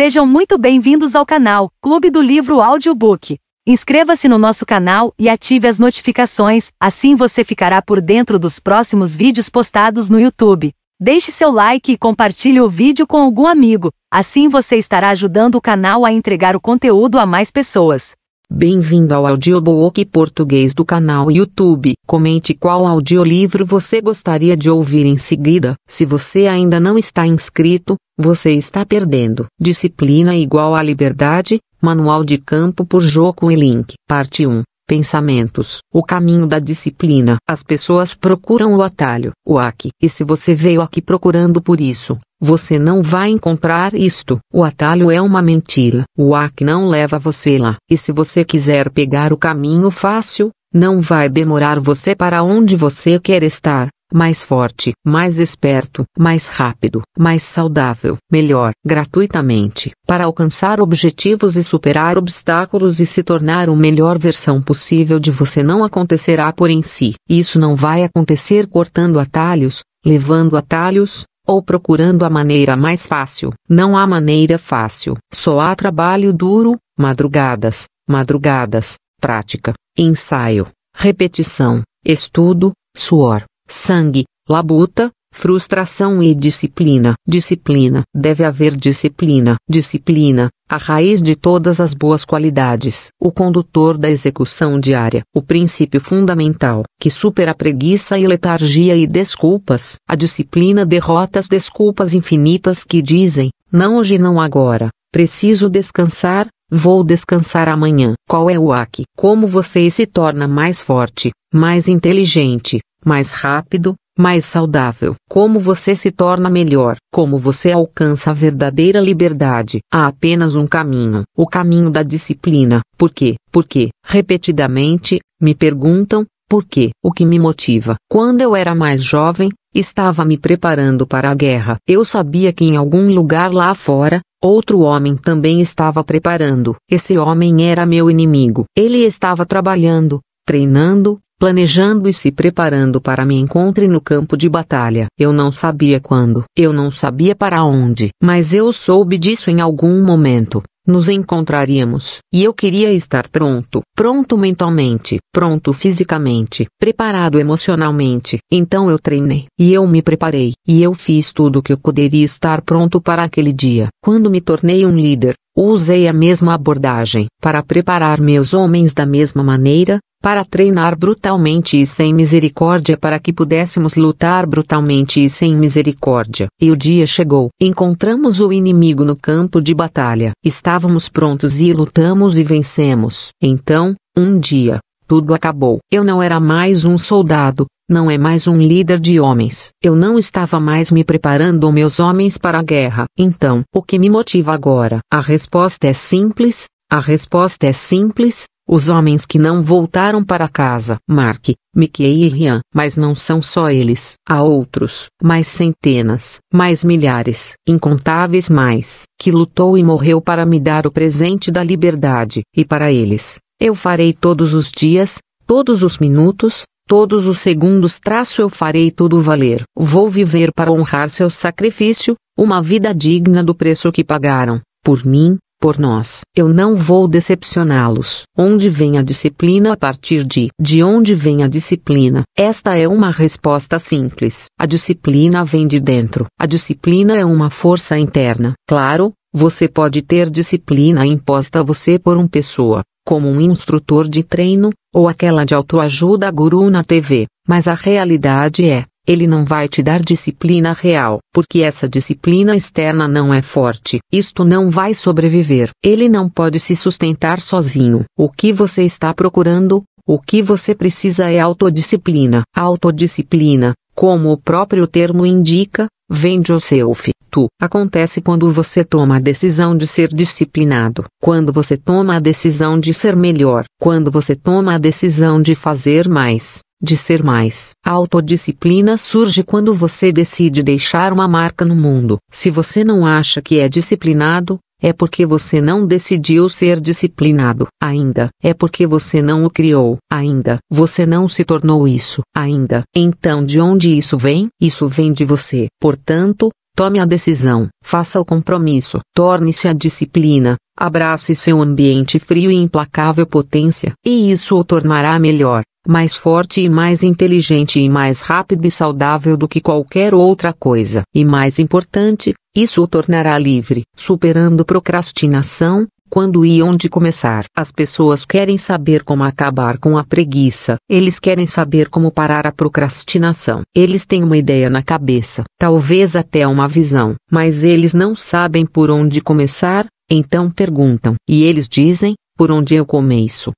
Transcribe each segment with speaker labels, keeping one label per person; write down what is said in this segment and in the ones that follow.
Speaker 1: Sejam muito bem-vindos ao canal Clube do Livro Audiobook. Inscreva-se no nosso canal e ative as notificações, assim você ficará por dentro dos próximos vídeos postados no YouTube. Deixe seu like e compartilhe o vídeo com algum amigo, assim você estará ajudando o canal a entregar o conteúdo a mais pessoas. Bem-vindo ao audiobook português do canal YouTube. Comente qual audiolivro você gostaria de ouvir em seguida. Se você ainda não está inscrito, você está perdendo. Disciplina igual à liberdade, Manual de Campo por Joco e Link. Parte 1. Pensamentos. O caminho da disciplina. As pessoas procuram o atalho, o aqui. E se você veio aqui procurando por isso, você não vai encontrar isto. O atalho é uma mentira. O AC não leva você lá. E se você quiser pegar o caminho fácil, não vai demorar você para onde você quer estar. Mais forte, mais esperto, mais rápido, mais saudável, melhor, gratuitamente, para alcançar objetivos e superar obstáculos e se tornar a melhor versão possível de você não acontecerá por em si. Isso não vai acontecer cortando atalhos, levando atalhos, ou procurando a maneira mais fácil. Não há maneira fácil. Só há trabalho duro, madrugadas, madrugadas, prática, ensaio, repetição, estudo, suor, sangue, labuta, frustração e disciplina. Disciplina. Deve haver disciplina. Disciplina, a raiz de todas as boas qualidades. O condutor da execução diária. O princípio fundamental, que supera a preguiça e letargia e desculpas. A disciplina derrota as desculpas infinitas que dizem, não hoje não agora. Preciso descansar, Vou descansar amanhã. Qual é o AC? Como você se torna mais forte, mais inteligente, mais rápido, mais saudável, como você se torna melhor, como você alcança a verdadeira liberdade. Há apenas um caminho, o caminho da disciplina. Por quê? Porque, repetidamente, me perguntam, por quê? O que me motiva? Quando eu era mais jovem, estava me preparando para a guerra. Eu sabia que em algum lugar lá fora, Outro homem também estava preparando. Esse homem era meu inimigo. Ele estava trabalhando, treinando, planejando e se preparando para me encontre no campo de batalha. Eu não sabia quando, eu não sabia para onde, mas eu soube disso em algum momento. Nos encontraríamos, e eu queria estar pronto, pronto mentalmente, pronto fisicamente, preparado emocionalmente. Então eu treinei, e eu me preparei, e eu fiz tudo o que eu poderia estar pronto para aquele dia. Quando me tornei um líder, Usei a mesma abordagem para preparar meus homens da mesma maneira, para treinar brutalmente e sem misericórdia para que pudéssemos lutar brutalmente e sem misericórdia. E o dia chegou. Encontramos o inimigo no campo de batalha. Estávamos prontos e lutamos e vencemos. Então, um dia, tudo acabou. Eu não era mais um soldado, não é mais um líder de homens. Eu não estava mais me preparando meus homens para a guerra. Então, o que me motiva agora? A resposta é simples. A resposta é simples, os homens que não voltaram para casa, Mark, Mickey e Rian, mas não são só eles. Há outros, mais centenas, mais milhares, incontáveis mais, que lutou e morreu para me dar o presente da liberdade, e para eles, eu farei todos os dias, todos os minutos, Todos os segundos traço eu farei tudo valer. Vou viver para honrar seu sacrifício, uma vida digna do preço que pagaram, por mim, por nós. Eu não vou decepcioná-los. Onde vem a disciplina a partir de? De onde vem a disciplina? Esta é uma resposta simples. A disciplina vem de dentro. A disciplina é uma força interna. Claro, você pode ter disciplina imposta a você por uma pessoa, como um instrutor de treino, ou aquela de autoajuda guru na TV, mas a realidade é, ele não vai te dar disciplina real, porque essa disciplina externa não é forte. Isto não vai sobreviver. Ele não pode se sustentar sozinho. O que você está procurando, o que você precisa é autodisciplina. autodisciplina, como o próprio termo indica, Vende o self. Tu. Acontece quando você toma a decisão de ser disciplinado, quando você toma a decisão de ser melhor, quando você toma a decisão de fazer mais, de ser mais. A autodisciplina surge quando você decide deixar uma marca no mundo. Se você não acha que é disciplinado, é porque você não decidiu ser disciplinado ainda. É porque você não o criou ainda. Você não se tornou isso ainda. Então, de onde isso vem? Isso vem de você. Portanto, Tome a decisão, faça o compromisso, torne-se a disciplina, abrace seu ambiente frio e implacável potência, e isso o tornará melhor, mais forte e mais inteligente e mais rápido e saudável do que qualquer outra coisa. E mais importante, isso o tornará livre, superando procrastinação, quando e onde começar. As pessoas querem saber como acabar com a preguiça, eles querem saber como parar a procrastinação. Eles têm uma ideia na cabeça, talvez até uma visão, mas eles não sabem por onde começar, então perguntam. E eles dizem: por onde eu começo?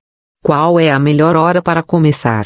Speaker 1: Qual é a melhor hora para começar?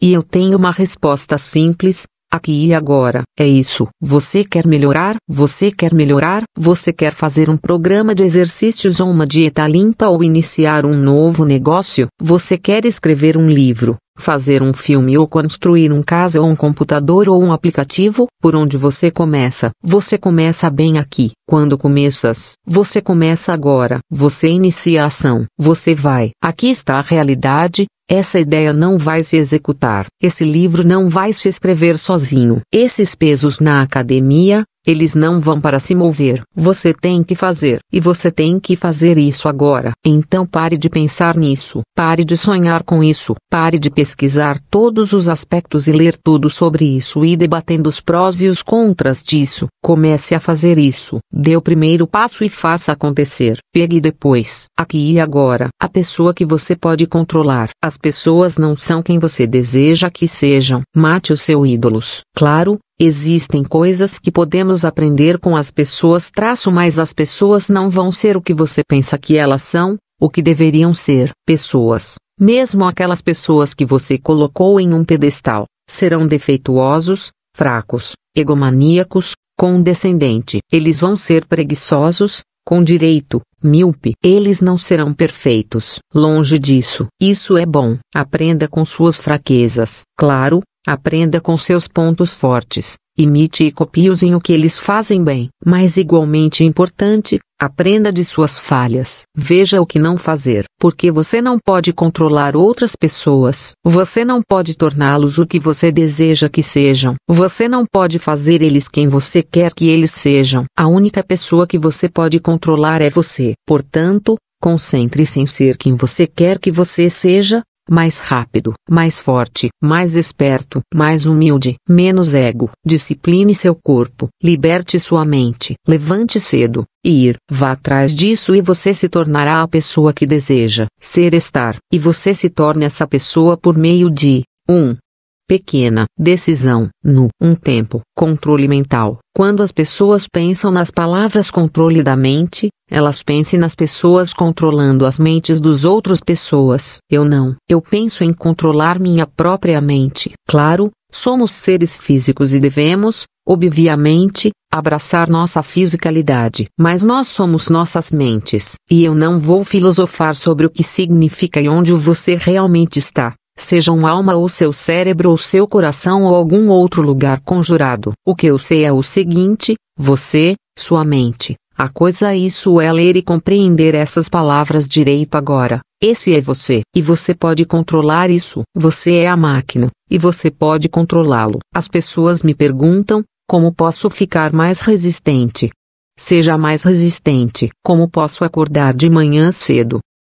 Speaker 1: E eu tenho uma resposta simples: Aqui e agora, é isso. Você quer melhorar? Você quer melhorar? Você quer fazer um programa de exercícios ou uma dieta limpa ou iniciar um novo negócio? Você quer escrever um livro? fazer um filme ou construir um casa ou um computador ou um aplicativo, por onde você começa. Você começa bem aqui. Quando começas, você começa agora. Você inicia a ação. Você vai. Aqui está a realidade. Essa ideia não vai se executar. Esse livro não vai se escrever sozinho. Esses pesos na academia, eles não vão para se mover. Você tem que fazer. E você tem que fazer isso agora. Então pare de pensar nisso. Pare de sonhar com isso. Pare de pesquisar todos os aspectos e ler tudo sobre isso e debatendo os prós e os contras disso. Comece a fazer isso. Dê o primeiro passo e faça acontecer. Pegue depois. Aqui e agora. A pessoa que você pode controlar. As pessoas não são quem você deseja que sejam. Mate os seus ídolos. Claro, Existem coisas que podemos aprender com as pessoas, traço, mas as pessoas não vão ser o que você pensa que elas são, o que deveriam ser. Pessoas, mesmo aquelas pessoas que você colocou em um pedestal, serão defeituosos, fracos, egomaníacos, condescendente. Eles vão ser preguiçosos, com direito, míope. Eles não serão perfeitos. Longe disso. Isso é bom. Aprenda com suas fraquezas. Claro, Aprenda com seus pontos fortes, imite e copie-os em o que eles fazem bem. Mas igualmente importante, aprenda de suas falhas. Veja o que não fazer, porque você não pode controlar outras pessoas. Você não pode torná-los o que você deseja que sejam. Você não pode fazer eles quem você quer que eles sejam. A única pessoa que você pode controlar é você. Portanto, Concentre-se em ser quem você quer que você seja, mais rápido, mais forte, mais esperto, mais humilde, menos ego. Discipline seu corpo, liberte sua mente, levante cedo, ir, vá atrás disso e você se tornará a pessoa que deseja ser estar, e você se torna essa pessoa por meio de 1. Um, pequena decisão, no um tempo, controle mental, quando as pessoas pensam nas palavras controle da mente, elas pensem nas pessoas controlando as mentes dos outros pessoas. Eu não. Eu penso em controlar minha própria mente. Claro, somos seres físicos e devemos, obviamente, abraçar nossa fisicalidade. Mas nós somos nossas mentes. E eu não vou filosofar sobre o que significa e onde você realmente está sejam alma ou seu cérebro ou seu coração ou algum outro lugar conjurado. O que eu sei é o seguinte: você, sua mente, a coisa isso é ler e compreender essas palavras direito agora. Esse é você. E você pode controlar isso. Você é a máquina, e você pode controlá-lo. As pessoas me perguntam: como posso ficar mais resistente? Seja mais resistente. Como posso acordar de manhã cedo?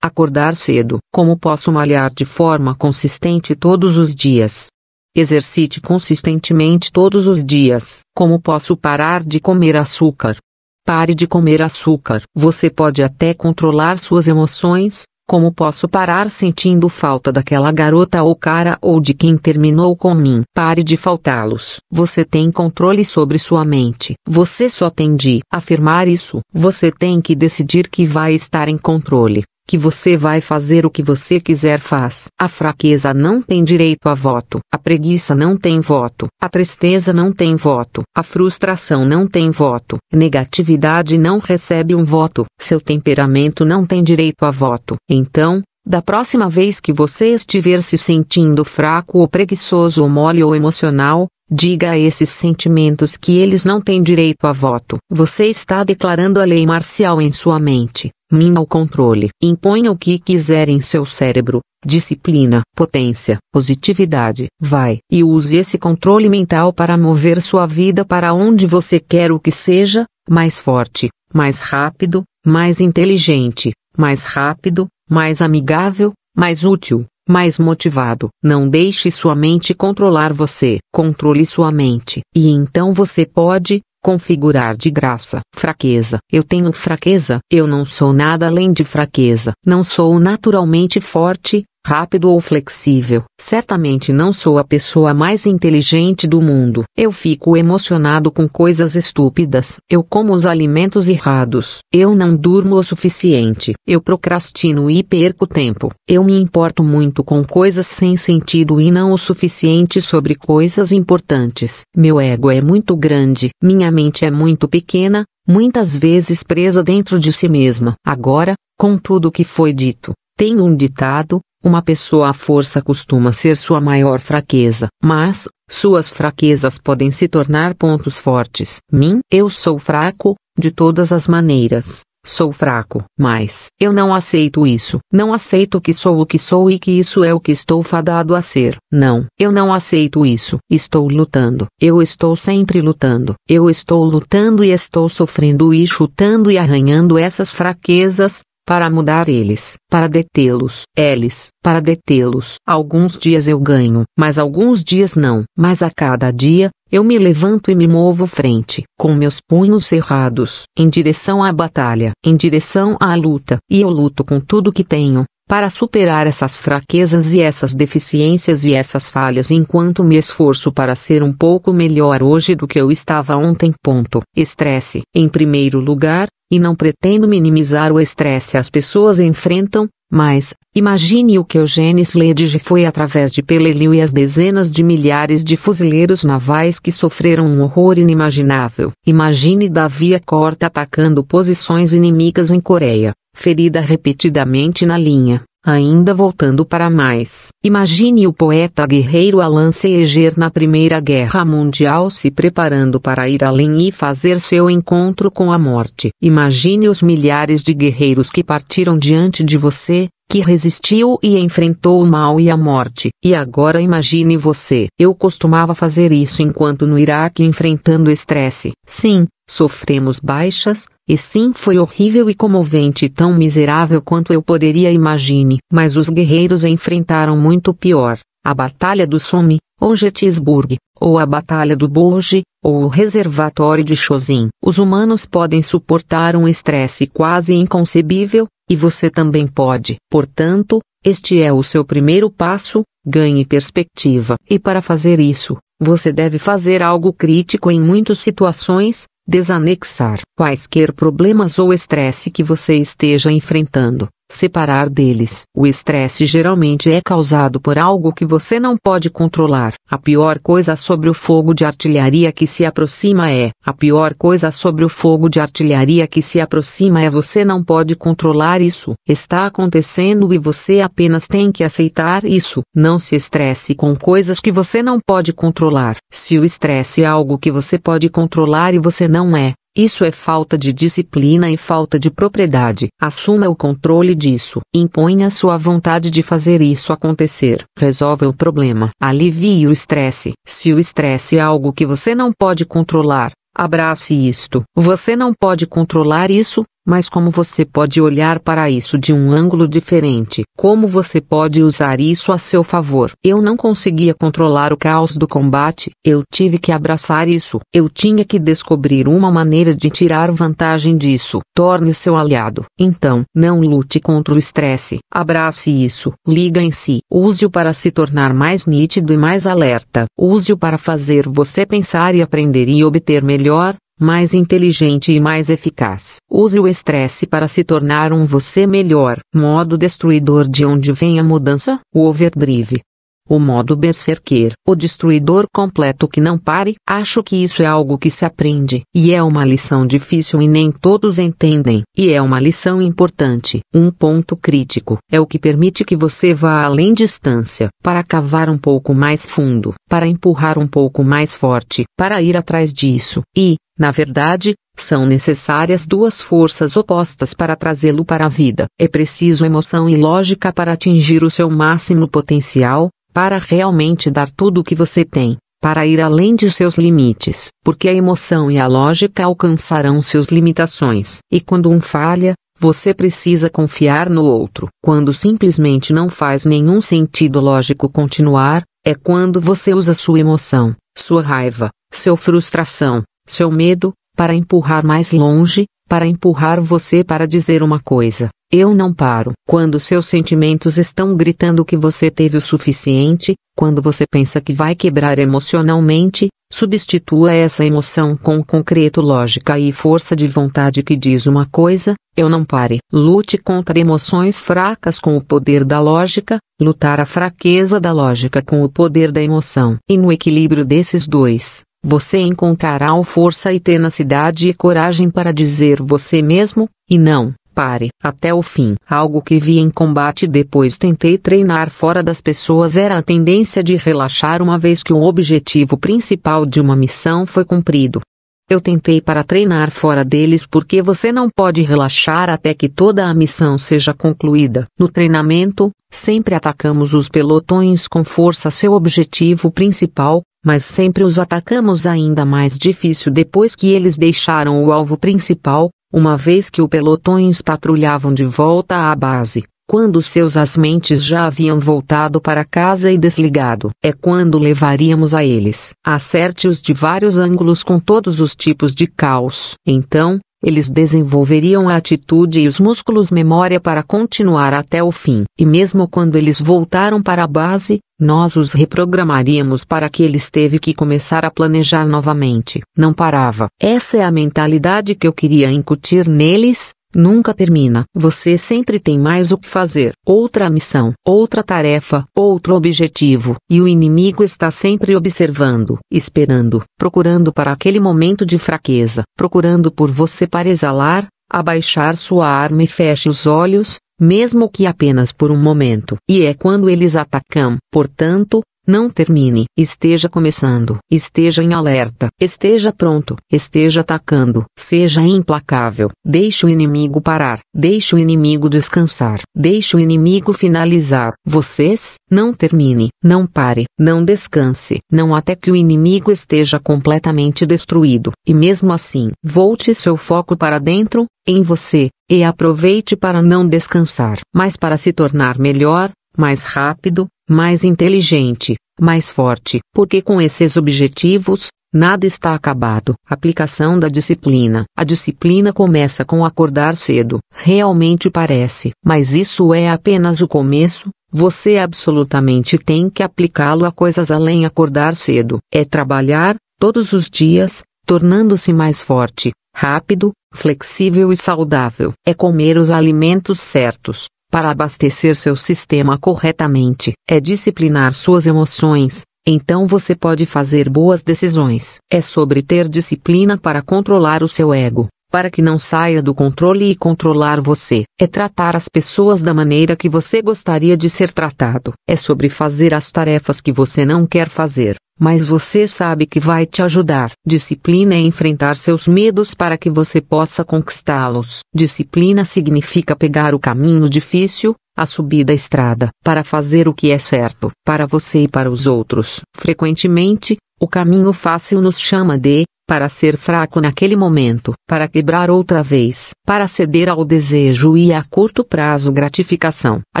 Speaker 1: Acordar cedo. Como posso malhar de forma consistente todos os dias? Exercite consistentemente todos os dias. Como posso parar de comer açúcar? Pare de comer açúcar. Você pode até controlar suas emoções. Como posso parar sentindo falta daquela garota ou cara ou de quem terminou com mim? Pare de faltá-los. Você tem controle sobre sua mente. Você só tem de afirmar isso. Você tem que decidir que vai estar em controle que você vai fazer o que você quiser faz. A fraqueza não tem direito a voto, a preguiça não tem voto, a tristeza não tem voto, a frustração não tem voto, negatividade não recebe um voto, seu temperamento não tem direito a voto. Então, da próxima vez que você estiver se sentindo fraco ou preguiçoso ou mole ou emocional, Diga a esses sentimentos que eles não têm direito a voto. Você está declarando a lei marcial em sua mente. Mina o controle. Imponha o que quiser em seu cérebro. Disciplina, potência, positividade. Vai e use esse controle mental para mover sua vida para onde você quer o que seja, mais forte, mais rápido, mais inteligente, mais rápido, mais amigável, mais útil mais motivado. Não deixe sua mente controlar você. Controle sua mente, e então você pode configurar de graça. Fraqueza. Eu tenho fraqueza. Eu não sou nada além de fraqueza. Não sou naturalmente forte, rápido ou flexível. Certamente não sou a pessoa mais inteligente do mundo. Eu fico emocionado com coisas estúpidas. Eu como os alimentos errados. Eu não durmo o suficiente. Eu procrastino e perco tempo. Eu me importo muito com coisas sem sentido e não o suficiente sobre coisas importantes. Meu ego é muito grande. Minha mente é muito pequena, muitas vezes presa dentro de si mesma. Agora, com tudo o que foi dito, tenho um ditado, uma pessoa à força costuma ser sua maior fraqueza, mas, suas fraquezas podem se tornar pontos fortes. Mim, eu sou fraco, de todas as maneiras. Sou fraco, mas eu não aceito isso. Não aceito que sou o que sou e que isso é o que estou fadado a ser. Não, eu não aceito isso. Estou lutando. Eu estou sempre lutando. Eu estou lutando e estou sofrendo e chutando e arranhando essas fraquezas, para mudar eles, para detê-los, eles, para detê-los. Alguns dias eu ganho, mas alguns dias não. Mas a cada dia, eu me levanto e me movo frente, com meus punhos cerrados, em direção à batalha, em direção à luta. E eu luto com tudo que tenho, para superar essas fraquezas e essas deficiências e essas falhas enquanto me esforço para ser um pouco melhor hoje do que eu estava ontem. Ponto. Estresse. Em primeiro lugar, e não pretendo minimizar o estresse as pessoas enfrentam, mas, imagine o que Eugênio Sledge foi através de Peleliu e as dezenas de milhares de fuzileiros navais que sofreram um horror inimaginável. Imagine Davi Corta atacando posições inimigas em Coreia, ferida repetidamente na linha, Ainda voltando para mais, imagine o poeta guerreiro a lanceeger na Primeira Guerra Mundial se preparando para ir além e fazer seu encontro com a morte. Imagine os milhares de guerreiros que partiram diante de você, que resistiu e enfrentou o mal e a morte. E agora imagine você. Eu costumava fazer isso enquanto no Iraque enfrentando estresse. Sim, Sofremos baixas, e sim foi horrível e comovente e tão miserável quanto eu poderia imagine. Mas os guerreiros enfrentaram muito pior, a Batalha do Somme, ou Gettysburg, ou a Batalha do Bourges, ou o Reservatório de Chosin. Os humanos podem suportar um estresse quase inconcebível, e você também pode. Portanto, este é o seu primeiro passo, ganhe perspectiva. E para fazer isso, você deve fazer algo crítico em muitas situações, desanexar quaisquer problemas ou estresse que você esteja enfrentando separar deles. O estresse geralmente é causado por algo que você não pode controlar. A pior coisa sobre o fogo de artilharia que se aproxima é: a pior coisa sobre o fogo de artilharia que se aproxima é você não pode controlar isso. Está acontecendo e você apenas tem que aceitar isso. Não se estresse com coisas que você não pode controlar. Se o estresse é algo que você pode controlar e você não é, isso é falta de disciplina e falta de propriedade. Assuma o controle disso. Imponha sua vontade de fazer isso acontecer. Resolva o problema. Alivie o estresse. Se o estresse é algo que você não pode controlar, abrace isto. Você não pode controlar isso, mas como você pode olhar para isso de um ângulo diferente? Como você pode usar isso a seu favor? Eu não conseguia controlar o caos do combate, eu tive que abraçar isso. Eu tinha que descobrir uma maneira de tirar vantagem disso. Torne seu aliado. Então, não lute contra o estresse. Abrace isso. Liga em si. Use-o para se tornar mais nítido e mais alerta. Use-o para fazer você pensar e aprender e obter melhor, mais inteligente e mais eficaz. Use o estresse para se tornar um você melhor. Modo destruidor de onde vem a mudança? O overdrive. O modo berserker, o destruidor completo que não pare. Acho que isso é algo que se aprende, e é uma lição difícil e nem todos entendem, e é uma lição importante. Um ponto crítico é o que permite que você vá além distância, para cavar um pouco mais fundo, para empurrar um pouco mais forte, para ir atrás disso, e, na verdade, são necessárias duas forças opostas para trazê-lo para a vida. É preciso emoção e lógica para atingir o seu máximo potencial, para realmente dar tudo o que você tem, para ir além de seus limites, porque a emoção e a lógica alcançarão suas limitações. E quando um falha, você precisa confiar no outro. Quando simplesmente não faz nenhum sentido lógico continuar, é quando você usa sua emoção, sua raiva, sua frustração, seu medo, para empurrar mais longe, para empurrar você para dizer uma coisa. Eu não paro. Quando seus sentimentos estão gritando que você teve o suficiente, quando você pensa que vai quebrar emocionalmente, substitua essa emoção com concreto lógica e força de vontade que diz uma coisa: eu não pare. Lute contra emoções fracas com o poder da lógica, lutar a fraqueza da lógica com o poder da emoção. E no equilíbrio desses dois, você encontrará força e tenacidade e coragem para dizer você mesmo, e não, pare, até o fim. Algo que vi em combate depois tentei treinar fora das pessoas era a tendência de relaxar uma vez que o objetivo principal de uma missão foi cumprido. Eu tentei para treinar fora deles porque você não pode relaxar até que toda a missão seja concluída. No treinamento, sempre atacamos os pelotões com força seu objetivo principal, mas sempre os atacamos ainda mais difícil depois que eles deixaram o alvo principal, uma vez que os pelotões patrulhavam de volta à base, quando seus asmentes já haviam voltado para casa e desligado. É quando levaríamos a eles. Acerte-os de vários ângulos com todos os tipos de caos. Então, eles desenvolveriam a atitude e os músculos memória para continuar até o fim. E mesmo quando eles voltaram para a base, nós os reprogramaríamos para que eles teve que começar a planejar novamente. Não parava. Essa é a mentalidade que eu queria incutir neles, Nunca termina. Você sempre tem mais o que fazer, outra missão, outra tarefa, outro objetivo, e o inimigo está sempre observando, esperando, procurando para aquele momento de fraqueza, procurando por você para exalar, abaixar sua arma e feche os olhos, mesmo que apenas por um momento. E é quando eles atacam. Portanto, não termine. Esteja começando. Esteja em alerta. Esteja pronto. Esteja atacando. Seja implacável. Deixe o inimigo parar. Deixe o inimigo descansar. Deixe o inimigo finalizar. Vocês, não termine. Não pare. Não descanse. Não até que o inimigo esteja completamente destruído. E mesmo assim, volte seu foco para dentro, em você, e aproveite para não descansar, mas para se tornar melhor, mais rápido, mais inteligente, mais forte, porque com esses objetivos, nada está acabado. Aplicação da disciplina. A disciplina começa com acordar cedo, realmente parece, mas isso é apenas o começo. Você absolutamente tem que aplicá-lo a coisas além acordar cedo. É trabalhar, todos os dias, tornando-se mais forte, rápido, flexível e saudável. É comer os alimentos certos, para abastecer seu sistema corretamente, é disciplinar suas emoções, então você pode fazer boas decisões. É sobre ter disciplina para controlar o seu ego para que não saia do controle e controlar você. É tratar as pessoas da maneira que você gostaria de ser tratado. É sobre fazer as tarefas que você não quer fazer, mas você sabe que vai te ajudar. Disciplina é enfrentar seus medos para que você possa conquistá-los. Disciplina significa pegar o caminho difícil, a subida estrada, para fazer o que é certo, para você e para os outros. Frequentemente, o caminho fácil nos chama de para ser fraco naquele momento, para quebrar outra vez, para ceder ao desejo e a curto prazo gratificação. A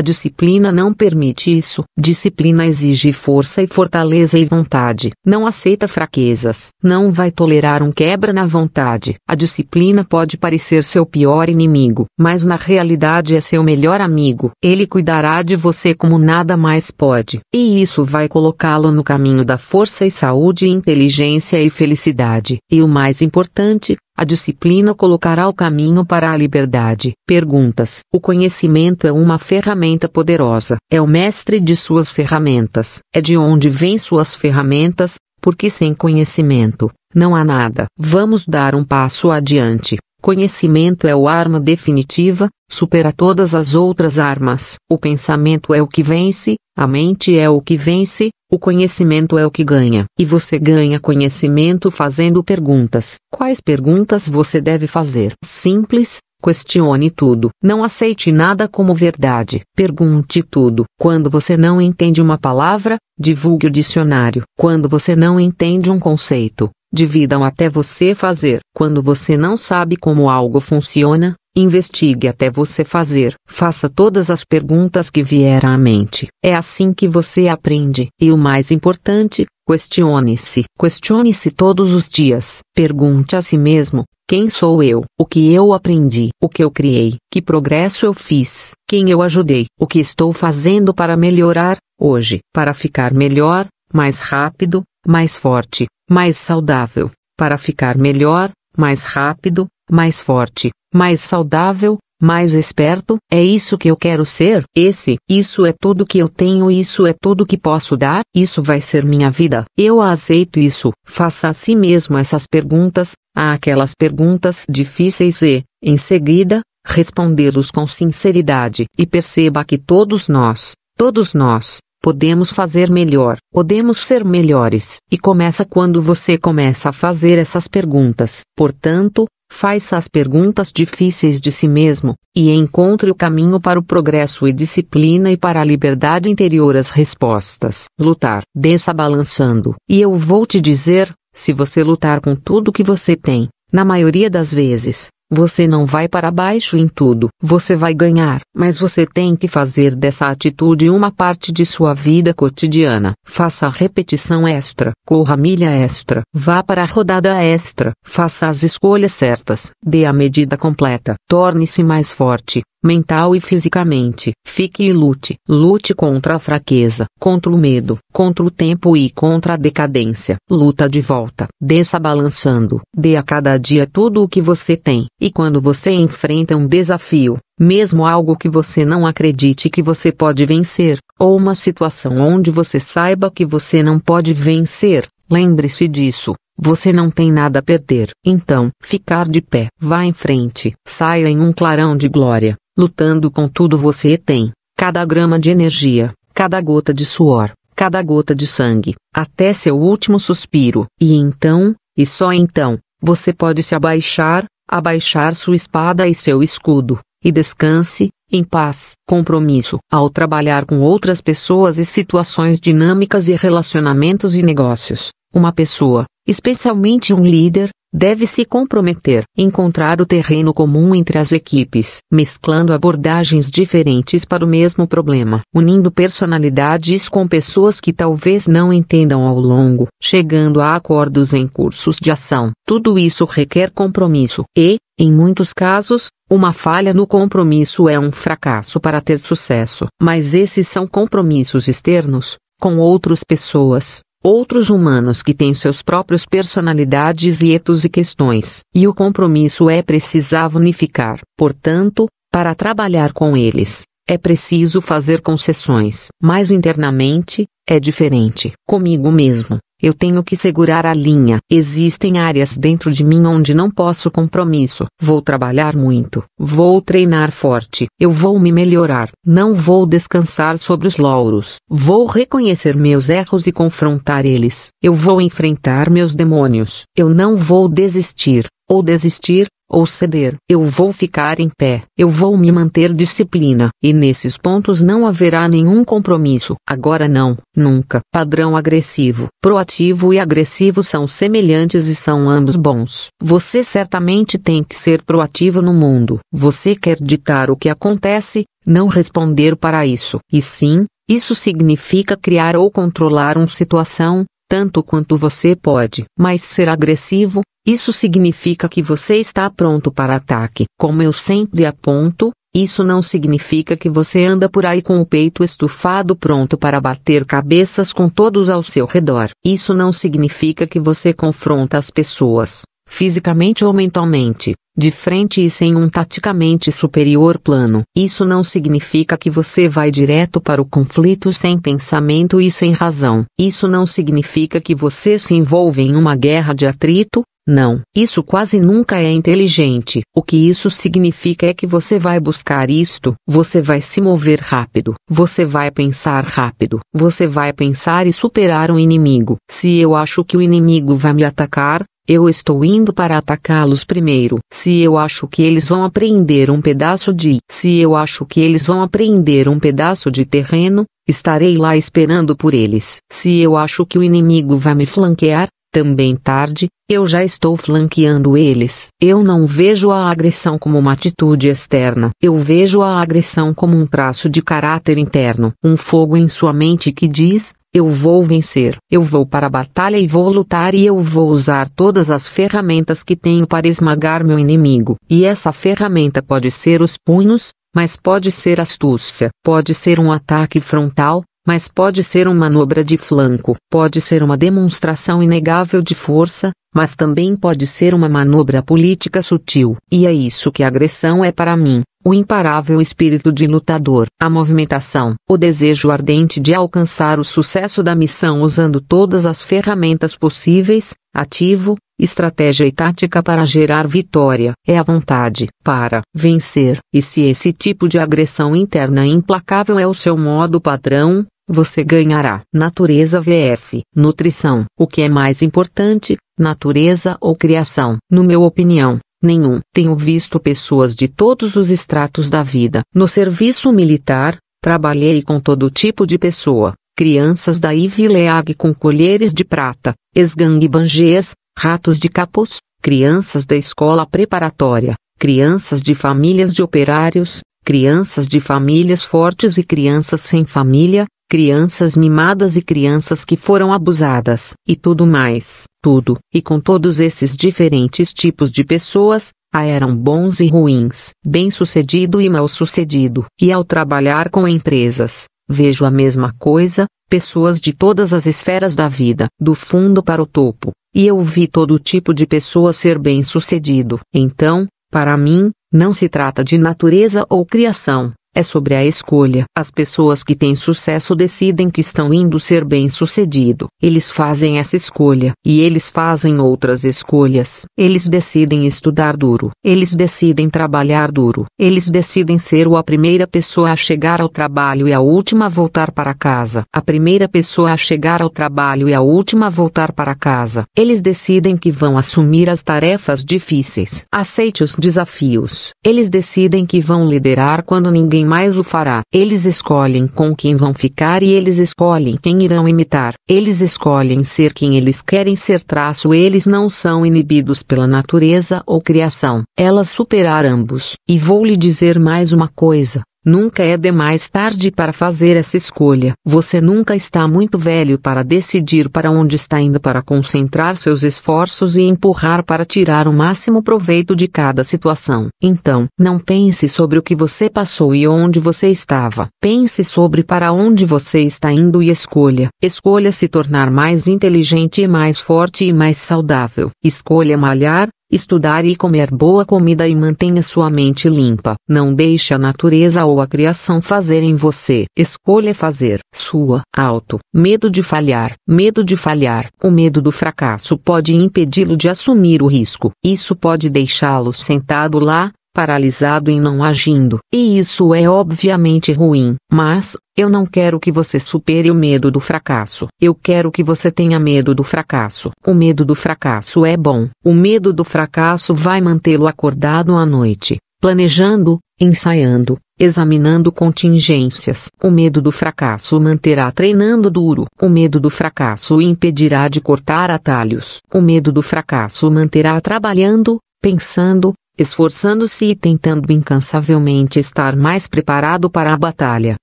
Speaker 1: disciplina não permite isso. Disciplina exige força e fortaleza e vontade. Não aceita fraquezas. Não vai tolerar um quebra na vontade. A disciplina pode parecer seu pior inimigo, mas na realidade é seu melhor amigo. Ele cuidará de você como nada mais pode, e isso vai colocá-lo no caminho da força e saúde, inteligência e felicidade e o mais importante, a disciplina colocará o caminho para a liberdade. Perguntas: O conhecimento é uma ferramenta poderosa. É o mestre de suas ferramentas. É de onde vêm suas ferramentas, porque sem conhecimento, não há nada. Vamos dar um passo adiante. Conhecimento é o arma definitiva, supera todas as outras armas. O pensamento é o que vence, a mente é o que vence, o conhecimento é o que ganha. E você ganha conhecimento fazendo perguntas. Quais perguntas você deve fazer? Simples, Questione tudo. Não aceite nada como verdade. Pergunte tudo. Quando você não entende uma palavra, divulgue o dicionário. Quando você não entende um conceito, Dividam até você fazer. Quando você não sabe como algo funciona, investigue até você fazer. Faça todas as perguntas que vier à mente. É assim que você aprende. E o mais importante, Questione-se. Questione-se todos os dias. Pergunte a si mesmo: quem sou eu? O que eu aprendi? O que eu criei? Que progresso eu fiz? Quem eu ajudei? O que estou fazendo para melhorar hoje? Para ficar melhor, mais rápido, mais forte, mais saudável, para ficar melhor, mais rápido, mais forte, mais saudável, mais esperto, é isso que eu quero ser, esse, isso é tudo que eu tenho, isso é tudo que posso dar, isso vai ser minha vida. Eu aceito isso. Faça a si mesmo essas perguntas, aquelas perguntas difíceis e, em seguida, respondê-los com sinceridade e perceba que todos nós, todos nós, Podemos fazer melhor, podemos ser melhores, e começa quando você começa a fazer essas perguntas. Portanto, faça as perguntas difíceis de si mesmo, e encontre o caminho para o progresso e disciplina e para a liberdade interior as respostas. Lutar, desça balançando. E eu vou te dizer, se você lutar com tudo que você tem, na maioria das vezes, você não vai para baixo em tudo, você vai ganhar, mas você tem que fazer dessa atitude uma parte de sua vida cotidiana. Faça a repetição extra, corra milha extra, vá para a rodada extra, faça as escolhas certas, dê a medida completa, torne-se mais forte, mental e fisicamente. Fique e lute. Lute contra a fraqueza, contra o medo, contra o tempo e contra a decadência. Luta de volta. Desça balançando. Dê a cada dia tudo o que você tem. E quando você enfrenta um desafio, mesmo algo que você não acredite que você pode vencer, ou uma situação onde você saiba que você não pode vencer, lembre-se disso. Você não tem nada a perder. Então, ficar de pé. Vá em frente. Saia em um clarão de glória lutando com tudo você tem, cada grama de energia, cada gota de suor, cada gota de sangue, até seu último suspiro. E então, e só então, você pode se abaixar, abaixar sua espada e seu escudo, e descanse, em paz. Compromisso. Ao trabalhar com outras pessoas e situações dinâmicas e relacionamentos e negócios, uma pessoa, especialmente um líder, deve se comprometer encontrar o terreno comum entre as equipes, mesclando abordagens diferentes para o mesmo problema, unindo personalidades com pessoas que talvez não entendam ao longo, chegando a acordos em cursos de ação. Tudo isso requer compromisso e, em muitos casos, uma falha no compromisso é um fracasso para ter sucesso, mas esses são compromissos externos com outras pessoas outros humanos que têm seus próprios personalidades e etos e questões, e o compromisso é precisar unificar. Portanto, para trabalhar com eles, é preciso fazer concessões, mas internamente, é diferente. Comigo mesmo, eu tenho que segurar a linha. Existem áreas dentro de mim onde não posso compromisso. Vou trabalhar muito. Vou treinar forte. Eu vou me melhorar. Não vou descansar sobre os louros. Vou reconhecer meus erros e confrontar eles. Eu vou enfrentar meus demônios. Eu não vou desistir ou desistir, ou ceder. Eu vou ficar em pé, eu vou me manter disciplina, e nesses pontos não haverá nenhum compromisso. Agora não, nunca. Padrão agressivo, proativo e agressivo são semelhantes e são ambos bons. Você certamente tem que ser proativo no mundo. Você quer ditar o que acontece, não responder para isso. E sim, isso significa criar ou controlar uma situação, tanto quanto você pode. Mas ser agressivo, isso significa que você está pronto para ataque. Como eu sempre aponto, isso não significa que você anda por aí com o peito estufado pronto para bater cabeças com todos ao seu redor. Isso não significa que você confronta as pessoas, fisicamente ou mentalmente de frente e sem um taticamente superior plano. Isso não significa que você vai direto para o conflito sem pensamento e sem razão. Isso não significa que você se envolve em uma guerra de atrito, não, isso quase nunca é inteligente. O que isso significa é que você vai buscar isto, você vai se mover rápido, você vai pensar rápido, você vai pensar e superar o um inimigo. Se eu acho que o inimigo vai me atacar, eu estou indo para atacá-los primeiro. Se eu acho que eles vão apreender um pedaço de, se eu acho que eles vão apreender um pedaço de terreno, estarei lá esperando por eles. Se eu acho que o inimigo vai me flanquear, também tarde, eu já estou flanqueando eles. Eu não vejo a agressão como uma atitude externa. Eu vejo a agressão como um traço de caráter interno. Um fogo em sua mente que diz: eu vou vencer. Eu vou para a batalha e vou lutar e eu vou usar todas as ferramentas que tenho para esmagar meu inimigo. E essa ferramenta pode ser os punhos, mas pode ser astúcia, pode ser um ataque frontal, mas pode ser uma manobra de flanco, pode ser uma demonstração inegável de força, mas também pode ser uma manobra política sutil. E é isso que agressão é para mim: o imparável espírito de lutador, a movimentação, o desejo ardente de alcançar o sucesso da missão usando todas as ferramentas possíveis, ativo, estratégia e tática para gerar vitória, é a vontade para vencer. E se esse tipo de agressão interna implacável é o seu modo padrão, você ganhará natureza vs nutrição. O que é mais importante, natureza ou criação? No meu opinião, nenhum. Tenho visto pessoas de todos os estratos da vida. No serviço militar, trabalhei com todo tipo de pessoa. Crianças da Ivileag com colheres de prata, esgangbangers, ratos de capuz, crianças da escola preparatória, crianças de famílias de operários, crianças de famílias fortes e crianças sem família, crianças mimadas e crianças que foram abusadas, e tudo mais, tudo, e com todos esses diferentes tipos de pessoas, a eram bons e ruins, bem-sucedido e mal-sucedido. E ao trabalhar com empresas, vejo a mesma coisa, pessoas de todas as esferas da vida, do fundo para o topo, e eu vi todo tipo de pessoa ser bem-sucedido. Então, para mim, não se trata de natureza ou criação, é sobre a escolha. As pessoas que têm sucesso decidem que estão indo ser bem-sucedido. Eles fazem essa escolha e eles fazem outras escolhas. Eles decidem estudar duro. Eles decidem trabalhar duro. Eles decidem ser a primeira pessoa a chegar ao trabalho e a última a voltar para casa. A primeira pessoa a chegar ao trabalho e a última a voltar para casa. Eles decidem que vão assumir as tarefas difíceis. Aceite os desafios. Eles decidem que vão liderar quando ninguém ninguém mais o fará. Eles escolhem com quem vão ficar e eles escolhem quem irão imitar. Eles escolhem ser quem eles querem ser. Traço eles não são inibidos pela natureza ou criação. Ela superar ambos. E vou lhe dizer mais uma coisa: Nunca é demais tarde para fazer essa escolha. Você nunca está muito velho para decidir para onde está indo para concentrar seus esforços e empurrar para tirar o máximo proveito de cada situação. Então, não pense sobre o que você passou e onde você estava. Pense sobre para onde você está indo e escolha. Escolha se tornar mais inteligente e mais forte e mais saudável. Escolha malhar, estudar e comer boa comida e mantenha sua mente limpa. Não deixe a natureza ou a criação fazerem você. Escolha fazer sua alto medo de falhar, medo de falhar. O medo do fracasso pode impedi-lo de assumir o risco. Isso pode deixá-lo sentado lá, paralisado e não agindo. E isso é obviamente ruim, mas eu não quero que você supere o medo do fracasso. Eu quero que você tenha medo do fracasso. O medo do fracasso é bom. O medo do fracasso vai mantê-lo acordado à noite, planejando, ensaiando, examinando contingências. O medo do fracasso manterá treinando duro. O medo do fracasso impedirá de cortar atalhos. O medo do fracasso manterá trabalhando, pensando, esforçando-se e tentando incansavelmente estar mais preparado para a batalha.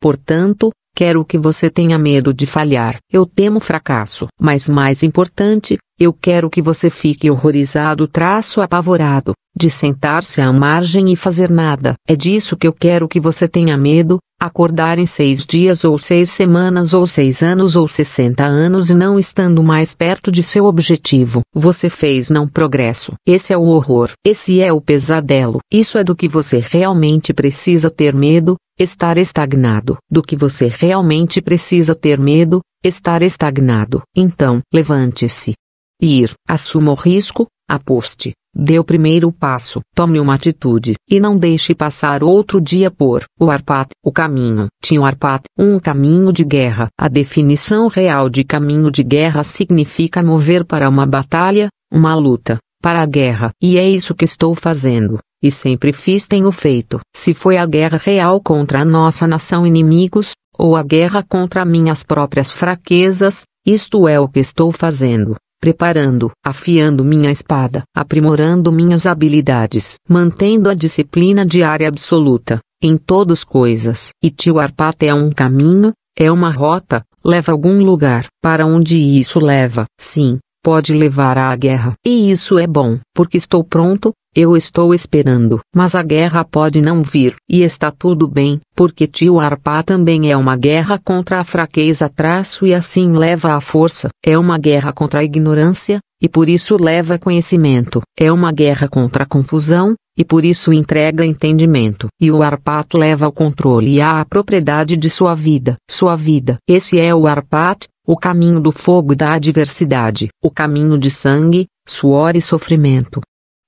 Speaker 1: Portanto, quero que você tenha medo de falhar. Eu temo fracasso, mas mais importante, eu quero que você fique horrorizado traço apavorado, de sentar-se à margem e fazer nada. É disso que eu quero que você tenha medo, acordar em seis dias ou seis semanas ou seis anos ou sessenta anos e não estando mais perto de seu objetivo. Você fez não progresso. Esse é o horror. Esse é o pesadelo. Isso é do que você realmente precisa ter medo, estar estagnado. Do que você realmente precisa ter medo, estar estagnado. Então, levante-se ir, assuma o risco, aposte, dê o primeiro passo, tome uma atitude e não deixe passar outro dia por o Arpat, o caminho. Tinha o Arpat, um caminho de guerra. A definição real de caminho de guerra significa mover para uma batalha, uma luta, para a guerra. E é isso que estou fazendo, e sempre fiz tenho feito. Se foi a guerra real contra a nossa nação inimigos, ou a guerra contra minhas próprias fraquezas, isto é o que estou fazendo preparando, afiando minha espada, aprimorando minhas habilidades, mantendo a disciplina diária absoluta, em todas coisas. E tio Arpata é um caminho, é uma rota, leva a algum lugar. Para onde isso leva? Sim, pode levar à guerra. E isso é bom, porque estou pronto, eu estou esperando, mas a guerra pode não vir, e está tudo bem, porque Tio Arpá também é uma guerra contra a fraqueza traço e assim leva à força, é uma guerra contra a ignorância, e por isso leva conhecimento, é uma guerra contra a confusão, e por isso entrega entendimento. E o Arpat leva o controle e a propriedade de sua vida, sua vida. Esse é o Arpat, o caminho do fogo e da adversidade, o caminho de sangue, suor e sofrimento,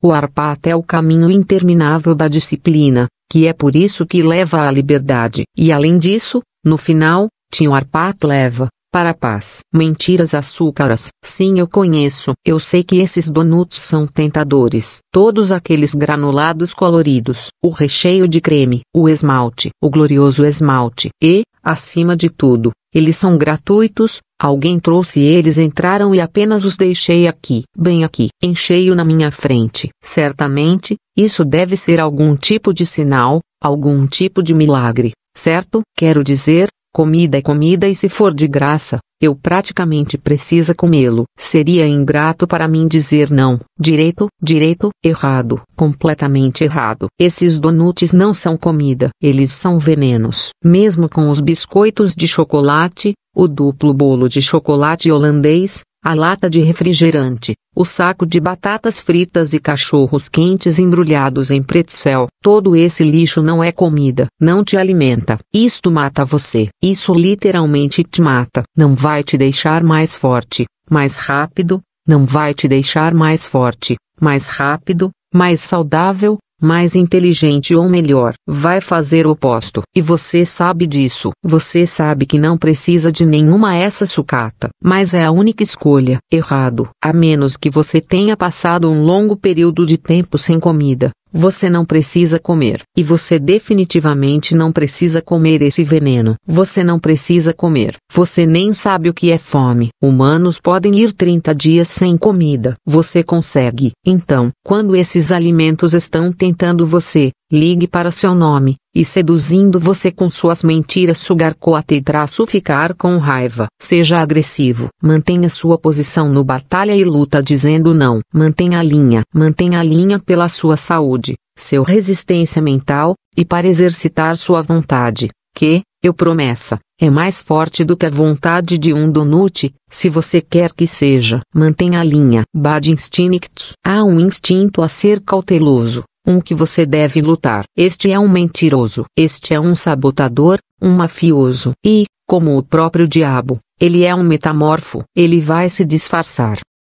Speaker 1: o arpata é o caminho interminável da disciplina, que é por isso que leva à liberdade. E além disso, no final, Tio Arpat leva, para a paz. Mentiras açúcaras. Sim, eu conheço. Eu sei que esses donuts são tentadores. Todos aqueles granulados coloridos. O recheio de creme. O esmalte. O glorioso esmalte. E, acima de tudo, eles são gratuitos, alguém trouxe eles entraram e apenas os deixei aqui, bem aqui, em cheio na minha frente. Certamente, isso deve ser algum tipo de sinal, algum tipo de milagre, certo? Quero dizer, comida é comida e se for de graça, eu praticamente precisa comê-lo. Seria ingrato para mim dizer não. Direito, direito, errado, completamente errado. Esses donuts não são comida, eles são venenos. Mesmo com os biscoitos de chocolate, o duplo bolo de chocolate holandês, a lata de refrigerante, o saco de batatas fritas e cachorros quentes embrulhados em pretzel. Todo esse lixo não é comida, não te alimenta. Isto mata você. Isso literalmente te mata. Não vai te deixar mais forte, mais rápido, não vai te deixar mais forte, mais rápido, mais saudável, mais inteligente ou melhor, vai fazer o oposto. E você sabe disso. Você sabe que não precisa de nenhuma essa sucata, mas é a única escolha. Errado. A menos que você tenha passado um longo período de tempo sem comida, você não precisa comer. E você definitivamente não precisa comer esse veneno. Você não precisa comer. Você nem sabe o que é fome. Humanos podem ir 30 dias sem comida. Você consegue. Então, quando esses alimentos estão tentando você, ligue para seu nome, e seduzindo você com suas mentiras sugar coate traço ficar com raiva. Seja agressivo. Mantenha sua posição no batalha e luta dizendo não. Mantenha a linha. Mantenha a linha pela sua saúde, seu resistência mental, e para exercitar sua vontade, que, eu promessa, é mais forte do que a vontade de um donut. se você quer que seja. Mantenha a linha. Bad instinct. Há um instinto a ser cauteloso, um que você deve lutar. Este é um mentiroso, este é um sabotador, um mafioso e, como o próprio diabo, ele é um metamorfo. Ele vai se disfarçar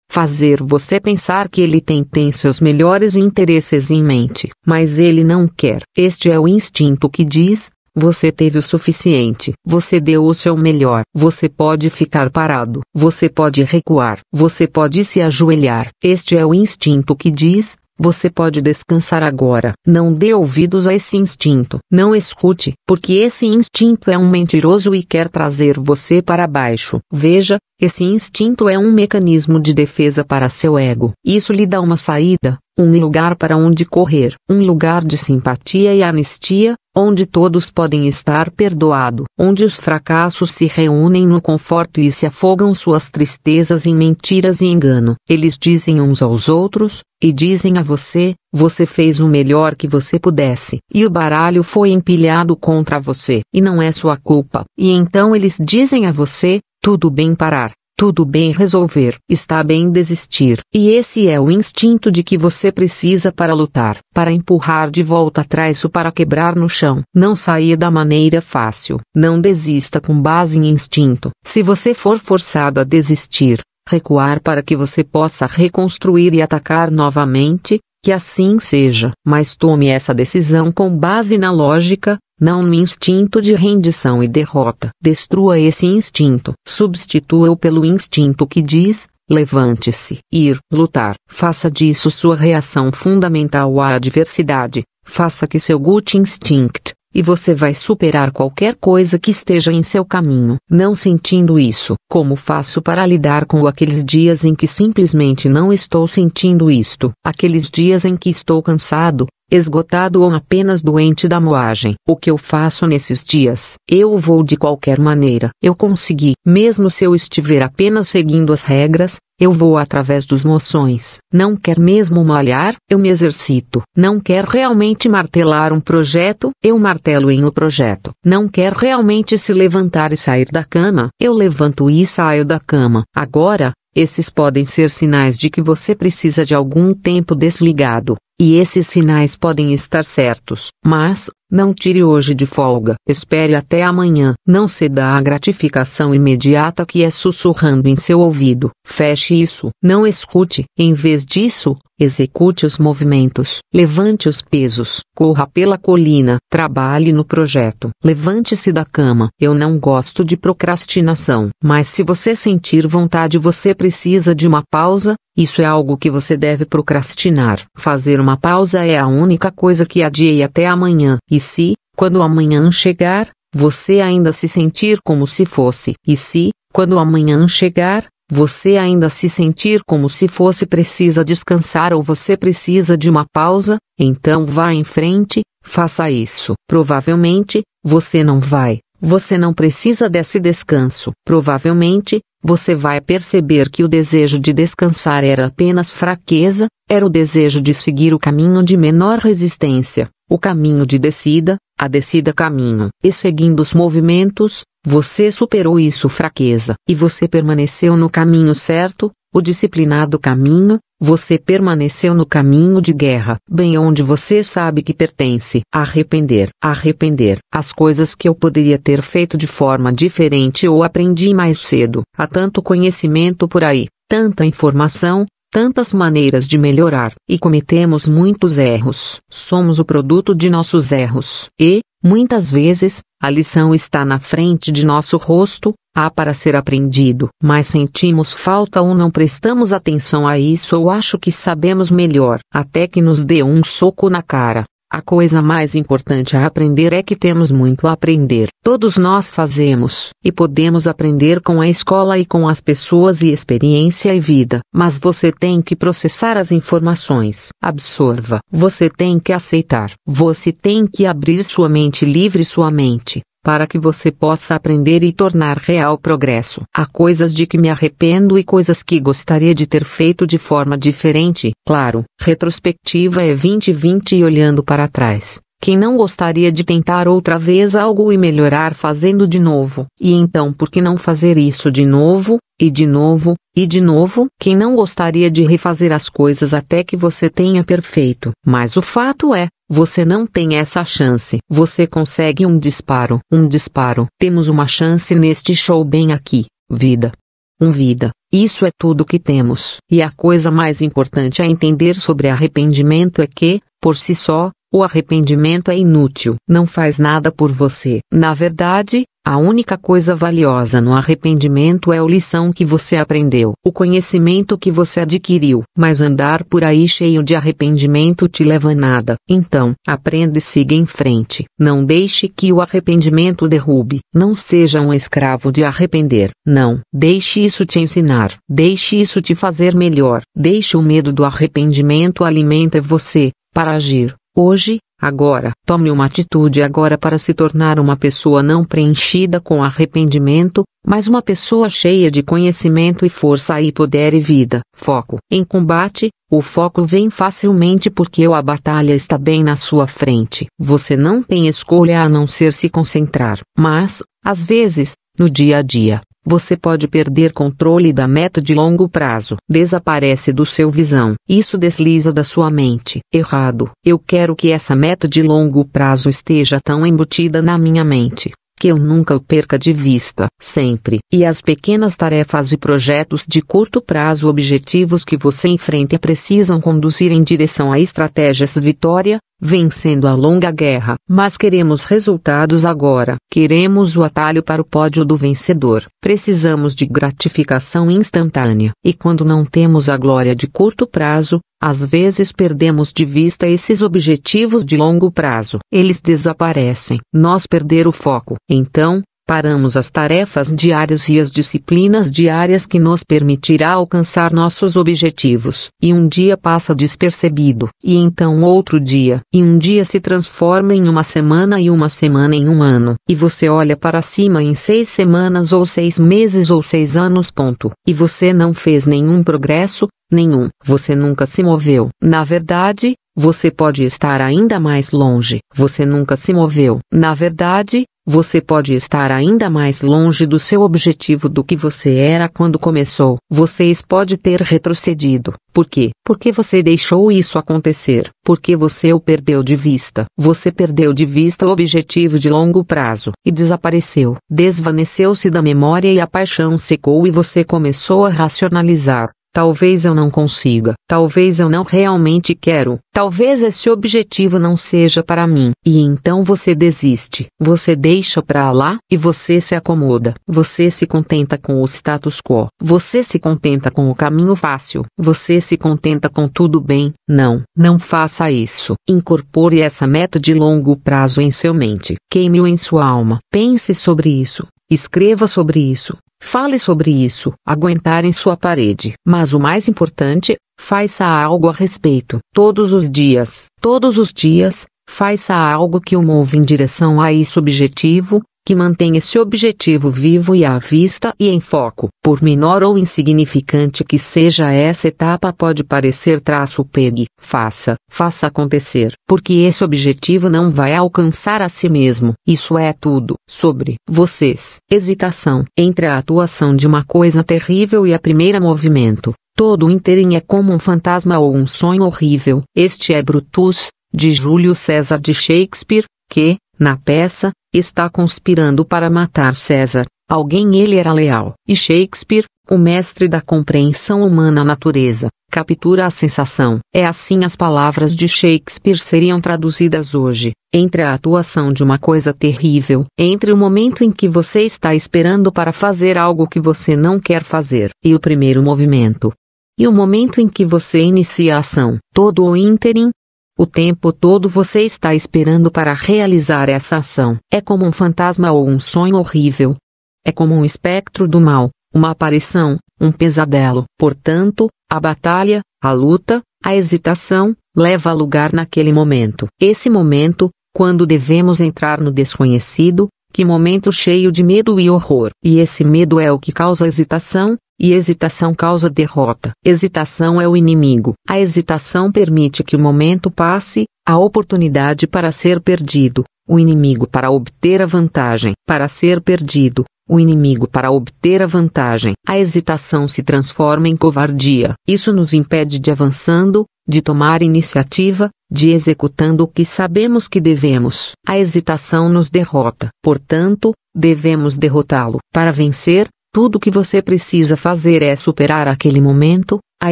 Speaker 1: fazer você pensar que ele tem, tem seus melhores interesses em mente, mas ele não quer. Este é o instinto que diz: você teve o suficiente, você deu o seu melhor, você pode ficar parado, você pode recuar, você pode se ajoelhar. Este é o instinto que diz: você pode descansar agora. Não dê ouvidos a esse instinto. Não escute, porque esse instinto é um mentiroso e quer trazer você para baixo. Veja, esse instinto é um mecanismo de defesa para seu ego. Isso lhe dá uma saída, um lugar para onde correr, um lugar de simpatia e anistia, onde todos podem estar perdoado, onde os fracassos se reúnem no conforto e se afogam suas tristezas em mentiras e engano. Eles dizem uns aos outros, e dizem a você: você fez o melhor que você pudesse, e o baralho foi empilhado contra você, e não é sua culpa. E então eles dizem a você: tudo bem parar, tudo bem resolver, está bem desistir. E esse é o instinto de que você precisa para lutar, para empurrar de volta atrás ou para quebrar no chão. Não sair da maneira fácil. Não desista com base em instinto. Se você for forçado a desistir, recuar para que você possa reconstruir e atacar novamente, que assim seja, mas tome essa decisão com base na lógica, não no instinto de rendição e derrota. Destrua esse instinto, substitua-o pelo instinto que diz: levante-se, ir, lutar. Faça disso sua reação fundamental à adversidade. Faça que seu gut instinct e você vai superar qualquer coisa que esteja em seu caminho. Não sentindo isso, como faço para lidar com aqueles dias em que simplesmente não estou sentindo isto? Aqueles dias em que estou cansado, esgotado ou apenas doente da moagem. O que eu faço nesses dias? Eu vou de qualquer maneira. Eu consegui, mesmo se eu estiver apenas seguindo as regras, eu vou através dos moções. Não quer mesmo malhar? Eu me exercito. Não quer realmente martelar um projeto? Eu martelo em o um projeto. Não quer realmente se levantar e sair da cama? Eu levanto e saio da cama. Agora, esses podem ser sinais de que você precisa de algum tempo desligado, e esses sinais podem estar certos. Mas, não tire hoje de folga. Espere até amanhã. Não ceda à gratificação imediata que é sussurrando em seu ouvido. Feche isso. Não escute. Em vez disso, Execute os movimentos, levante os pesos, corra pela colina, trabalhe no projeto, levante-se da cama. Eu não gosto de procrastinação, mas se você sentir vontade, você precisa de uma pausa. Isso é algo que você deve procrastinar. Fazer uma pausa é a única coisa que adiei até amanhã. E se, quando amanhã chegar, você ainda se sentir como se fosse, e se, quando amanhã chegar, você ainda se sentir como se fosse precisa descansar ou você precisa de uma pausa, então vá em frente, faça isso. Provavelmente, você não vai, você não precisa desse descanso. Provavelmente, você vai perceber que o desejo de descansar era apenas fraqueza, era o desejo de seguir o caminho de menor resistência o caminho de descida, a descida caminho, e seguindo os movimentos, você superou isso fraqueza, e você permaneceu no caminho certo, o disciplinado caminho, você permaneceu no caminho de guerra, bem onde você sabe que pertence. Arrepender, arrepender. As coisas que eu poderia ter feito de forma diferente ou aprendi mais cedo. Há tanto conhecimento por aí, tanta informação, tantas maneiras de melhorar e cometemos muitos erros. Somos o produto de nossos erros e, muitas vezes, a lição está na frente de nosso rosto, há para ser aprendido, mas sentimos falta ou não prestamos atenção a isso ou acho que sabemos melhor, até que nos dê um soco na cara. A coisa mais importante a aprender é que temos muito a aprender. Todos nós fazemos, e podemos aprender com a escola e com as pessoas e experiência e vida. Mas você tem que processar as informações. Absorva. Você tem que aceitar. Você tem que abrir sua mente livre sua mente para que você possa aprender e tornar real progresso. Há coisas de que me arrependo e coisas que gostaria de ter feito de forma diferente. Claro, retrospectiva é 2020 e olhando para trás. Quem não gostaria de tentar outra vez algo e melhorar fazendo de novo? E então por que não fazer isso de novo, e de novo, e de novo? Quem não gostaria de refazer as coisas até que você tenha perfeito? Mas o fato é, você não tem essa chance. Você consegue um disparo. Um disparo. Temos uma chance neste show bem aqui. Vida. Um vida. Isso é tudo que temos. E a coisa mais importante a entender sobre arrependimento é que, por si só, o arrependimento é inútil, não faz nada por você. Na verdade, a única coisa valiosa no arrependimento é a lição que você aprendeu, o conhecimento que você adquiriu, mas andar por aí cheio de arrependimento te leva a nada. Então, aprenda e siga em frente. Não deixe que o arrependimento derrube. Não seja um escravo de arrepender. Não. Deixe isso te ensinar. Deixe isso te fazer melhor. Deixe o medo do arrependimento alimenta você para agir. Hoje, Agora, tome uma atitude agora para se tornar uma pessoa não preenchida com arrependimento, mas uma pessoa cheia de conhecimento e força e poder e vida. Foco. Em combate, o foco vem facilmente porque a batalha está bem na sua frente. Você não tem escolha a não ser se concentrar, mas, às vezes, no dia a dia, você pode perder controle da meta de longo prazo. Desaparece do seu visão. Isso desliza da sua mente. Errado. Eu quero que essa meta de longo prazo esteja tão embutida na minha mente que eu nunca o perca de vista, sempre. E as pequenas tarefas e projetos de curto prazo objetivos que você enfrenta precisam conduzir em direção a estratégias vitória, vencendo a longa guerra. Mas queremos resultados agora. Queremos o atalho para o pódio do vencedor. Precisamos de gratificação instantânea. E quando não temos a glória de curto prazo, às vezes perdemos de vista esses objetivos de longo prazo. Eles desaparecem. Nós perder o foco. Então, paramos as tarefas diárias e as disciplinas diárias que nos permitirá alcançar nossos objetivos. E um dia passa despercebido, e então outro dia, e um dia se transforma em uma semana e uma semana em um ano. E você olha para cima em seis semanas ou seis meses ou seis anos ponto. E você não fez nenhum progresso, nenhum. Você nunca se moveu. Na verdade, você pode estar ainda mais longe. Você nunca se moveu. Na verdade, você pode estar ainda mais longe do seu objetivo do que você era quando começou. Vocês pode ter retrocedido. Por quê? Porque você deixou isso acontecer. Porque você o perdeu de vista. Você perdeu de vista o objetivo de longo prazo e desapareceu. Desvaneceu-se da memória e a paixão secou e você começou a racionalizar. Talvez eu não consiga, talvez eu não realmente quero, talvez esse objetivo não seja para mim. E então você desiste, você deixa para lá e você se acomoda. Você se contenta com o status quo, você se contenta com o caminho fácil, você se contenta com tudo bem. Não, não faça isso. Incorpore essa meta de longo prazo em seu mente, queime-o em sua alma. Pense sobre isso, escreva sobre isso, Fale sobre isso, aguentar em sua parede. Mas o mais importante, faça algo a respeito. Todos os dias, todos os dias, faça algo que o move em direção a isso objetivo, que mantém esse objetivo vivo e à vista e em foco. Por menor ou insignificante que seja essa etapa pode parecer traço pegue, faça, faça acontecer, porque esse objetivo não vai alcançar a si mesmo. Isso é tudo sobre vocês. Hesitação entre a atuação de uma coisa terrível e a primeira movimento. Todo o interim é como um fantasma ou um sonho horrível. Este é Brutus, de Júlio César de Shakespeare, que, na peça, está conspirando para matar César, alguém ele era leal, e Shakespeare, o mestre da compreensão humana à natureza, captura a sensação. É assim as palavras de Shakespeare seriam traduzidas hoje, entre a atuação de uma coisa terrível, entre o momento em que você está esperando para fazer algo que você não quer fazer, e o primeiro movimento. E o momento em que você inicia a ação, todo o ínterim, o tempo todo você está esperando para realizar essa ação. É como um fantasma ou um sonho horrível. É como um espectro do mal, uma aparição, um pesadelo. Portanto, a batalha, a luta, a hesitação, leva lugar naquele momento. Esse momento, quando devemos entrar no desconhecido, que momento cheio de medo e horror. E esse medo é o que causa hesitação, e hesitação causa derrota. Hesitação é o inimigo. A hesitação permite que o momento passe, a oportunidade para ser perdido, o inimigo para obter a vantagem, para ser perdido, o inimigo para obter a vantagem. A hesitação se transforma em covardia. Isso nos impede de avançando, de tomar iniciativa, de executando o que sabemos que devemos. A hesitação nos derrota. Portanto, devemos derrotá-lo. Para vencer, tudo o que você precisa fazer é superar aquele momento, a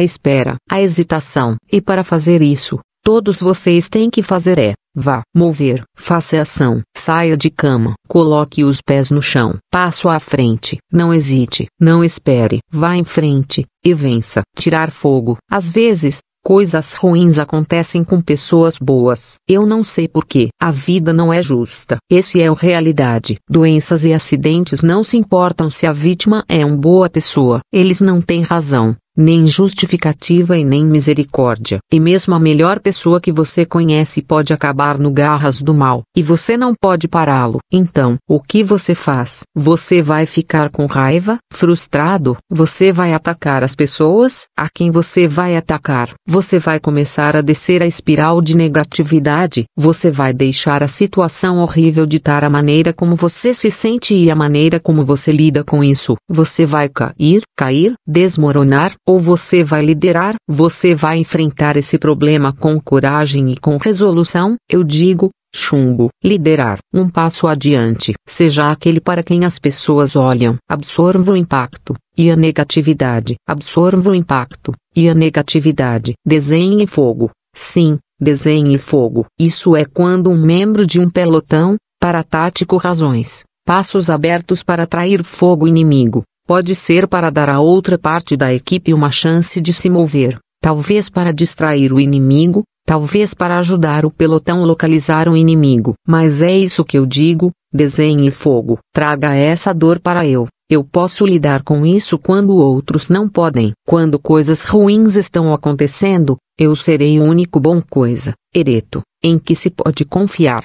Speaker 1: espera, a hesitação, e para fazer isso, todos vocês têm que fazer é: vá, mover, faça ação, saia de cama, coloque os pés no chão, passo à frente, não hesite, não espere, vá em frente e vença. Tirar fogo. Às vezes, Coisas ruins acontecem com pessoas boas. Eu não sei porquê. A vida não é justa. Esse é o realidade. Doenças e acidentes não se importam se a vítima é uma boa pessoa. Eles não têm razão nem justificativa e nem misericórdia. E mesmo a melhor pessoa que você conhece pode acabar no garras do mal, e você não pode pará-lo. Então, o que você faz? Você vai ficar com raiva, frustrado, você vai atacar as pessoas, a quem você vai atacar. Você vai começar a descer a espiral de negatividade, você vai deixar a situação horrível ditar a maneira como você se sente e a maneira como você lida com isso. Você vai cair, cair, desmoronar, ou você vai liderar, você vai enfrentar esse problema com coragem e com resolução, eu digo, chumbo. Liderar. Um passo adiante. Seja aquele para quem as pessoas olham. Absorva o impacto. E a negatividade. Absorva o impacto. E a negatividade. Desenhe fogo. Sim, desenhe fogo. Isso é quando um membro de um pelotão, para tático razões, passos abertos para atrair fogo inimigo, Pode ser para dar a outra parte da equipe uma chance de se mover, talvez para distrair o inimigo, talvez para ajudar o pelotão localizar o inimigo. Mas é isso que eu digo: desenhe fogo. Traga essa dor para eu. Eu posso lidar com isso quando outros não podem. Quando coisas ruins estão acontecendo, eu serei o único bom coisa, ereto, em que se pode confiar.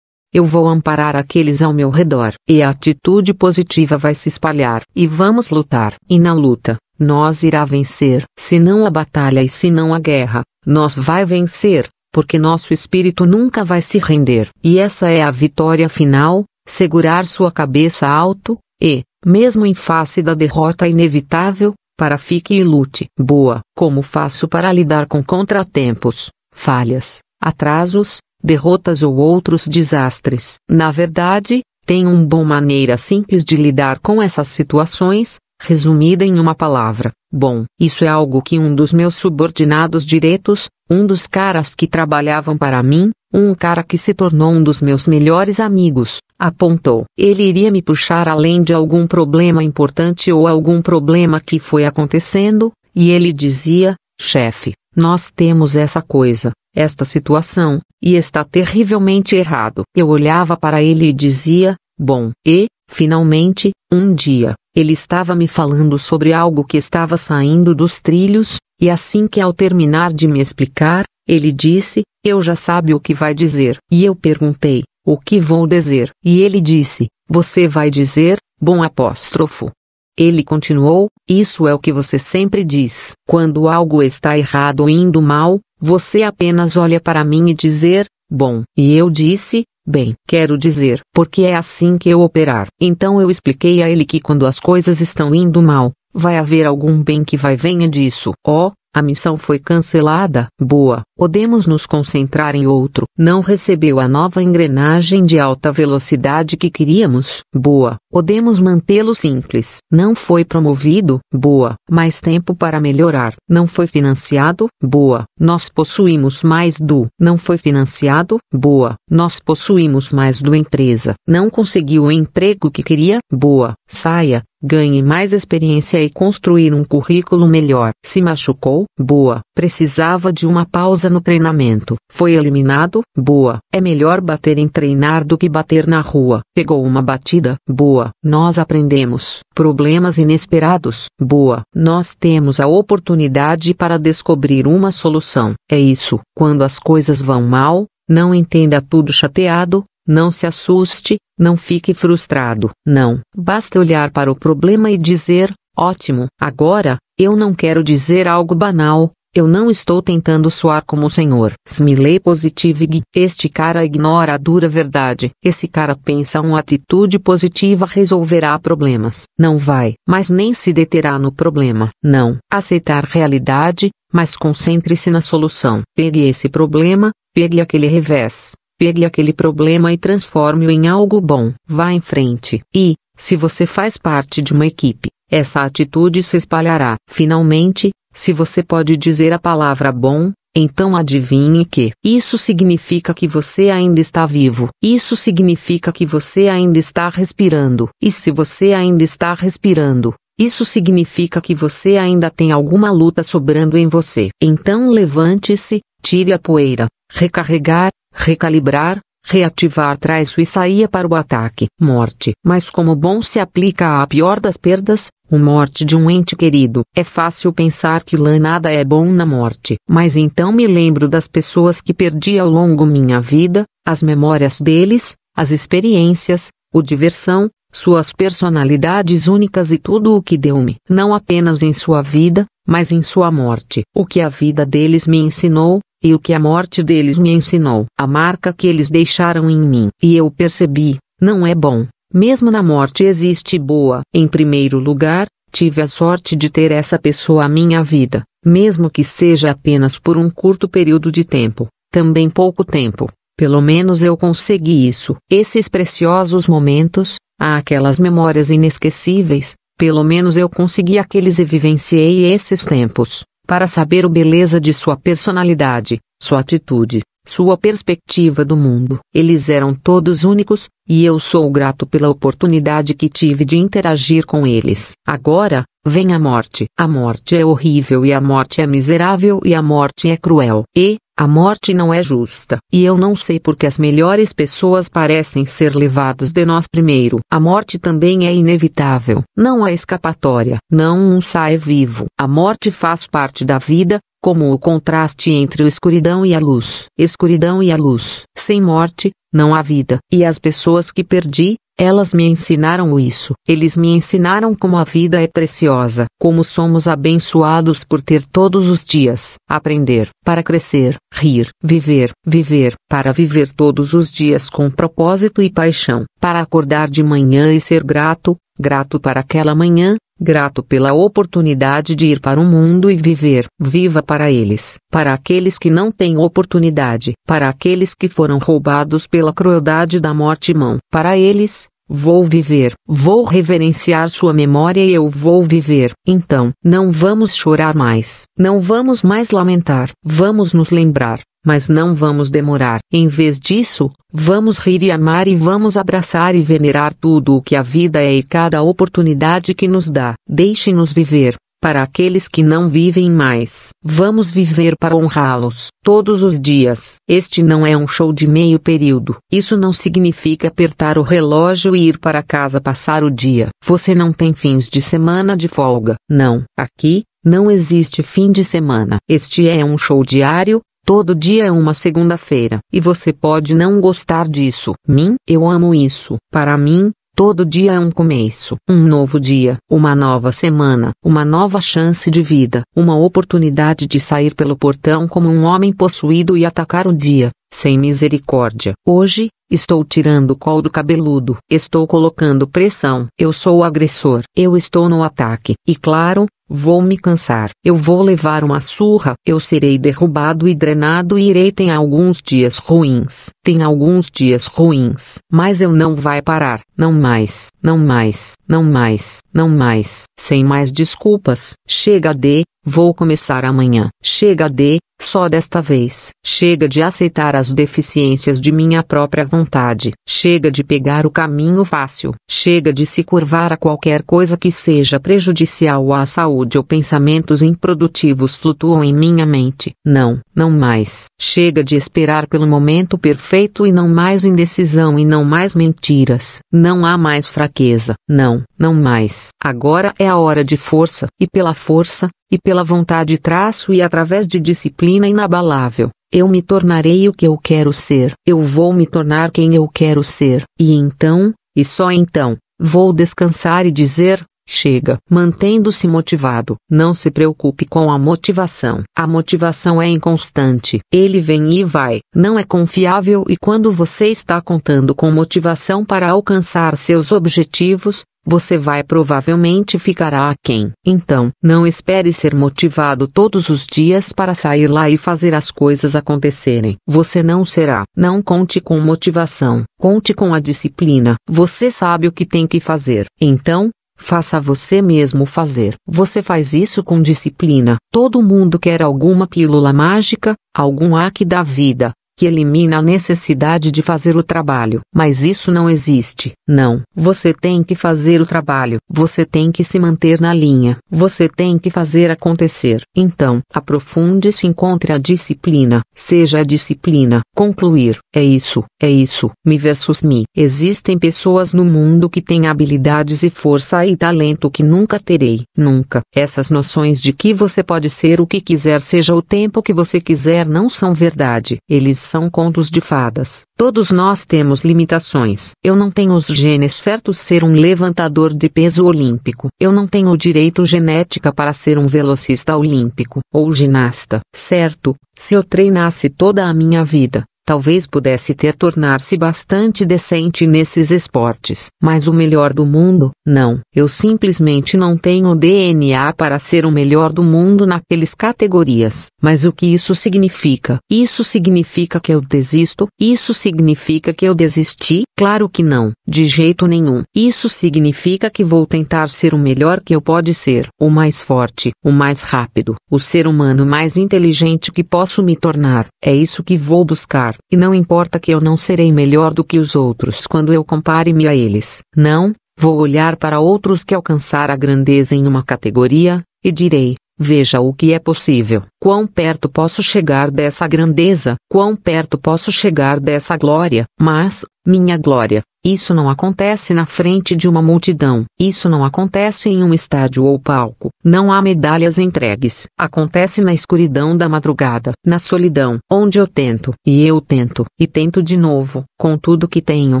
Speaker 1: Eu vou amparar aqueles ao meu redor, e a atitude positiva vai se espalhar, e vamos lutar. E na luta, nós irá vencer, se não a batalha e se não a guerra, nós vai vencer, porque nosso espírito nunca vai se render. E essa é a vitória final, segurar sua cabeça alto, e, mesmo em face da derrota inevitável, para fique e lute. Boa, como faço para lidar com contratempos, falhas, atrasos, derrotas ou outros desastres. Na verdade, tem uma bom maneira simples de lidar com essas situações, resumida em uma palavra. Bom, isso é algo que um dos meus subordinados diretos, um dos caras que trabalhavam para mim, um cara que se tornou um dos meus melhores amigos, apontou. Ele iria me puxar além de algum problema importante ou algum problema que foi acontecendo, e ele dizia: chefe, nós temos essa coisa, esta situação, e está terrivelmente errado. Eu olhava para ele e dizia: Bom, e, finalmente, um dia, ele estava me falando sobre algo que estava saindo dos trilhos, e assim que ao terminar de me explicar, ele disse: Eu já sabe o que vai dizer. E eu perguntei: O que vou dizer? E ele disse: Você vai dizer, bom apóstrofo. Ele continuou: isso é o que você sempre diz. Quando algo está errado ou indo mal, você apenas olha para mim e dizer, bom. E eu disse, Bem, quero dizer, porque é assim que eu operar. Então eu expliquei a ele que quando as coisas estão indo mal, vai haver algum bem que vai venha disso. Oh, a missão foi cancelada. Boa, podemos nos concentrar em outro. Não recebeu a nova engrenagem de alta velocidade que queríamos. Boa, podemos mantê-lo simples. Não foi promovido. Boa, mais tempo para melhorar. Não foi financiado. Boa, nós possuímos mais do. Não foi financiado. Boa, nós possuímos mais do empresa. Não conseguiu o emprego que queria. Boa, saia ganhe mais experiência e construir um currículo melhor. Se machucou, boa, precisava de uma pausa no treinamento. Foi eliminado, boa, é melhor bater em treinar do que bater na rua. Pegou uma batida, boa, nós aprendemos. Problemas inesperados, boa, nós temos a oportunidade para descobrir uma solução. É isso, quando as coisas vão mal, não entenda tudo chateado, não se assuste, não fique frustrado, não. Basta olhar para o problema e dizer: ótimo, agora, eu não quero dizer algo banal, eu não estou tentando soar como o senhor. Smiley Positive Este cara ignora a dura verdade. Esse cara pensa uma atitude positiva resolverá problemas. Não vai, mas nem se deterá no problema. Não. Aceitar realidade, mas concentre-se na solução. Pegue esse problema, pegue aquele revés, Pegue aquele problema e transforme-o em algo bom. Vá em frente. E, se você faz parte de uma equipe, essa atitude se espalhará. Finalmente, se você pode dizer a palavra bom, então adivinhe que isso significa que você ainda está vivo. Isso significa que você ainda está respirando. E se você ainda está respirando, isso significa que você ainda tem alguma luta sobrando em você. Então levante-se, tire a poeira, recarregar, recalibrar, reativar traço e saía para o ataque. Morte. Mas como bom se aplica à pior das perdas, o morte de um ente querido. É fácil pensar que lá nada é bom na morte. Mas então me lembro das pessoas que perdi ao longo minha vida, as memórias deles, as experiências, o diversão, suas personalidades únicas e tudo o que deu-me, não apenas em sua vida, mas em sua morte. O que a vida deles me ensinou, e o que a morte deles me ensinou. A marca que eles deixaram em mim. E eu percebi, não é bom. Mesmo na morte existe boa. Em primeiro lugar, tive a sorte de ter essa pessoa à minha vida, mesmo que seja apenas por um curto período de tempo, também pouco tempo. Pelo menos eu consegui isso. Esses preciosos momentos, há aquelas memórias inesquecíveis, pelo menos eu consegui aqueles e vivenciei esses tempos para saber o beleza de sua personalidade, sua atitude, sua perspectiva do mundo. Eles eram todos únicos, e eu sou grato pela oportunidade que tive de interagir com eles. Agora, vem a morte. A morte é horrível e a morte é miserável e a morte é cruel. E, a morte não é justa, e eu não sei porque as melhores pessoas parecem ser levadas de nós primeiro. A morte também é inevitável, não há escapatória, não um sai vivo. A morte faz parte da vida, como o contraste entre a escuridão e a luz. Escuridão e a luz. Sem morte, não há vida. E as pessoas que perdi, elas me ensinaram isso. Eles me ensinaram como a vida é preciosa, como somos abençoados por ter todos os dias. Aprender, para crescer, rir, viver, viver, para viver todos os dias com propósito e paixão, para acordar de manhã e ser grato, grato para aquela manhã, grato pela oportunidade de ir para o mundo e viver. Viva para eles, para aqueles que não têm oportunidade, para aqueles que foram roubados pela crueldade da morte mão. Para eles, vou viver, vou reverenciar sua memória e eu vou viver. Então, não vamos chorar mais, não vamos mais lamentar, vamos nos lembrar mas não vamos demorar. Em vez disso, vamos rir e amar e vamos abraçar e venerar tudo o que a vida é e cada oportunidade que nos dá. Deixe-nos viver para aqueles que não vivem mais. Vamos viver para honrá-los todos os dias. Este não é um show de meio período. Isso não significa apertar o relógio e ir para casa passar o dia. Você não tem fins de semana de folga. Não. Aqui, não existe fim de semana. Este é um show diário, Todo dia é uma segunda-feira, e você pode não gostar disso. Mim, eu amo isso. Para mim, todo dia é um começo, um novo dia, uma nova semana, uma nova chance de vida, uma oportunidade de sair pelo portão como um homem possuído e atacar o dia, sem misericórdia. Hoje, Estou tirando o do cabeludo. Estou colocando pressão. Eu sou o agressor. Eu estou no ataque. E claro, Vou me cansar. Eu vou levar uma surra. Eu serei derrubado e drenado e irei tem alguns dias ruins. Tem alguns dias ruins. Mas eu não vai parar. Não mais. Não mais. Não mais. Não mais. Sem mais desculpas. Chega de. Vou começar amanhã. Chega de. Só desta vez, chega de aceitar as deficiências de minha própria vontade, chega de pegar o caminho fácil, chega de se curvar a qualquer coisa que seja prejudicial à saúde ou pensamentos improdutivos flutuam em minha mente. Não, não mais. Chega de esperar pelo momento perfeito e não mais indecisão e não mais mentiras. Não há mais fraqueza. Não, não mais. Agora é a hora de força, e pela força, e pela vontade traço e através de disciplina inabalável, eu me tornarei o que eu quero ser. Eu vou me tornar quem eu quero ser. E então, e só então, vou descansar e dizer: chega. Mantendo-se motivado, não se preocupe com a motivação. A motivação é inconstante. Ele vem e vai, não é confiável e quando você está contando com motivação para alcançar seus objetivos, você vai provavelmente ficará aquém. Então, não espere ser motivado todos os dias para sair lá e fazer as coisas acontecerem. Você não será. Não conte com motivação, conte com a disciplina. Você sabe o que tem que fazer. Então, Faça você mesmo fazer. Você faz isso com disciplina. Todo mundo quer alguma pílula mágica, algum hack da vida, que elimina a necessidade de fazer o trabalho. Mas isso não existe. Não. Você tem que fazer o trabalho. Você tem que se manter na linha. Você tem que fazer acontecer. Então, aprofunde-se encontre a disciplina. Seja a disciplina. Concluir. É isso. É isso. Me versus me. Existem pessoas no mundo que têm habilidades e força e talento que nunca terei. Nunca. Essas noções de que você pode ser o que quiser seja o tempo que você quiser não são verdade. Eles são contos de fadas. Todos nós temos limitações. Eu não tenho os genes certos ser um levantador de peso olímpico. Eu não tenho o direito genética para ser um velocista olímpico ou ginasta. Certo, se eu treinasse toda a minha vida, Talvez pudesse ter tornar-se bastante decente nesses esportes, mas o melhor do mundo, não. Eu simplesmente não tenho DNA para ser o melhor do mundo naqueles categorias. Mas o que isso significa? Isso significa que eu desisto? Isso significa que eu desisti? Claro que não, de jeito nenhum. Isso significa que vou tentar ser o melhor que eu pode ser, o mais forte, o mais rápido, o ser humano mais inteligente que posso me tornar. É isso que vou buscar melhor, e não importa que eu não serei melhor do que os outros quando eu compare-me a eles. Não, vou olhar para outros que alcançaram a grandeza em uma categoria, e direi: Veja o que é possível. Quão perto posso chegar dessa grandeza, quão perto posso chegar dessa glória, mas, minha glória, isso não acontece na frente de uma multidão, isso não acontece em um estádio ou palco, não há medalhas entregues, acontece na escuridão da madrugada, na solidão, onde eu tento, e eu tento, e tento de novo, com tudo que tenho,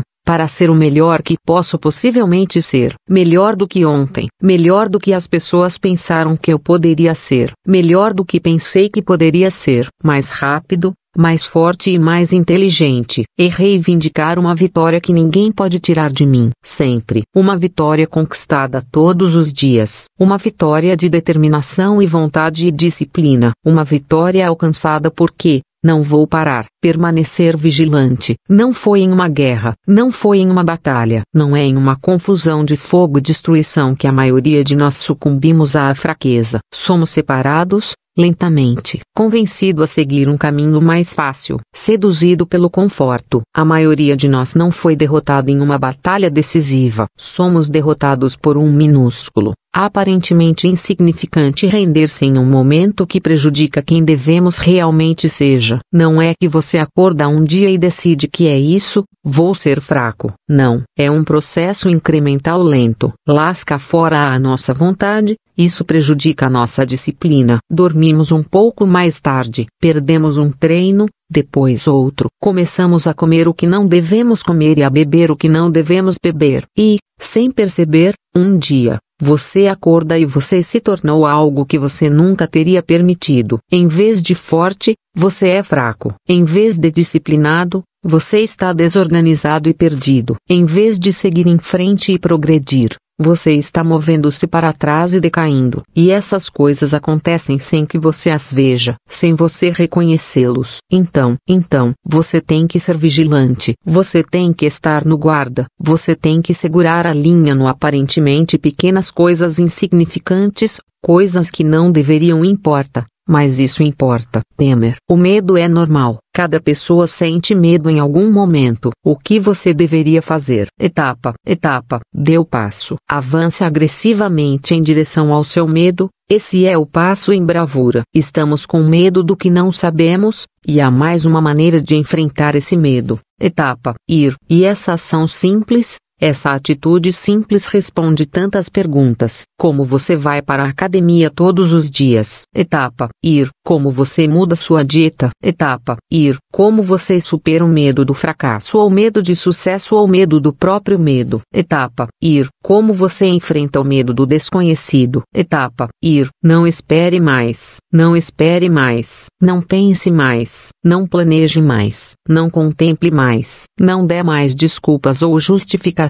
Speaker 1: para ser o melhor que posso possivelmente ser, melhor do que ontem, melhor do que as pessoas pensaram que eu poderia ser, melhor do que pensei que poderia ser, mais rápido, mais forte e mais inteligente, e reivindicar uma vitória que ninguém pode tirar de mim, sempre, uma vitória conquistada todos os dias, uma vitória de determinação e vontade e disciplina, uma vitória alcançada porque, não vou parar, permanecer vigilante. Não foi em uma guerra, não foi em uma batalha, não é em uma confusão de fogo e destruição que a maioria de nós sucumbimos à fraqueza. Somos separados, lentamente, convencido a seguir um caminho mais fácil, seduzido pelo conforto. A maioria de nós não foi derrotada em uma batalha decisiva, somos derrotados por um minúsculo, aparentemente insignificante render-se em um momento que prejudica quem devemos realmente seja. Não é que você acorda um dia e decide que é isso, vou ser fraco. Não, é um processo incremental lento. Lasca fora a nossa vontade, isso prejudica a nossa disciplina. Dormimos um pouco mais tarde, perdemos um treino, depois outro. Começamos a comer o que não devemos comer e a beber o que não devemos beber. E, sem perceber, um dia, você acorda e você se tornou algo que você nunca teria permitido. Em vez de forte, você é fraco. Em vez de disciplinado, você está desorganizado e perdido. Em vez de seguir em frente e progredir, você está movendo-se para trás e decaindo, e essas coisas acontecem sem que você as veja, sem você reconhecê-los. Então, então, você tem que ser vigilante, você tem que estar no guarda, você tem que segurar a linha no aparentemente pequenas coisas insignificantes, coisas que não deveriam importa, mas isso importa. Temer. O medo é normal. Cada pessoa sente medo em algum momento. O que você deveria fazer? Etapa, etapa, dê o passo. Avance agressivamente em direção ao seu medo. Esse é o passo em bravura. Estamos com medo do que não sabemos, e há mais uma maneira de enfrentar esse medo. Etapa: ir. E essa ação simples, essa atitude simples responde tantas perguntas, como você vai para a academia todos os dias, etapa, ir, como você muda sua dieta, etapa, ir, como você supera o medo do fracasso ou medo de sucesso ou medo do próprio medo, etapa, ir, como você enfrenta o medo do desconhecido, etapa, ir, não espere mais, não espere mais, não pense mais, não planeje mais, não contemple mais, não dê mais desculpas ou justificações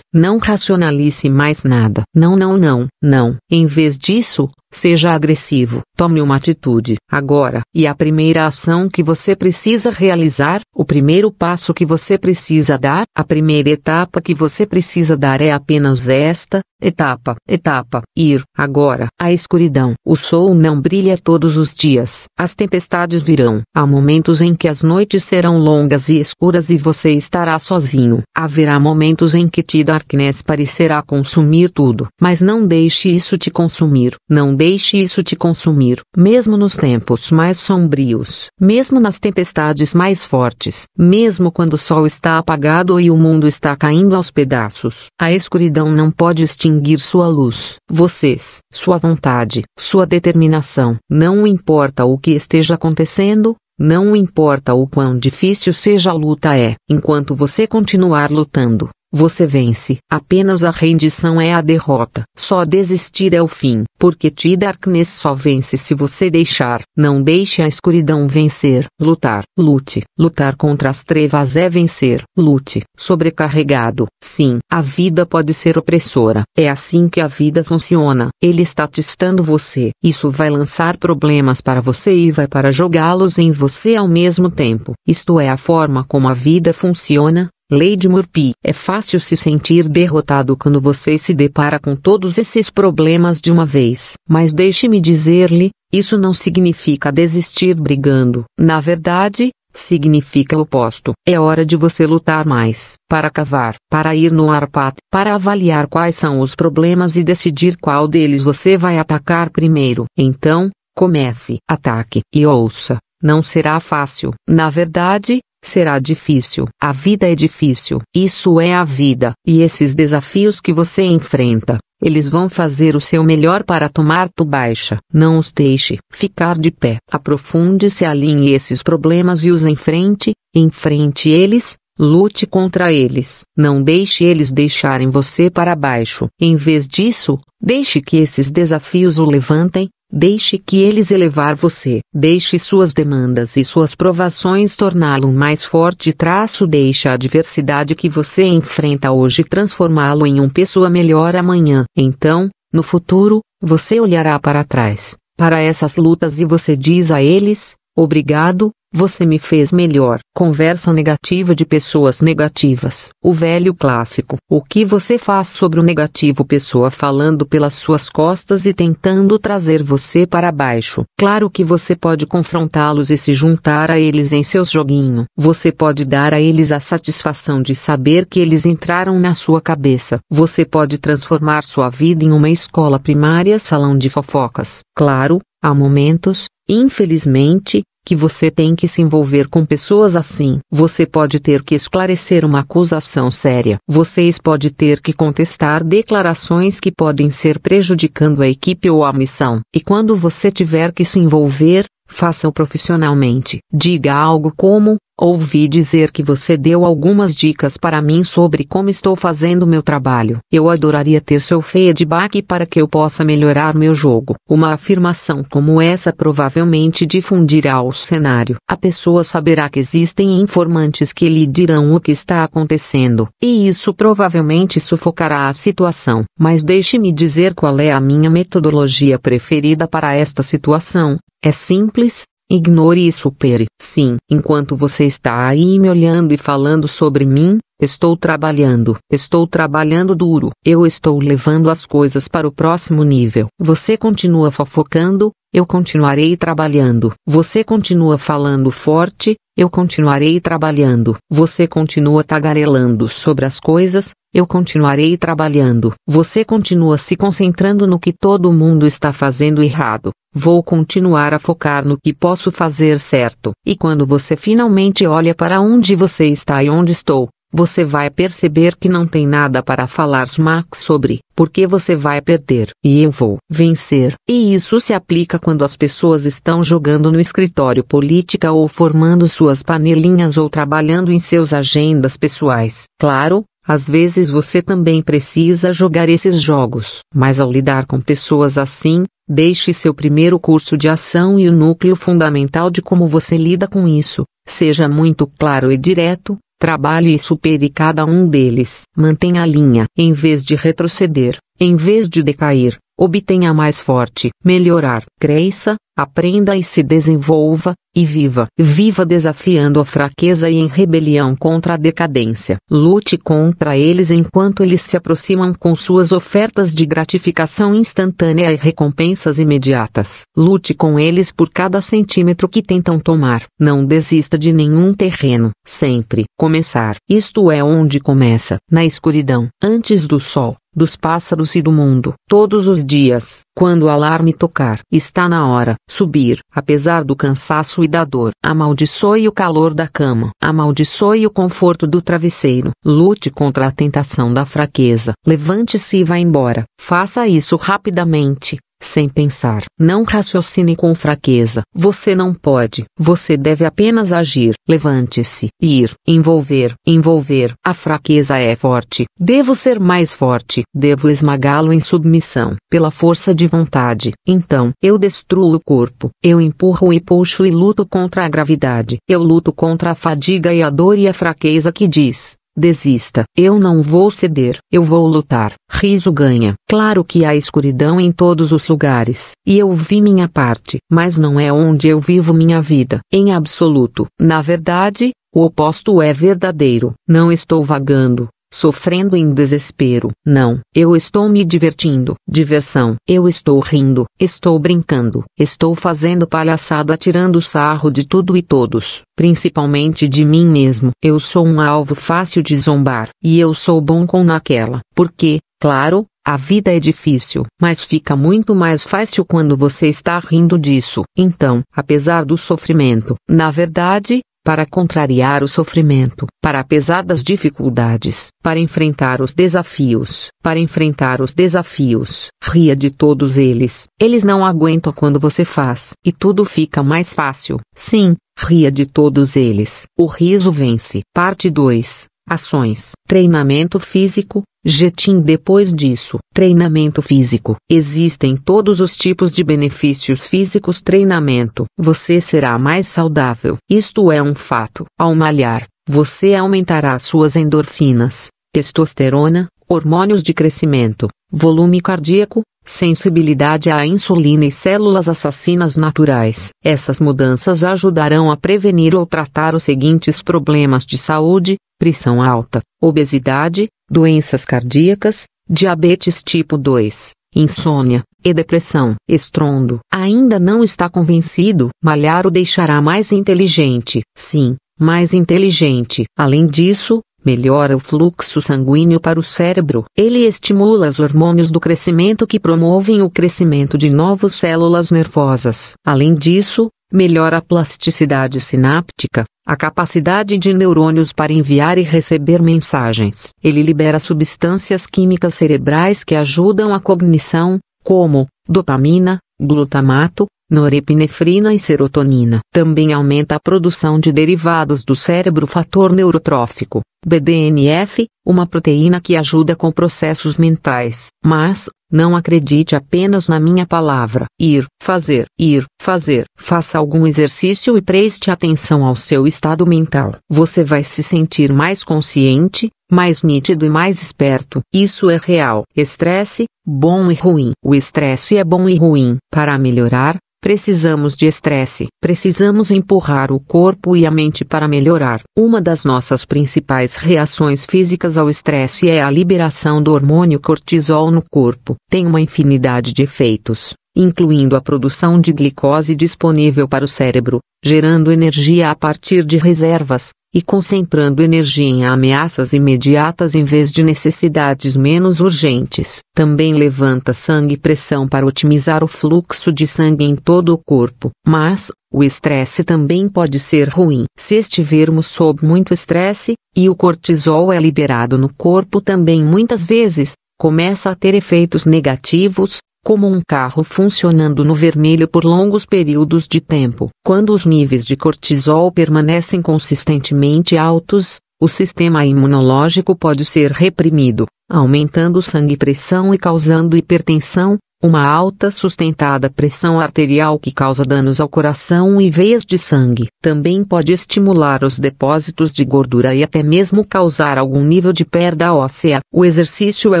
Speaker 1: não racionalize mais nada. Não, não, não, não. Em vez disso, Seja agressivo, tome uma atitude agora, e a primeira ação que você precisa realizar, o primeiro passo que você precisa dar, a primeira etapa que você precisa dar é apenas esta: etapa, etapa, ir, agora. A escuridão, o sol não brilha todos os dias, as tempestades virão, há momentos em que as noites serão longas e escuras e você estará sozinho, haverá momentos em que te darkness parecerá consumir tudo, mas não deixe isso te consumir, não deixe isso te consumir, mesmo nos tempos mais sombrios, mesmo nas tempestades mais fortes, mesmo quando o sol está apagado e o mundo está caindo aos pedaços. A escuridão não pode extinguir sua luz. Vocês, sua vontade, sua determinação, não importa o que esteja acontecendo, não importa o quão difícil seja a luta é, enquanto você continuar lutando, você vence. Apenas a rendição é a derrota. Só desistir é o fim. Porque T Darkness só vence se você deixar. Não deixe a escuridão vencer. Lutar. Lute. Lutar contra as trevas é vencer. Lute. Sobrecarregado. Sim, a vida pode ser opressora. É assim que a vida funciona. Ele está testando você. Isso vai lançar problemas para você e vai para jogá-los em você ao mesmo tempo. Isto é a forma como a vida funciona. Lady Murphy, é fácil se sentir derrotado quando você se depara com todos esses problemas de uma vez. Mas deixe-me dizer-lhe, isso não significa desistir brigando. Na verdade, significa o oposto. É hora de você lutar mais, para cavar, para ir no arpate, para avaliar quais são os problemas e decidir qual deles você vai atacar primeiro. Então, comece, ataque e ouça. Não será fácil. Na verdade, Será difícil. A vida é difícil. Isso é a vida. E esses desafios que você enfrenta, eles vão fazer o seu melhor para tomar tu baixa. Não os deixe ficar de pé. Aprofunde-se, alinhe esses problemas e os enfrente. Enfrente eles, Lute contra eles. Não deixe eles deixarem você para baixo. Em vez disso, deixe que esses desafios o levantem, Deixe que eles elevar você. Deixe suas demandas e suas provações torná-lo mais forte. Traço Deixe a adversidade que você enfrenta hoje transformá-lo em um pessoa melhor amanhã. Então, no futuro, você olhará para trás, para essas lutas e você diz a eles: Obrigado, você me fez melhor. Conversa negativa de pessoas negativas. O velho clássico. O que você faz sobre o negativo pessoa falando pelas suas costas e tentando trazer você para baixo. Claro que você pode confrontá-los e se juntar a eles em seus joguinho. Você pode dar a eles a satisfação de saber que eles entraram na sua cabeça. Você pode transformar sua vida em uma escola primária salão de fofocas. Claro, há momentos, infelizmente, que você tem que se envolver com pessoas assim. Você pode ter que esclarecer uma acusação séria. Vocês pode ter que contestar declarações que podem ser prejudicando a equipe ou a missão. E quando você tiver que se envolver, faça-o profissionalmente. Diga algo como: Ouvi dizer que você deu algumas dicas para mim sobre como estou fazendo meu trabalho. Eu adoraria ter seu feedback para que eu possa melhorar meu jogo. Uma afirmação como essa provavelmente difundirá o cenário. A pessoa saberá que existem informantes que lhe dirão o que está acontecendo, e isso provavelmente sufocará a situação. Mas deixe-me dizer qual é a minha metodologia preferida para esta situação. É simples, Ignore e supere. Sim, enquanto você está aí me olhando e falando sobre mim, estou trabalhando. Estou trabalhando duro. Eu estou levando as coisas para o próximo nível. Você continua fofocando, eu continuarei trabalhando. Você continua falando forte, eu continuarei trabalhando. Você continua tagarelando sobre as coisas. Eu continuarei trabalhando. Você continua se concentrando no que todo mundo está fazendo errado. Vou continuar a focar no que posso fazer certo. E quando você finalmente olha para onde você está e onde estou, você vai perceber que não tem nada para falar Max sobre, porque você vai perder e eu vou vencer. E isso se aplica quando as pessoas estão jogando no escritório política ou formando suas panelinhas ou trabalhando em seus agendas pessoais. Claro, às vezes você também precisa jogar esses jogos, mas ao lidar com pessoas assim, deixe seu primeiro curso de ação e o núcleo fundamental de como você lida com isso. Seja muito claro e direto, Trabalhe e supere cada um deles. Mantenha a linha. Em vez de retroceder, em vez de decair, obtenha mais forte. Melhorar. Cresça, aprenda e se desenvolva, e viva. Viva desafiando a fraqueza e em rebelião contra a decadência. Lute contra eles enquanto eles se aproximam com suas ofertas de gratificação instantânea e recompensas imediatas. Lute com eles por cada centímetro que tentam tomar. Não desista de nenhum terreno. Sempre começar. Isto é onde começa, na escuridão, antes do sol dos pássaros e do mundo. Todos os dias, quando o alarme tocar, está na hora, subir, apesar do cansaço e da dor. Amaldiçoe o calor da cama, amaldiçoe o conforto do travesseiro. Lute contra a tentação da fraqueza. Levante-se e vá embora. Faça isso rapidamente, sem pensar, não raciocine com fraqueza. Você não pode, você deve apenas agir. Levante-se, ir, envolver, envolver. A fraqueza é forte. Devo ser mais forte. Devo esmagá-lo em submissão, pela força de vontade. Então, eu destruo o corpo. Eu empurro e puxo e luto contra a gravidade. Eu luto contra a fadiga e a dor e a fraqueza que diz: Desista. Eu não vou ceder. Eu vou lutar. Riso ganha. Claro que há escuridão em todos os lugares. E eu vi minha parte. Mas não é onde eu vivo minha vida. Em absoluto. Na verdade, o oposto é verdadeiro. Não estou vagando, sofrendo em desespero. Não, eu estou me divertindo. Diversão. Eu estou rindo, estou brincando, estou fazendo palhaçada, tirando sarro de tudo e todos, principalmente de mim mesmo. Eu sou um alvo fácil de zombar e eu sou bom com naquela, porque, claro, a vida é difícil, mas fica muito mais fácil quando você está rindo disso. Então, apesar do sofrimento, na verdade, para contrariar o sofrimento, para apesar das dificuldades, para enfrentar os desafios, para enfrentar os desafios. Ria de todos eles. Eles não aguentam quando você faz, e tudo fica mais fácil. Sim, ria de todos eles. O riso vence. Parte 2. Ações: treinamento físico. Jetim depois disso, treinamento físico. Existem todos os tipos de benefícios físicos treinamento. Você será mais saudável. Isto é um fato. Ao malhar, você aumentará suas endorfinas, testosterona, hormônios de crescimento, volume cardíaco, sensibilidade à insulina e células assassinas naturais. Essas mudanças ajudarão a prevenir ou tratar os seguintes problemas de saúde: pressão alta, obesidade, doenças cardíacas, diabetes tipo 2, insônia e depressão. Estrondo. Ainda não está convencido? Malhar o deixará mais inteligente. Sim, mais inteligente. Além disso, melhora o fluxo sanguíneo para o cérebro. Ele estimula os hormônios do crescimento que promovem o crescimento de novas células nervosas. Além disso, melhora a plasticidade sináptica, a capacidade de neurônios para enviar e receber mensagens. Ele libera substâncias químicas cerebrais que ajudam a cognição, como dopamina, glutamato, norepinefrina e serotonina. Também aumenta a produção de derivados do cérebro fator neurotrófico, BDNF, uma proteína que ajuda com processos mentais. Mas, não acredite apenas na minha palavra. Ir, fazer, ir, fazer. Faça algum exercício e preste atenção ao seu estado mental. Você vai se sentir mais consciente, mais nítido e mais esperto. Isso é real. Estresse, bom e ruim. O estresse é bom e ruim. Para melhorar, Precisamos de estresse, precisamos empurrar o corpo e a mente para melhorar. Uma das nossas principais reações físicas ao estresse é a liberação do hormônio cortisol no corpo. Tem uma infinidade de efeitos, incluindo a produção de glicose disponível para o cérebro, gerando energia a partir de reservas, e concentrando energia em ameaças imediatas em vez de necessidades menos urgentes. Também levanta sangue e pressão para otimizar o fluxo de sangue em todo o corpo. Mas, o estresse também pode ser ruim. Se estivermos sob muito estresse, e o cortisol é liberado no corpo também muitas vezes, começa a ter efeitos negativos, como um carro funcionando no vermelho por longos períodos de tempo. Quando os níveis de cortisol permanecem consistentemente altos, o sistema imunológico pode ser reprimido, aumentando sangue pressão e causando hipertensão, uma alta sustentada pressão arterial que causa danos ao coração e veias de sangue. Também pode estimular os depósitos de gordura e até mesmo causar algum nível de perda óssea. O exercício é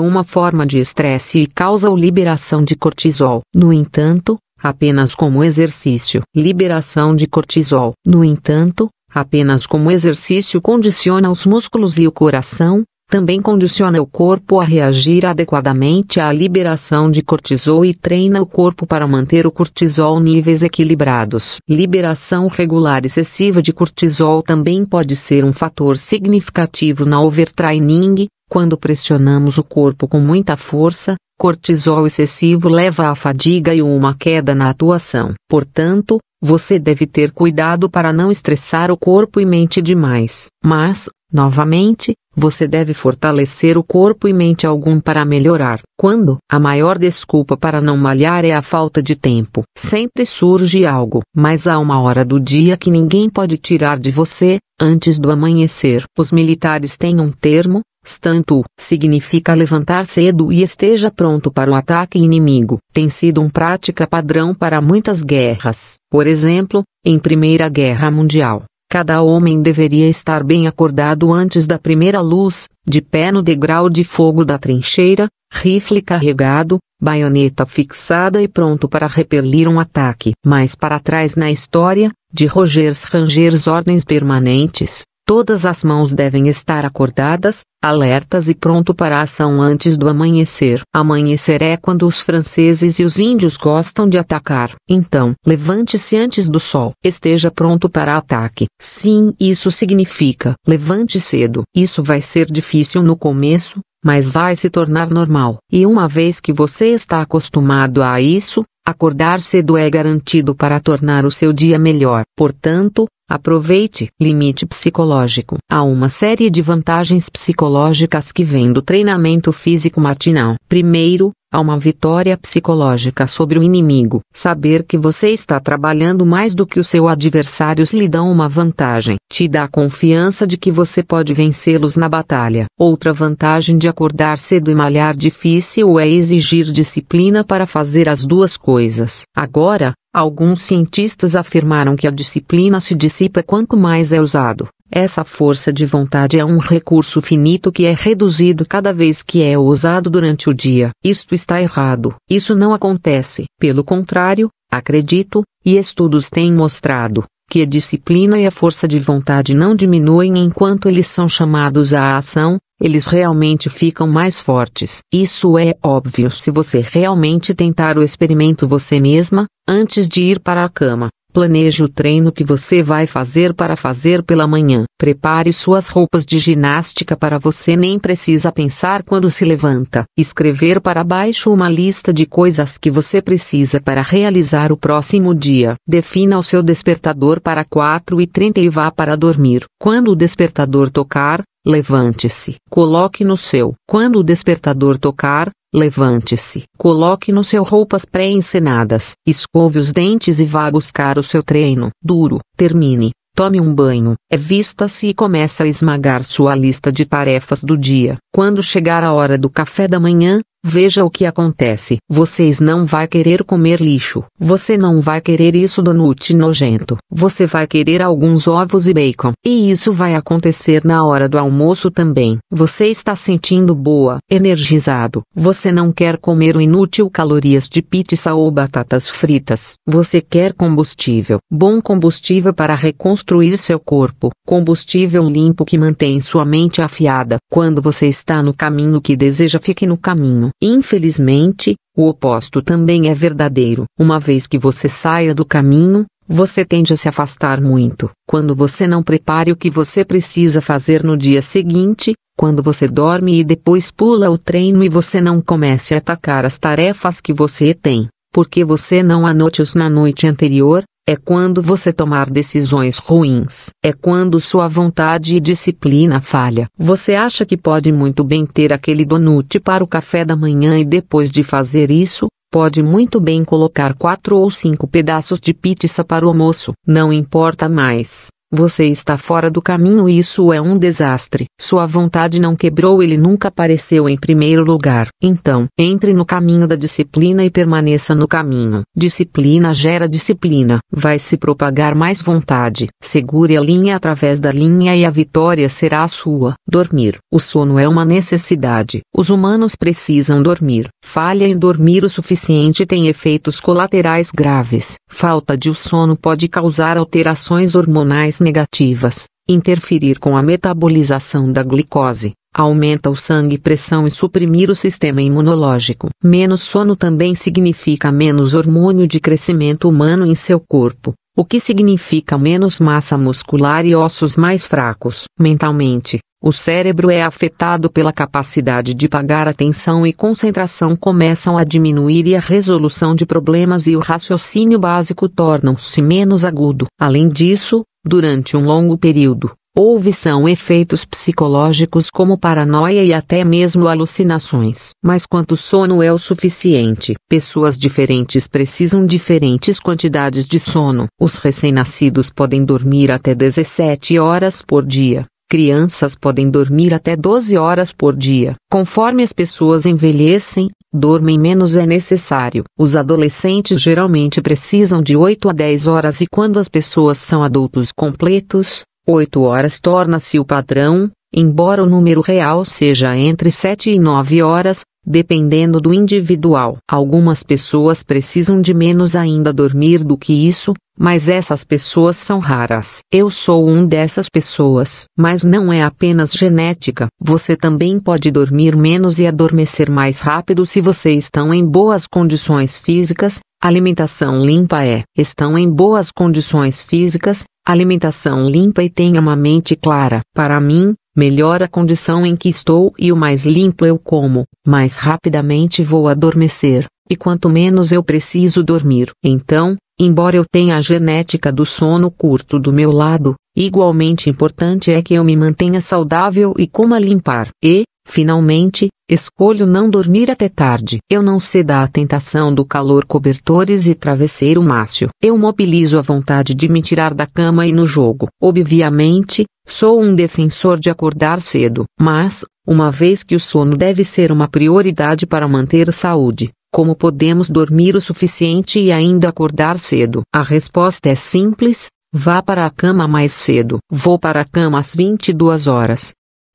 Speaker 1: uma forma de estresse e causa a liberação de cortisol. No entanto, apenas como exercício. Liberação de cortisol. No entanto, apenas como exercício condiciona os músculos e o coração, também condiciona o corpo a reagir adequadamente à liberação de cortisol e treina o corpo para manter o cortisol níveis equilibrados. Liberação regular excessiva de cortisol também pode ser um fator significativo na overtraining, quando pressionamos o corpo com muita força, cortisol excessivo leva à fadiga e uma queda na atuação. Portanto, você deve ter cuidado para não estressar o corpo e mente demais. Mas, novamente, você deve fortalecer o corpo e mente algum para melhorar. Quando a maior desculpa para não malhar é a falta de tempo, sempre surge algo, mas há uma hora do dia que ninguém pode tirar de você, antes do amanhecer. Os militares têm um termo, stantu, significa levantar cedo e esteja pronto para o ataque inimigo. Tem sido um prática padrão para muitas guerras. Por exemplo, em Primeira Guerra Mundial, Cada homem deveria estar bem acordado antes da primeira luz, de pé no degrau de fogo da trincheira, rifle carregado, baioneta fixada e pronto para repelir um ataque. Mais para trás na história, de Rogers Rangers ordens permanentes, Todas as mãos devem estar acordadas, alertas e pronto para a ação antes do amanhecer. Amanhecer é quando os franceses e os índios gostam de atacar. Então, levante-se antes do sol. Esteja pronto para ataque. Sim, isso significa levante cedo. Isso vai ser difícil no começo, mas vai se tornar normal. E uma vez que você está acostumado a isso, acordar cedo é garantido para tornar o seu dia melhor. Portanto, aproveite. Limite psicológico. Há uma série de vantagens psicológicas que vêm do treinamento físico matinal. Primeiro, Há uma vitória psicológica sobre o inimigo. Saber que você está trabalhando mais do que o seu adversário lhe dá uma vantagem. Te dá a confiança de que você pode vencê-los na batalha. Outra vantagem de acordar cedo e malhar difícil é exigir disciplina para fazer as duas coisas. Agora, Alguns cientistas afirmaram que a disciplina se dissipa quanto mais é usado. Essa força de vontade é um recurso finito que é reduzido cada vez que é usado durante o dia. Isto está errado. Isso não acontece. Pelo contrário, acredito, e estudos têm mostrado, que a disciplina e a força de vontade não diminuem enquanto eles são chamados à ação, eles realmente ficam mais fortes. Isso é óbvio se você realmente tentar o experimento você mesma, antes de ir para a cama. Planeje o treino que você vai fazer para fazer pela manhã. Prepare suas roupas de ginástica para você nem precisa pensar quando se levanta. Escrever para baixo uma lista de coisas que você precisa para realizar o próximo dia. Defina o seu despertador para 4h30 e vá para dormir. Quando o despertador tocar, levante-se. Coloque no seu. Quando o despertador tocar, Levante-se, coloque no seu roupas pré-ensinadas, escove os dentes e vá buscar o seu treino. Duro, termine, Tome um banho, é vista-se e comece a esmagar sua lista de tarefas do dia. Quando chegar a hora do café da manhã, Veja o que acontece. Vocês não vai querer comer lixo. Você não vai querer isso donut nojento. Você vai querer alguns ovos e bacon. E isso vai acontecer na hora do almoço também. Você está sentindo boa, energizado. Você não quer comer o inútil calorias de pizza ou batatas fritas. Você quer combustível. Bom combustível para reconstruir seu corpo. Combustível limpo que mantém sua mente afiada. Quando você está no caminho que deseja, fique no caminho Infelizmente, o oposto também é verdadeiro. Uma vez que você saia do caminho, você tende a se afastar muito. Quando você não prepare o que você precisa fazer no dia seguinte, quando você dorme e depois pula o treino e você não comece a atacar as tarefas que você tem, porque você não anote-os na noite anterior, é quando você tomar decisões ruins. É quando sua vontade e disciplina falha. Você acha que pode muito bem ter aquele donut para o café da manhã e depois de fazer isso, pode muito bem colocar quatro ou cinco pedaços de pizza para o almoço. Não importa mais. Você está fora do caminho e isso é um desastre. Sua vontade não quebrou, ele nunca apareceu em primeiro lugar. Então, entre no caminho da disciplina e permaneça no caminho. Disciplina gera disciplina. Vai se propagar mais vontade. Segure a linha através da linha e a vitória será sua. Dormir. O sono é uma necessidade. Os humanos precisam dormir. Falha em dormir o suficiente tem efeitos colaterais graves. Falta de sono pode causar alterações hormonais negativas, interferir com a metabolização da glicose, aumenta o sangue pressão e suprimir o sistema imunológico. Menos sono também significa menos hormônio de crescimento humano em seu corpo, o que significa menos massa muscular e ossos mais fracos. Mentalmente, o cérebro é afetado pela capacidade de pagar atenção e concentração começam a diminuir e a resolução de problemas e o raciocínio básico tornam-se menos agudo. Além disso, Durante um longo período, houve são efeitos psicológicos como paranoia e até mesmo alucinações. Mas quanto sono é o suficiente? Pessoas diferentes precisam diferentes quantidades de sono. Os recém-nascidos podem dormir até 17 horas por dia crianças podem dormir até 12 horas por dia. Conforme as pessoas envelhecem, dormem menos é necessário. Os adolescentes geralmente precisam de 8 a 10 horas e quando as pessoas são adultos completos, 8 horas torna-se o padrão, embora o número real seja entre 7 e 9 horas, dependendo do individual. Algumas pessoas precisam de menos ainda dormir do que isso, mas essas pessoas são raras. Eu sou um dessas pessoas. Mas não é apenas genética. Você também pode dormir menos e adormecer mais rápido se você estão em boas condições físicas. Alimentação limpa é. Estão em boas condições físicas. Alimentação limpa e tenha uma mente clara. Para mim, melhor a condição em que estou e o mais limpo eu como, mais rapidamente vou adormecer, e quanto menos eu preciso dormir. Então, Embora eu tenha a genética do sono curto do meu lado, igualmente importante é que eu me mantenha saudável e coma limpar. E, finalmente, escolho não dormir até tarde. Eu não cedo à tentação do calor cobertores e travesseiro mácio. Eu mobilizo a vontade de me tirar da cama e no jogo. Obviamente, sou um defensor de acordar cedo, mas, uma vez que o sono deve ser uma prioridade para manter saúde, como podemos dormir o suficiente e ainda acordar cedo? A resposta é simples: vá para a cama mais cedo. Vou para a cama às 22 horas.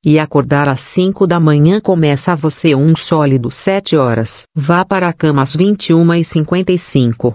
Speaker 1: E acordar às 5 da manhã começa a você um sólido 7 horas. Vá para a cama às 21h55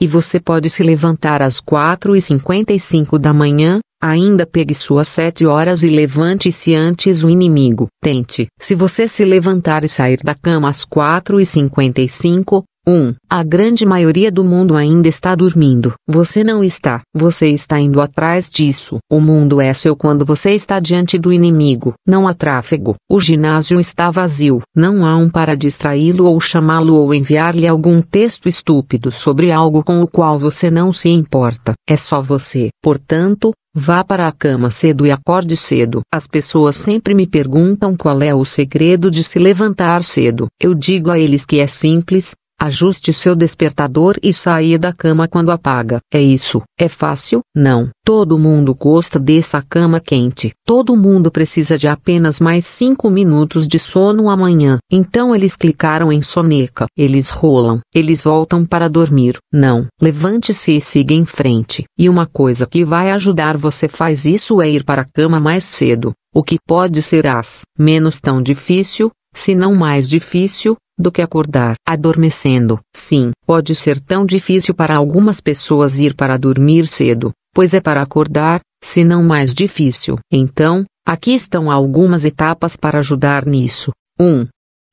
Speaker 1: e você pode se levantar às 4 h 55 da manhã, ainda pegue suas 7 horas e levante-se antes o inimigo. Tente. Se você se levantar e sair da cama às 4 h 55, 1. A grande maioria do mundo ainda está dormindo. Você não está. Você está indo atrás disso. O mundo é seu quando você está diante do inimigo. Não há tráfego. O ginásio está vazio. Não há um para distraí-lo ou chamá-lo ou enviar-lhe algum texto estúpido sobre algo com o qual você não se importa. É só você. Portanto, Vá para a cama cedo e acorde cedo. As pessoas sempre me perguntam qual é o segredo de se levantar cedo. Eu digo a eles que é simples, Ajuste seu despertador e saia da cama quando apaga. É isso. É fácil? Não. Todo mundo gosta dessa cama quente. Todo mundo precisa de apenas mais 5 minutos de sono amanhã. Então eles clicaram em soneca. Eles rolam. Eles voltam para dormir. Não. Levante-se e siga em frente. E uma coisa que vai ajudar você faz isso é ir para a cama mais cedo. O que pode ser as menos tão difícil, se não mais difícil, do que acordar adormecendo. Sim, pode ser tão difícil para algumas pessoas ir para dormir cedo, pois é para acordar, se não mais difícil. Então, aqui estão algumas etapas para ajudar nisso. 1. Um,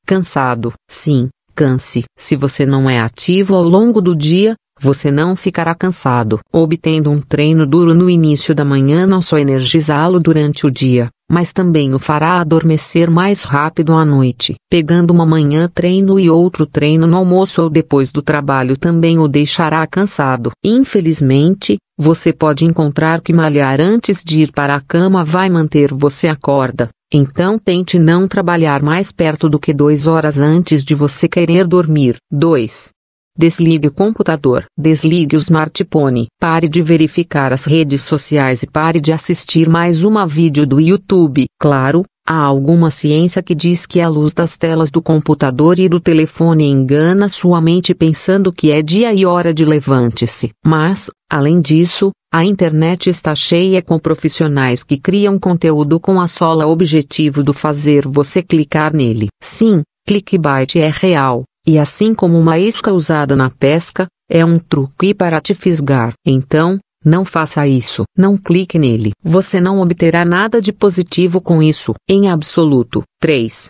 Speaker 1: cansado. Sim, canse. Se você não é ativo ao longo do dia, você não ficará cansado. Obtendo um treino duro no início da manhã não só energizá-lo durante o dia, mas também o fará adormecer mais rápido à noite. Pegando uma manhã treino e outro treino no almoço ou depois do trabalho também o deixará cansado. Infelizmente, você pode encontrar que malhar antes de ir para a cama vai manter você acorda. Então tente não trabalhar mais perto do que 2 horas antes de você querer dormir. 2. Desligue o computador, desligue o smartphone, pare de verificar as redes sociais e pare de assistir mais uma vídeo do YouTube. Claro, há alguma ciência que diz que a luz das telas do computador e do telefone engana sua mente pensando que é dia e hora de levante-se. Mas, além disso, a internet está cheia com profissionais que criam conteúdo com a sola objetivo do fazer você clicar nele. Sim, clickbait é real e assim como uma isca usada na pesca, é um truque para te fisgar. Então, não faça isso. Não clique nele. Você não obterá nada de positivo com isso, em absoluto. 3.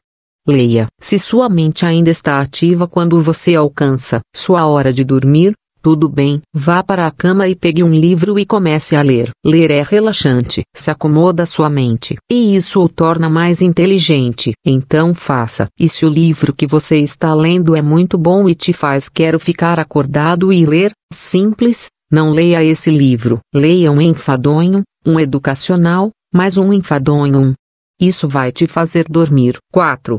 Speaker 1: Leia. Se sua mente ainda está ativa quando você alcança sua hora de dormir, tudo bem, vá para a cama e pegue um livro e comece a ler. Ler é relaxante, se acomoda sua mente, e isso o torna mais inteligente. Então faça. E se o livro que você está lendo é muito bom e te faz quero ficar acordado e ler, simples, não leia esse livro. Leia um enfadonho, um educacional, mais um enfadonho. Isso vai te fazer dormir. 4.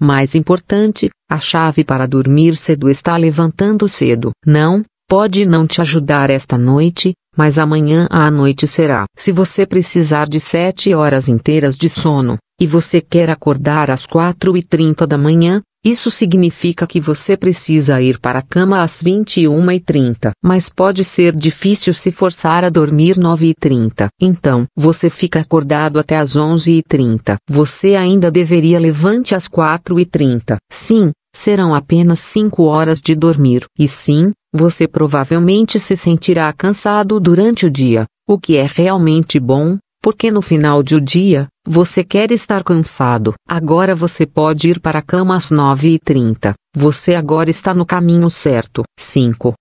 Speaker 1: Mais importante, a chave para dormir cedo está levantando cedo. Não, Pode não te ajudar esta noite, mas amanhã à noite será. Se você precisar de sete horas inteiras de sono, e você quer acordar às quatro e trinta da manhã, isso significa que você precisa ir para a cama às 21 e 30. Mas pode ser difícil se forçar a dormir 9 e 30. Então, você fica acordado até às 11 e 30. Você ainda deveria levante às 4 e 30. Sim, serão apenas 5 horas de dormir. E sim, você provavelmente se sentirá cansado durante o dia, o que é realmente bom, porque no final do dia, você quer estar cansado. Agora você pode ir para a cama às 9h30. Você agora está no caminho certo. 5.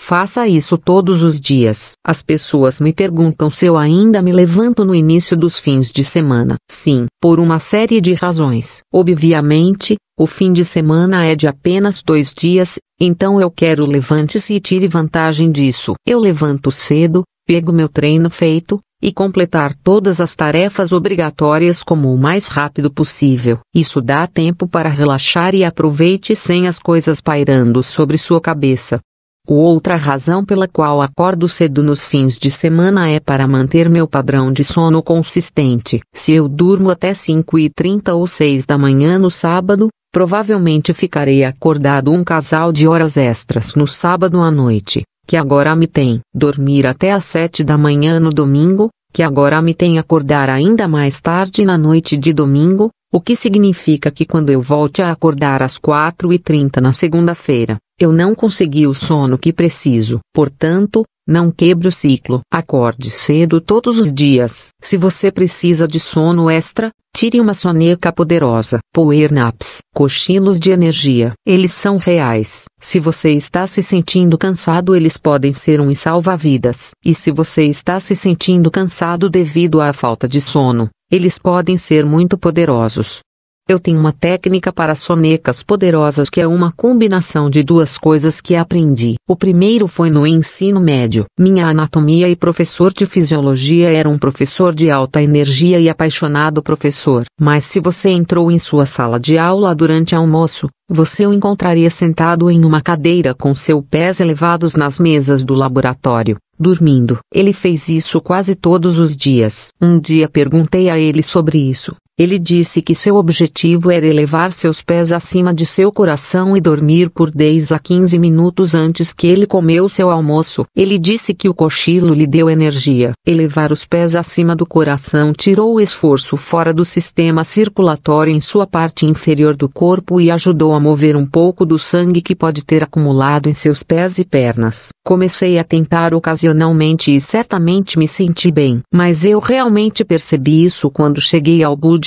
Speaker 1: Faça isso todos os dias. As pessoas me perguntam se eu ainda me levanto no início dos fins de semana. Sim, por uma série de razões. Obviamente, o fim de semana é de apenas dois dias, então eu quero levante-se e tire vantagem disso. Eu levanto cedo, pego meu treino feito, e completar todas as tarefas obrigatórias como o mais rápido possível. Isso dá tempo para relaxar e aproveite sem as coisas pairando sobre sua cabeça. Outra razão pela qual acordo cedo nos fins de semana é para manter meu padrão de sono consistente. Se eu durmo até 5 e 30 ou 6 da manhã no sábado, provavelmente ficarei acordado um casal de horas extras no sábado à noite, que agora me tem. Dormir até às 7 da manhã no domingo, que agora me tem acordar ainda mais tarde na noite de domingo, o que significa que quando eu volte a acordar às 4h30 na segunda-feira, eu não consegui o sono que preciso. Portanto, não quebre o ciclo. Acorde cedo todos os dias. Se você precisa de sono extra, tire uma soneca poderosa. Power naps, cochilos de energia. Eles são reais. Se você está se sentindo cansado, eles podem ser um salva-vidas. E se você está se sentindo cansado devido à falta de sono, eles podem ser muito poderosos. Eu tenho uma técnica para sonecas poderosas que é uma combinação de duas coisas que aprendi. O primeiro foi no ensino médio. Minha anatomia e professor de fisiologia era um professor de alta energia e apaixonado professor. Mas se você entrou em sua sala de aula durante almoço, você o encontraria sentado em uma cadeira com seus pés elevados nas mesas do laboratório, dormindo. Ele fez isso quase todos os dias. Um dia perguntei a ele sobre isso. Ele disse que seu objetivo era elevar seus pés acima de seu coração e dormir por 10 a 15 minutos antes que ele comeu seu almoço. Ele disse que o cochilo lhe deu energia. Elevar os pés acima do coração tirou o esforço fora do sistema circulatório em sua parte inferior do corpo e ajudou a mover um pouco do sangue que pode ter acumulado em seus pés e pernas. Comecei a tentar ocasionalmente e certamente me senti bem, mas eu realmente percebi isso quando cheguei ao Buda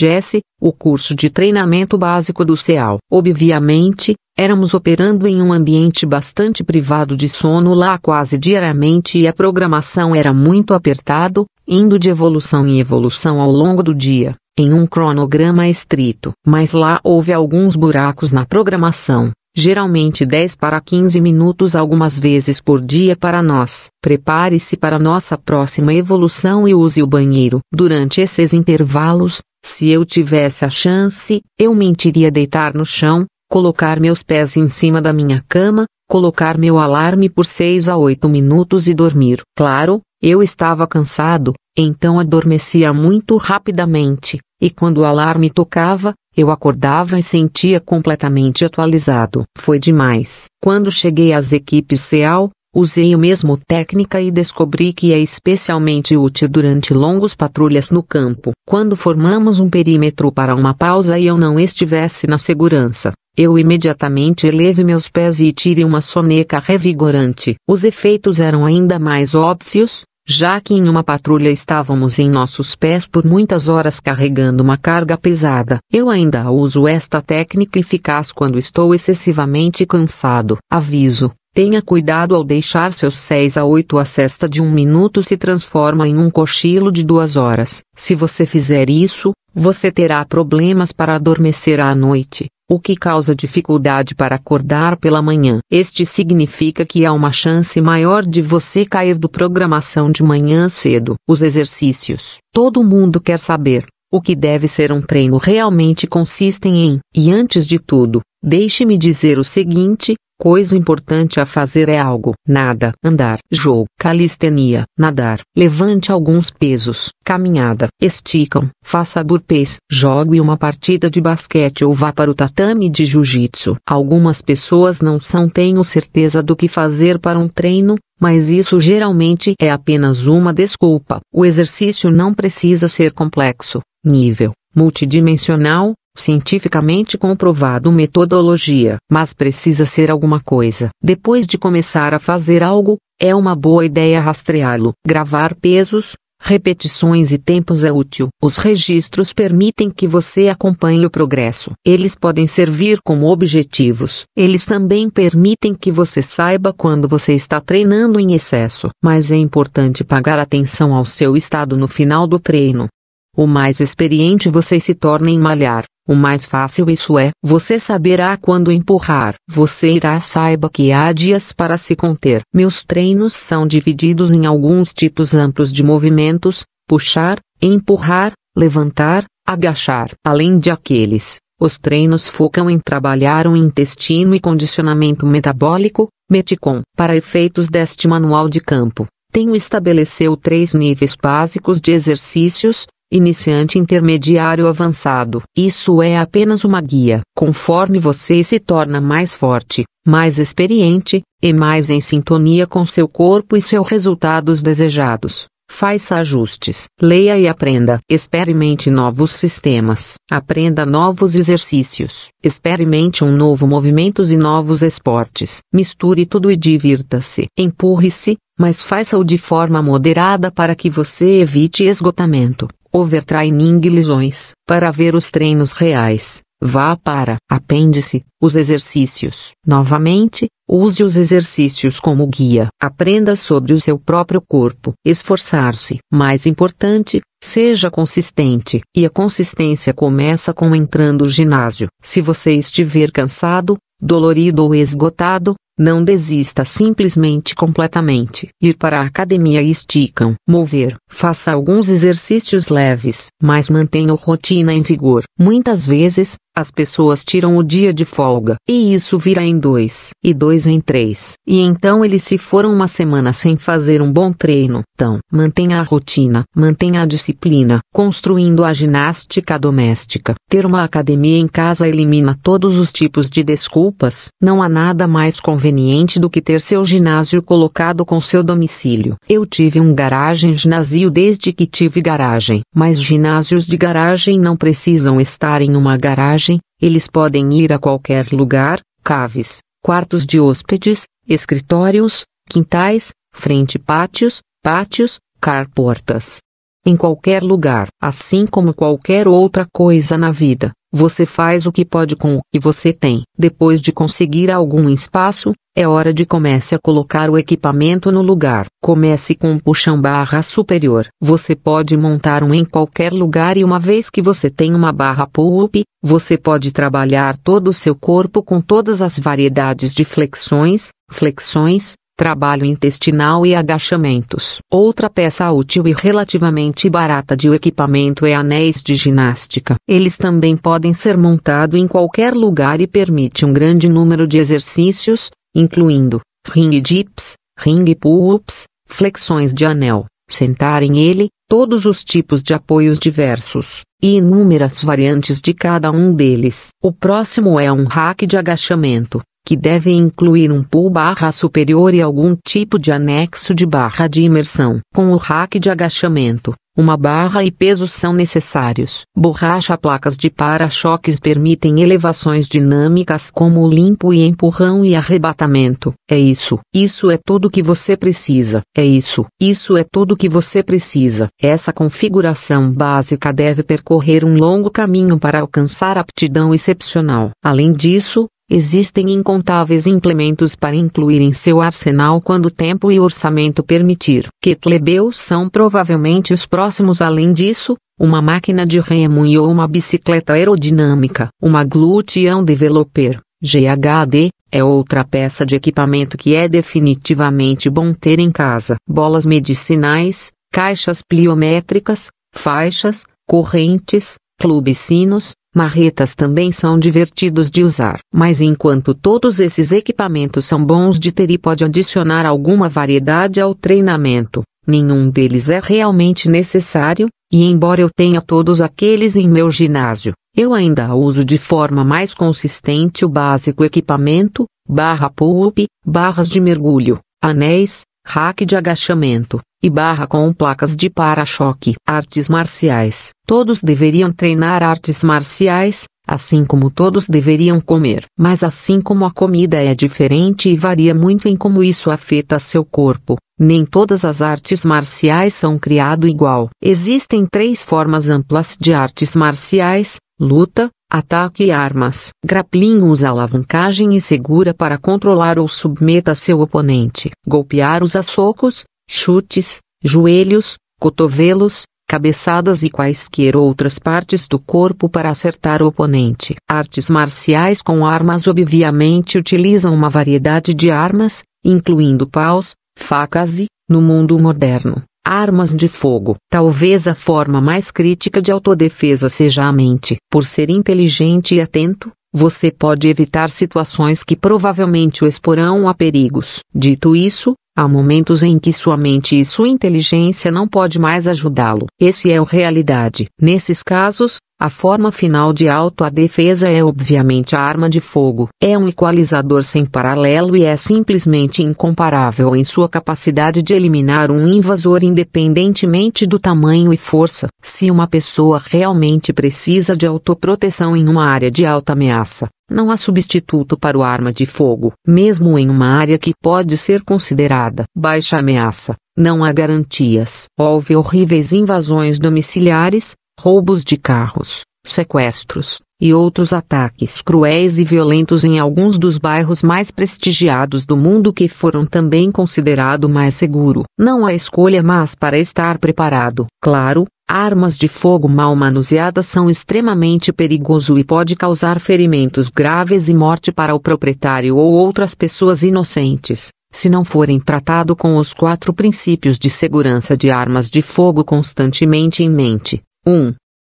Speaker 1: o curso de treinamento básico do CEAL. Obviamente, éramos operando em um ambiente bastante privado de sono lá quase diariamente e a programação era muito apertado, indo de evolução em evolução ao longo do dia, em um cronograma estrito. Mas lá houve alguns buracos na programação geralmente 10 para 15 minutos algumas vezes por dia para nós. Prepare-se para nossa próxima evolução e use o banheiro. Durante esses intervalos, se eu tivesse a chance, eu mentiria deitar no chão, colocar meus pés em cima da minha cama, colocar meu alarme por seis a oito minutos e dormir. Claro, eu estava cansado, então adormecia muito rapidamente, e quando o alarme tocava, eu acordava e sentia completamente atualizado. Foi demais. Quando cheguei às equipes CEAL, Usei o mesmo técnica e descobri que é especialmente útil durante longos patrulhas no campo. Quando formamos um perímetro para uma pausa e eu não estivesse na segurança, eu imediatamente eleve meus pés e tire uma soneca revigorante. Os efeitos eram ainda mais óbvios, já que em uma patrulha estávamos em nossos pés por muitas horas carregando uma carga pesada. Eu ainda uso esta técnica eficaz quando estou excessivamente cansado. Aviso: Tenha cuidado ao deixar seus 6 a 8 a cesta de um minuto se transforma em um cochilo de duas horas. Se você fizer isso, você terá problemas para adormecer à noite, o que causa dificuldade para acordar pela manhã. Este significa que há uma chance maior de você cair do programação de manhã cedo. Os exercícios. Todo mundo quer saber. O que deve ser um treino realmente consistem em, e antes de tudo, deixe-me dizer o seguinte: Coisa importante a fazer é algo, nada, andar, jogo, calistenia, nadar, levante alguns pesos, caminhada, esticam, faça burpees, jogue uma partida de basquete ou vá para o tatame de jiu-jitsu. Algumas pessoas não são tenho certeza do que fazer para um treino, mas isso geralmente é apenas uma desculpa. O exercício não precisa ser complexo, nível, multidimensional, cientificamente comprovado metodologia, mas precisa ser alguma coisa. Depois de começar a fazer algo, é uma boa ideia rastreá-lo. Gravar pesos, repetições e tempos é útil. Os registros permitem que você acompanhe o progresso. Eles podem servir como objetivos. Eles também permitem que você saiba quando você está treinando em excesso. Mas é importante pagar atenção ao seu estado no final do treino. O mais experiente você se torna em malhar, o mais fácil isso é, você saberá quando empurrar. Você irá saiba que há dias para se conter. Meus treinos são divididos em alguns tipos amplos de movimentos, puxar, empurrar, levantar, agachar. Além de aqueles, os treinos focam em trabalhar o intestino e condicionamento metabólico, meticom. Para efeitos deste manual de campo, tenho estabelecido três níveis básicos de exercícios, iniciante intermediário avançado. Isso é apenas uma guia. Conforme você se torna mais forte, mais experiente, e mais em sintonia com seu corpo e seus resultados desejados, faça ajustes. Leia e aprenda. Experimente novos sistemas. Aprenda novos exercícios. Experimente um novo movimento e novos esportes. Misture tudo e divirta-se. Empurre-se, mas faça-o de forma moderada para que você evite esgotamento overtraining lesões. Para ver os treinos reais, vá para apêndice, os exercícios. Novamente, use os exercícios como guia. Aprenda sobre o seu próprio corpo. Esforçar-se. Mais importante, seja consistente. E a consistência começa com entrando no ginásio. Se você estiver cansado, dolorido ou esgotado, não desista simplesmente completamente. Ir para a academia e esticam. Mover. Faça alguns exercícios leves, mas mantenha a rotina em vigor. Muitas vezes, as pessoas tiram o dia de folga, e isso vira em dois, e dois em três, e então eles se foram uma semana sem fazer um bom treino. Então, mantenha a rotina, mantenha a disciplina, construindo a ginástica doméstica. Ter uma academia em casa elimina todos os tipos de desculpas. Não há nada mais conveniente do que ter seu ginásio colocado com seu domicílio. Eu tive um garagem ginásio desde que tive garagem, mas ginásios de garagem não precisam estar em uma garagem eles podem ir a qualquer lugar, caves, quartos de hóspedes, escritórios, quintais, frente pátios, pátios, carportas. Em qualquer lugar, assim como qualquer outra coisa na vida. Você faz o que pode com o que você tem. Depois de conseguir algum espaço, é hora de comece a colocar o equipamento no lugar. Comece com um puxão barra superior. Você pode montar um em qualquer lugar e uma vez que você tem uma barra pull-up, você pode trabalhar todo o seu corpo com todas as variedades de flexões, flexões, trabalho intestinal e agachamentos. Outra peça útil e relativamente barata de equipamento é anéis de ginástica. Eles também podem ser montados em qualquer lugar e permite um grande número de exercícios, incluindo ring dips, ring pull-ups, flexões de anel, sentar em ele, todos os tipos de apoios diversos, e inúmeras variantes de cada um deles. O próximo é um hack de agachamento que devem incluir um pool barra superior e algum tipo de anexo de barra de imersão. Com o rack de agachamento, uma barra e pesos são necessários. Borracha placas de para-choques permitem elevações dinâmicas como o limpo e empurrão e arrebatamento. É isso. Isso é tudo que você precisa. É isso. Isso é tudo que você precisa. Essa configuração básica deve percorrer um longo caminho para alcançar aptidão excepcional. Além disso, Existem incontáveis implementos para incluir em seu arsenal quando o tempo e orçamento permitir. Ketlebeus são provavelmente os próximos além disso, uma máquina de remo e ou uma bicicleta aerodinâmica. Uma gluteão developer, GHD, é outra peça de equipamento que é definitivamente bom ter em casa. Bolas medicinais, caixas pliométricas, faixas, correntes, Clube Sinos, marretas também são divertidos de usar. Mas enquanto todos esses equipamentos são bons de ter e pode adicionar alguma variedade ao treinamento, nenhum deles é realmente necessário, e embora eu tenha todos aqueles em meu ginásio, eu ainda uso de forma mais consistente o básico equipamento, barra pull-up, barras de mergulho, anéis, rack de agachamento, e barra com placas de para-choque. Artes marciais. Todos deveriam treinar artes marciais, assim como todos deveriam comer. Mas assim como a comida é diferente e varia muito em como isso afeta seu corpo, nem todas as artes marciais são criado igual. Existem três formas amplas de artes marciais: luta, ataque e armas. Grappling usa alavancagem e segura para controlar ou submeta seu oponente. Golpear usa socos, chutes, joelhos, cotovelos, cabeçadas e quaisquer outras partes do corpo para acertar o oponente. Artes marciais com armas obviamente utilizam uma variedade de armas, incluindo paus, facas e, no mundo moderno, armas de fogo. Talvez a forma mais crítica de autodefesa seja a mente. Por ser inteligente e atento, você pode evitar situações que provavelmente o exporão a perigos. Dito isso, Há momentos em que sua mente e sua inteligência não pode mais ajudá-lo. Esse é o realidade. Nesses casos, a forma final de autodefesa é obviamente a arma de fogo. É um equalizador sem paralelo e é simplesmente incomparável em sua capacidade de eliminar um invasor independentemente do tamanho e força. Se uma pessoa realmente precisa de autoproteção em uma área de alta ameaça, não há substituto para o arma de fogo, mesmo em uma área que pode ser considerada baixa ameaça. Não há garantias. Houve horríveis invasões domiciliares, roubos de carros, sequestros e outros ataques cruéis e violentos em alguns dos bairros mais prestigiados do mundo que foram também considerado mais seguro. Não há escolha mas para estar preparado. Claro, armas de fogo mal manuseadas são extremamente perigoso e pode causar ferimentos graves e morte para o proprietário ou outras pessoas inocentes se não forem tratado com os quatro princípios de segurança de armas de fogo constantemente em mente. 1.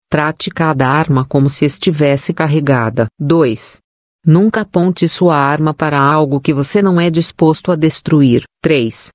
Speaker 1: Trate cada arma como se estivesse carregada. 2. Nunca aponte sua arma para algo que você não é disposto a destruir. 3.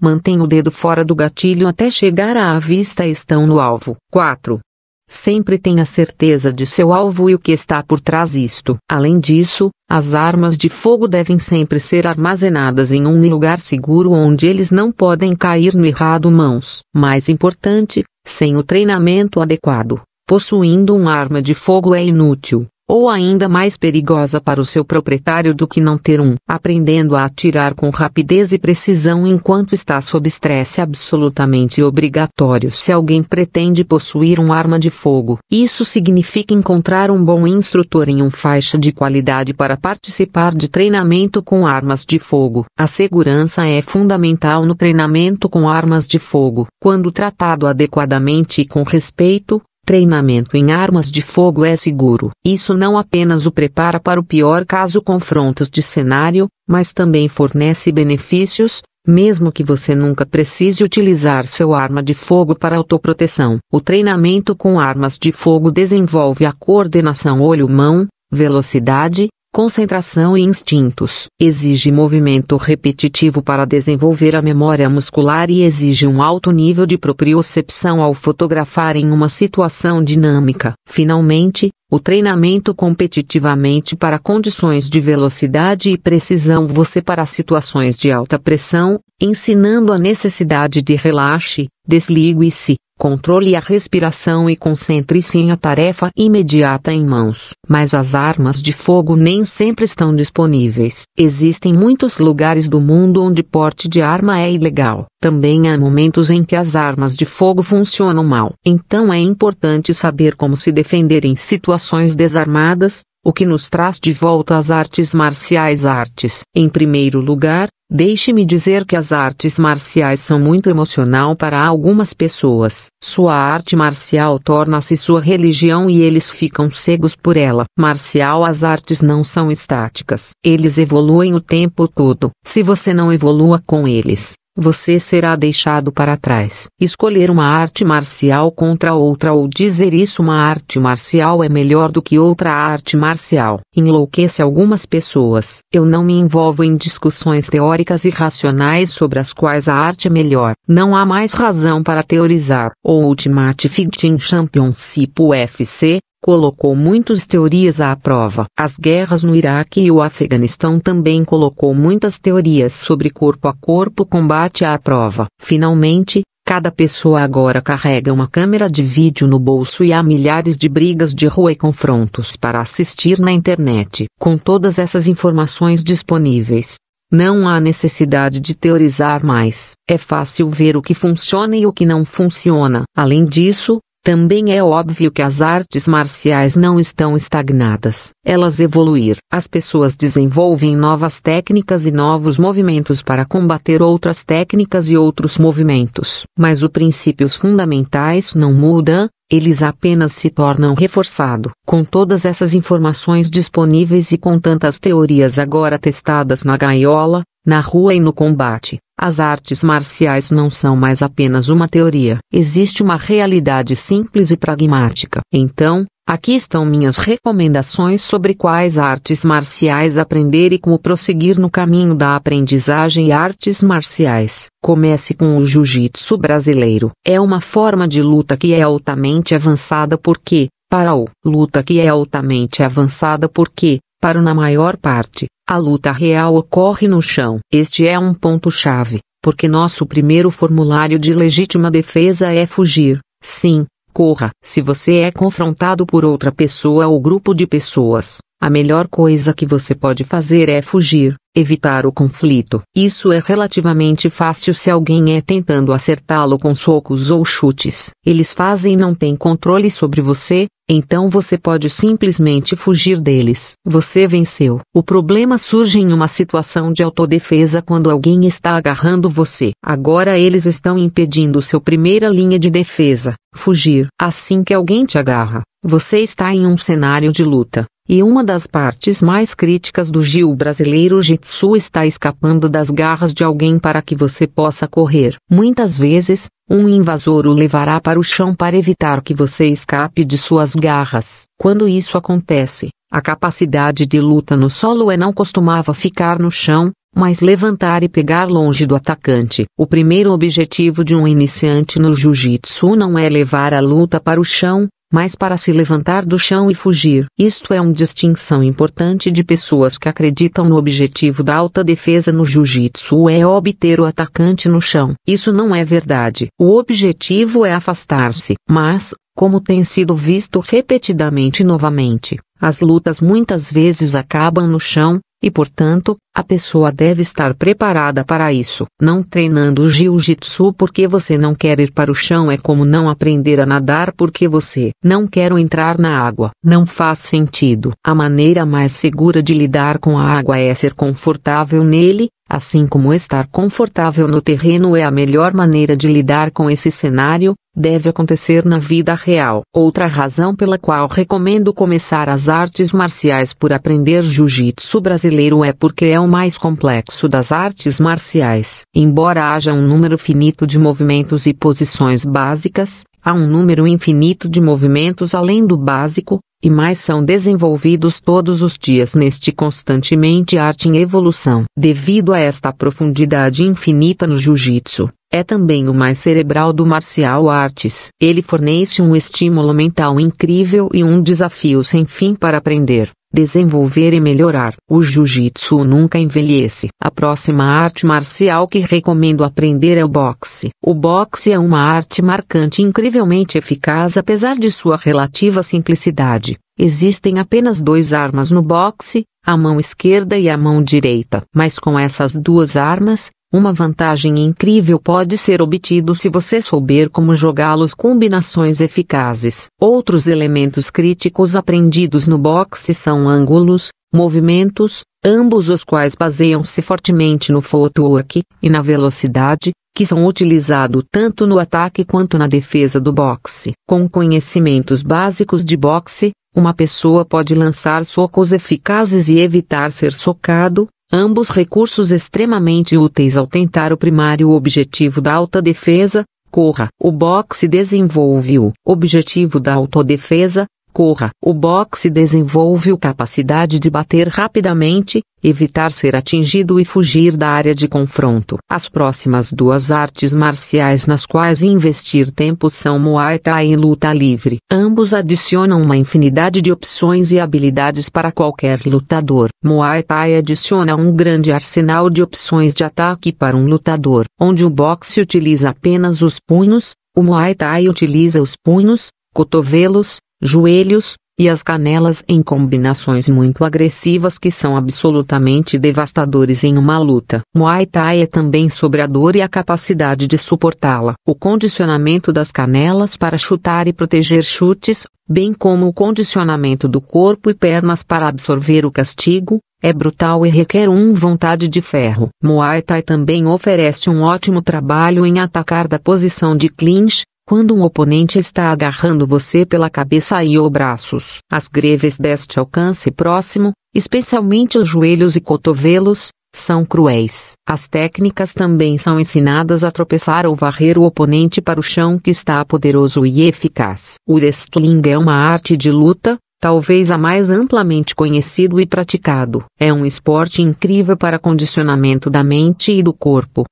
Speaker 1: Mantenha o dedo fora do gatilho até chegar à vista estão no alvo. 4. Sempre tenha certeza de seu alvo e o que está por trás isto. Além disso, as armas de fogo devem sempre ser armazenadas em um lugar seguro onde eles não podem cair no errado mãos. Mais importante, sem o treinamento adequado, possuindo uma arma de fogo é inútil ou ainda mais perigosa para o seu proprietário do que não ter um, aprendendo a atirar com rapidez e precisão enquanto está sob estresse absolutamente obrigatório se alguém pretende possuir uma arma de fogo. Isso significa encontrar um bom instrutor em um faixa de qualidade para participar de treinamento com armas de fogo. A segurança é fundamental no treinamento com armas de fogo. Quando tratado adequadamente e com respeito, Treinamento em armas de fogo é seguro. Isso não apenas o prepara para o pior caso confrontos de cenário, mas também fornece benefícios, mesmo que você nunca precise utilizar seu arma de fogo para autoproteção. O treinamento com armas de fogo desenvolve a coordenação olho-mão, velocidade, concentração e instintos. Exige movimento repetitivo para desenvolver a memória muscular e exige um alto nível de propriocepção ao fotografar em uma situação dinâmica. Finalmente, o treinamento competitivamente para condições de velocidade e precisão você para situações de alta pressão, ensinando a necessidade de relaxe, desligue-se, Controle a respiração e concentre-se em a tarefa imediata em mãos. Mas as armas de fogo nem sempre estão disponíveis. Existem muitos lugares do mundo onde porte de arma é ilegal. Também há momentos em que as armas de fogo funcionam mal. Então é importante saber como se defender em situações desarmadas, o que nos traz de volta às artes marciais artes. Em primeiro lugar, deixe-me dizer que as artes marciais são muito emocional para algumas pessoas. Sua arte marcial torna-se sua religião e eles ficam cegos por ela. Marcial as artes não são estáticas. Eles evoluem o tempo todo. Se você não evolua com eles, você será deixado para trás. Escolher uma arte marcial contra outra ou dizer isso uma arte marcial é melhor do que outra arte marcial enlouquece algumas pessoas. Eu não me envolvo em discussões teóricas e racionais sobre as quais a arte é melhor. Não há mais razão para teorizar. O Ultimate Fighting Championship UFC colocou muitas teorias à prova. As guerras no Iraque e o Afeganistão também colocou muitas teorias sobre corpo a corpo combate à prova. Finalmente, cada pessoa agora carrega uma câmera de vídeo no bolso e há milhares de brigas de rua e confrontos para assistir na internet. Com todas essas informações disponíveis, não há necessidade de teorizar mais. É fácil ver o que funciona e o que não funciona. Além disso, também é óbvio que as artes marciais não estão estagnadas. Elas evoluir. As pessoas desenvolvem novas técnicas e novos movimentos para combater outras técnicas e outros movimentos. Mas os princípios fundamentais não mudam, eles apenas se tornam reforçado. Com todas essas informações disponíveis e com tantas teorias agora testadas na gaiola, na rua e no combate, as artes marciais não são mais apenas uma teoria, existe uma realidade simples e pragmática. Então, aqui estão minhas recomendações sobre quais artes marciais aprender e como prosseguir no caminho da aprendizagem e artes marciais. Comece com o jiu-jitsu brasileiro. É uma forma de luta que é altamente avançada porque, para o luta que é altamente avançada porque, para o na maior parte, a luta real ocorre no chão. Este é um ponto-chave, porque nosso primeiro formulário de legítima defesa é fugir. Sim, corra. Se você é confrontado por outra pessoa ou grupo de pessoas, a melhor coisa que você pode fazer é fugir. Evitar o conflito. Isso é relativamente fácil se alguém é tentando acertá-lo com socos ou chutes. Eles fazem e não têm controle sobre você, então você pode simplesmente fugir deles. Você venceu. O problema surge em uma situação de autodefesa quando alguém está agarrando você. Agora eles estão impedindo seu primeira linha de defesa, fugir. Assim que alguém te agarra, você está em um cenário de luta. E uma das partes mais críticas do Gil brasileiro Tetsu está escapando das garras de alguém para que você possa correr. Muitas vezes, um invasor o levará para o chão para evitar que você escape de suas garras. Quando isso acontece, a capacidade de luta no solo é não costumava ficar no chão, mas levantar e pegar longe do atacante. O primeiro objetivo de um iniciante no jiu-jitsu não é levar a luta para o chão, mas para se levantar do chão e fugir. Isto é uma distinção importante de pessoas que acreditam no objetivo da alta defesa no jiu-jitsu é obter o atacante no chão. Isso não é verdade. O objetivo é afastar-se, mas, como tem sido visto repetidamente novamente, as lutas muitas vezes acabam no chão, e, portanto, a pessoa deve estar preparada para isso. Não treinando jiu-jitsu porque você não quer ir para o chão é como não aprender a nadar porque você não quer entrar na água. Não faz sentido. A maneira mais segura de lidar com a água é ser confortável nele, Assim como estar confortável no terreno é a melhor maneira de lidar com esse cenário, deve acontecer na vida real. Outra razão pela qual recomendo começar as artes marciais por aprender jiu-jitsu brasileiro é porque é o mais complexo das artes marciais. Embora haja um número finito de movimentos e posições básicas, Há um número infinito de movimentos além do básico, e mais são desenvolvidos todos os dias neste constantemente arte em evolução. Devido a esta profundidade infinita no jiu-jitsu, é também o mais cerebral do marcial artes. Ele fornece um estímulo mental incrível e um desafio sem fim para aprender desenvolver e melhorar. O jiu-jitsu nunca envelhece. A próxima arte marcial que recomendo aprender é o boxe. O boxe é uma arte marcante incrivelmente eficaz apesar de sua relativa simplicidade. Existem apenas dois armas no boxe, a mão esquerda e a mão direita. Mas com essas duas armas, uma vantagem incrível pode ser obtido se você souber como jogá-los combinações eficazes. Outros elementos críticos aprendidos no boxe são ângulos, movimentos, ambos os quais baseiam-se fortemente no footwork e na velocidade, que são utilizados tanto no ataque quanto na defesa do boxe. Com conhecimentos básicos de boxe, uma pessoa pode lançar socos eficazes e evitar ser socado, ambos recursos extremamente úteis ao tentar o primário objetivo da autodefesa, corra. O boxe desenvolve o objetivo da autodefesa, corra. O boxe desenvolve capacidade de bater rapidamente, evitar ser atingido e fugir da área de confronto. As próximas duas artes marciais nas quais investir tempo são Muay Thai e luta livre. Ambos adicionam uma infinidade de opções e habilidades para qualquer lutador. Muay Thai adiciona um grande arsenal de opções de ataque para um lutador, onde o boxe utiliza apenas os punhos, o Muay Thai utiliza os punhos, cotovelos, joelhos e as canelas em combinações muito agressivas que são absolutamente devastadores em uma luta. Muay Thai é também sobre a dor e a capacidade de suportá-la. O condicionamento das canelas para chutar e proteger chutes, bem como o condicionamento do corpo e pernas para absorver o castigo, é brutal e requer um vontade de ferro. Muay Thai também oferece um ótimo trabalho em atacar da posição de clinch, quando um oponente está agarrando você pela cabeça e ou braços, as greves deste alcance próximo, especialmente os joelhos e cotovelos, são cruéis. As técnicas também são ensinadas a tropeçar ou varrer o oponente para o chão que está poderoso e eficaz. O wrestling é uma arte de luta, talvez a mais amplamente conhecido e praticado. É um esporte incrível para condicionamento da mente e do corpo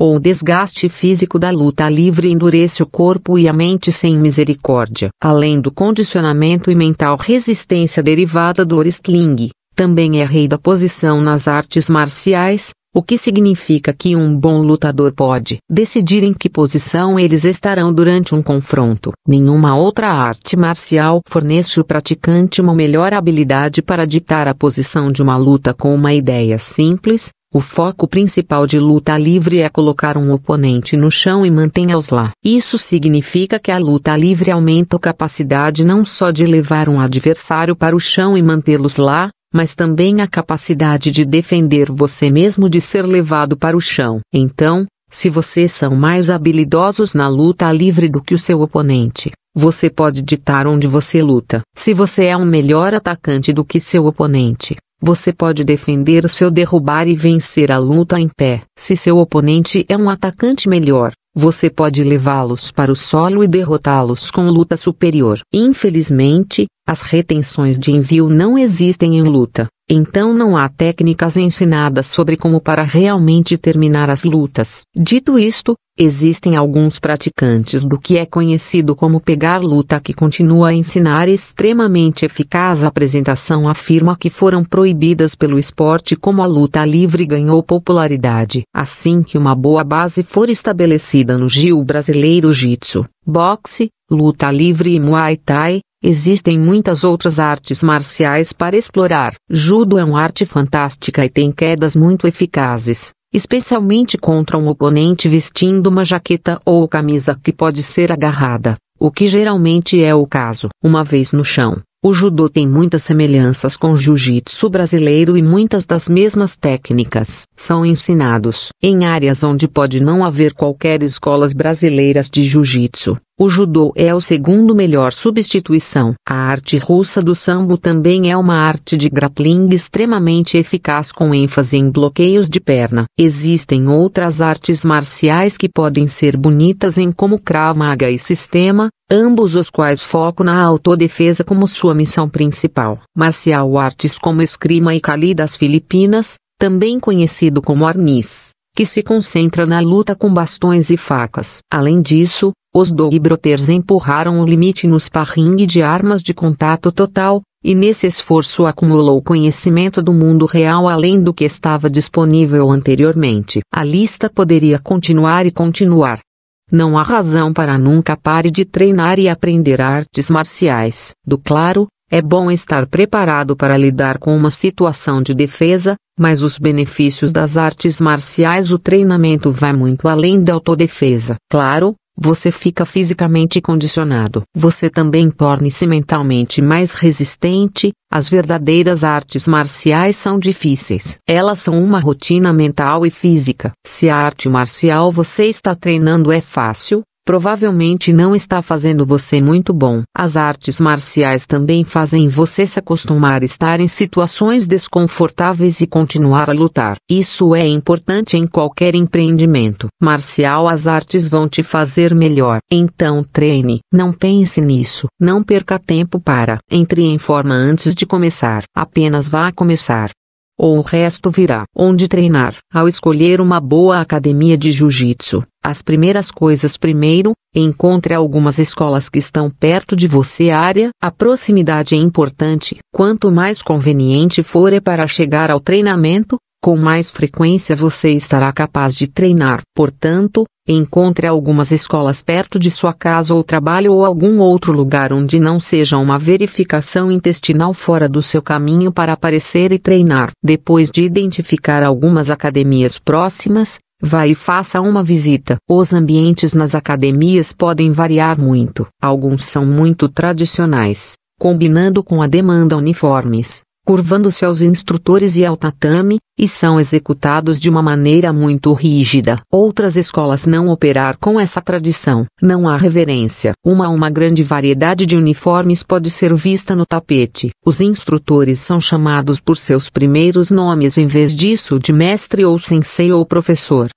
Speaker 1: ou o desgaste físico da luta livre endurece o corpo e a mente sem misericórdia. Além do condicionamento e mental resistência derivada do wrestling, também é rei da posição nas artes marciais, o que significa que um bom lutador pode decidir em que posição eles estarão durante um confronto. Nenhuma outra arte marcial fornece o praticante uma melhor habilidade para ditar a posição de uma luta com uma ideia simples, o foco principal de luta livre é colocar um oponente no chão e mantê os lá. Isso significa que a luta livre aumenta a capacidade não só de levar um adversário para o chão e mantê-los lá, mas também a capacidade de defender você mesmo de ser levado para o chão. Então, se vocês são mais habilidosos na luta livre do que o seu oponente, você pode ditar onde você luta. Se você é um melhor atacante do que seu oponente, você pode defender o seu derrubar e vencer a luta em pé. Se seu oponente é um atacante melhor, você pode levá-los para o solo e derrotá-los com luta superior. Infelizmente, as retenções de envio não existem em luta, então não há técnicas ensinadas sobre como para realmente terminar as lutas. Dito isto, existem alguns praticantes do que é conhecido como pegar luta que continua a ensinar extremamente eficaz a apresentação afirma que foram proibidas pelo esporte como a luta livre ganhou popularidade. Assim que uma boa base for estabelecida no Gil brasileiro Jitsu, boxe, luta livre e Muay Thai, Existem muitas outras artes marciais para explorar. Judo é uma arte fantástica e tem quedas muito eficazes, especialmente contra um oponente vestindo uma jaqueta ou camisa que pode ser agarrada, o que geralmente é o caso. Uma vez no chão, o judô tem muitas semelhanças com o jiu-jitsu brasileiro e muitas das mesmas técnicas são ensinados em áreas onde pode não haver qualquer escolas brasileiras de jiu-jitsu. O judô é o segundo melhor substituição. A arte russa do sambo também é uma arte de grappling extremamente eficaz com ênfase em bloqueios de perna. Existem outras artes marciais que podem ser bonitas em como Krav Maga e Sistema, ambos os quais focam na autodefesa como sua missão principal. Marcial artes como esgrima e kali das Filipinas, também conhecido como arnis que se concentra na luta com bastões e facas. Além disso, os Doibroters empurraram o limite no sparring de armas de contato total, e nesse esforço acumulou conhecimento do mundo real além do que estava disponível anteriormente. A lista poderia continuar e continuar. Não há razão para nunca pare de treinar e aprender artes marciais. Do claro, é bom estar preparado para lidar com uma situação de defesa, mas os benefícios das artes marciais o treinamento vai muito além da autodefesa. Claro, você fica fisicamente condicionado. Você também torne-se mentalmente mais resistente. As verdadeiras artes marciais são difíceis. Elas são uma rotina mental e física. Se a arte marcial você está treinando é fácil, provavelmente não está fazendo você muito bom. As artes marciais também fazem você se acostumar a estar em situações desconfortáveis e continuar a lutar. Isso é importante em qualquer empreendimento. Marcial, as artes vão te fazer melhor. Então treine. Não pense nisso. Não perca tempo para. Entre em forma antes de começar. Apenas vá começar ou o resto virá. Onde treinar? Ao escolher uma boa academia de jiu-jitsu, as primeiras coisas primeiro, encontre algumas escolas que estão perto de você área. A proximidade é importante. Quanto mais conveniente for é para chegar ao treinamento, com mais frequência você estará capaz de treinar. Portanto, Encontre algumas escolas perto de sua casa ou trabalho ou algum outro lugar onde não seja uma verificação intestinal fora do seu caminho para aparecer e treinar. Depois de identificar algumas academias próximas, vá e faça uma visita. Os ambientes nas academias podem variar muito. Alguns são muito tradicionais, combinando com a demanda uniformes curvando-se aos instrutores e ao tatame, e são executados de uma maneira muito rígida. Outras escolas não operar com essa tradição, não há reverência. Uma uma grande variedade de uniformes pode ser vista no tapete. Os instrutores são chamados por seus primeiros nomes em vez disso de mestre ou sensei ou professor.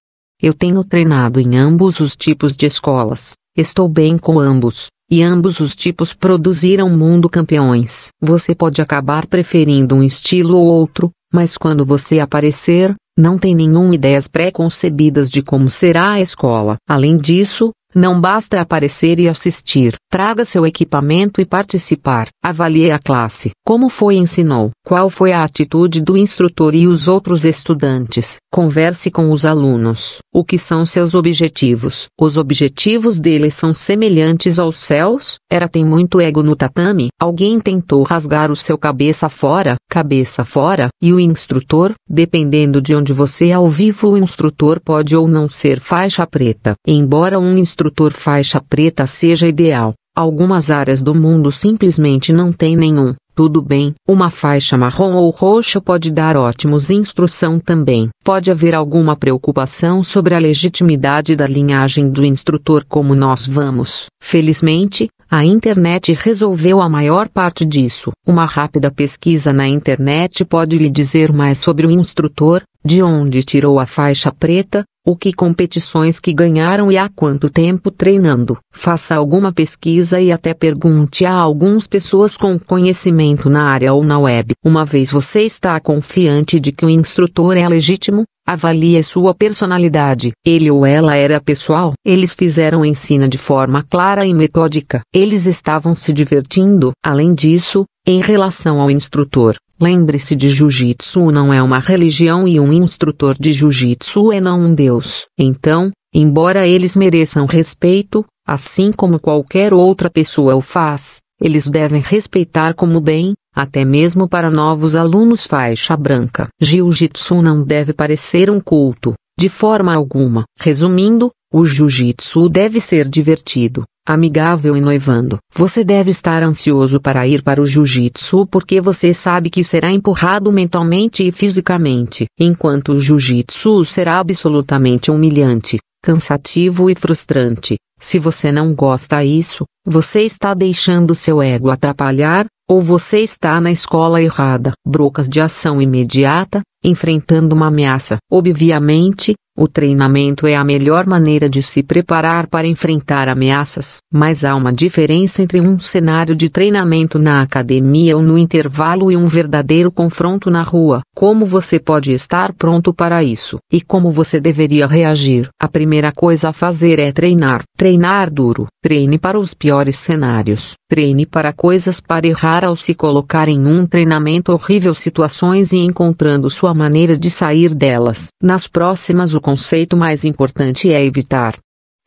Speaker 1: Eu tenho treinado em ambos os tipos de escolas. Estou bem com ambos, e ambos os tipos produziram mundo campeões. Você pode acabar preferindo um estilo ou outro, mas quando você aparecer, não tem nenhuma ideias pré-concebidas de como será a escola. Além disso, não basta aparecer e assistir. Traga seu equipamento e participar. Avalie a classe. Como foi ensinou? Qual foi a atitude do instrutor e os outros estudantes? Converse com os alunos. O que são seus objetivos? Os objetivos deles são semelhantes aos céus? Era tem muito ego no tatame? Alguém tentou rasgar o seu cabeça fora, cabeça fora, e o instrutor, dependendo de onde você é ao vivo, o instrutor pode ou não ser faixa preta. Embora um instrutor instrutor faixa preta seja ideal. Algumas áreas do mundo simplesmente não tem nenhum. Tudo bem, uma faixa marrom ou roxa pode dar ótimos instrução também. Pode haver alguma preocupação sobre a legitimidade da linhagem do instrutor como nós vamos Felizmente, a internet resolveu a maior parte disso. Uma rápida pesquisa na internet pode lhe dizer mais sobre o instrutor, de onde tirou a faixa preta, o que competições que ganharam e há quanto tempo treinando. Faça alguma pesquisa e até pergunte a algumas pessoas com conhecimento na área ou na web. Uma vez você está confiante de que o instrutor é legítimo, Avalie sua personalidade. Ele ou ela era pessoal. Eles fizeram ensina de forma clara e metódica. Eles estavam se divertindo. Além disso, em relação ao instrutor, lembre-se de jiu-jitsu não é uma religião e um instrutor de jiu-jitsu é não um deus. Então, embora eles mereçam respeito, assim como qualquer outra pessoa o faz, eles devem respeitar como bem, até mesmo para novos alunos faixa branca. Jiu-jitsu não deve parecer um culto, de forma alguma. Resumindo, o jiu-jitsu deve ser divertido, amigável e noivando. Você deve estar ansioso para ir para o jiu-jitsu porque você sabe que será empurrado mentalmente e fisicamente, enquanto o jiu-jitsu será absolutamente humilhante, cansativo e frustrante. Se você não gosta isso, você está deixando seu ego atrapalhar, ou você está na escola errada. Brocas de ação imediata, enfrentando uma ameaça. Obviamente, o treinamento é a melhor maneira de se preparar para enfrentar ameaças, mas há uma diferença entre um cenário de treinamento na academia ou no intervalo e um verdadeiro confronto na rua. Como você pode estar pronto para isso e como você deveria reagir? A primeira coisa a fazer é treinar. Treinar duro. Treine para os piores cenários. Treine para coisas para errar ao se colocar em um treinamento horrível situações e encontrando sua maneira de sair delas. Nas próximas o conceito mais importante é evitar.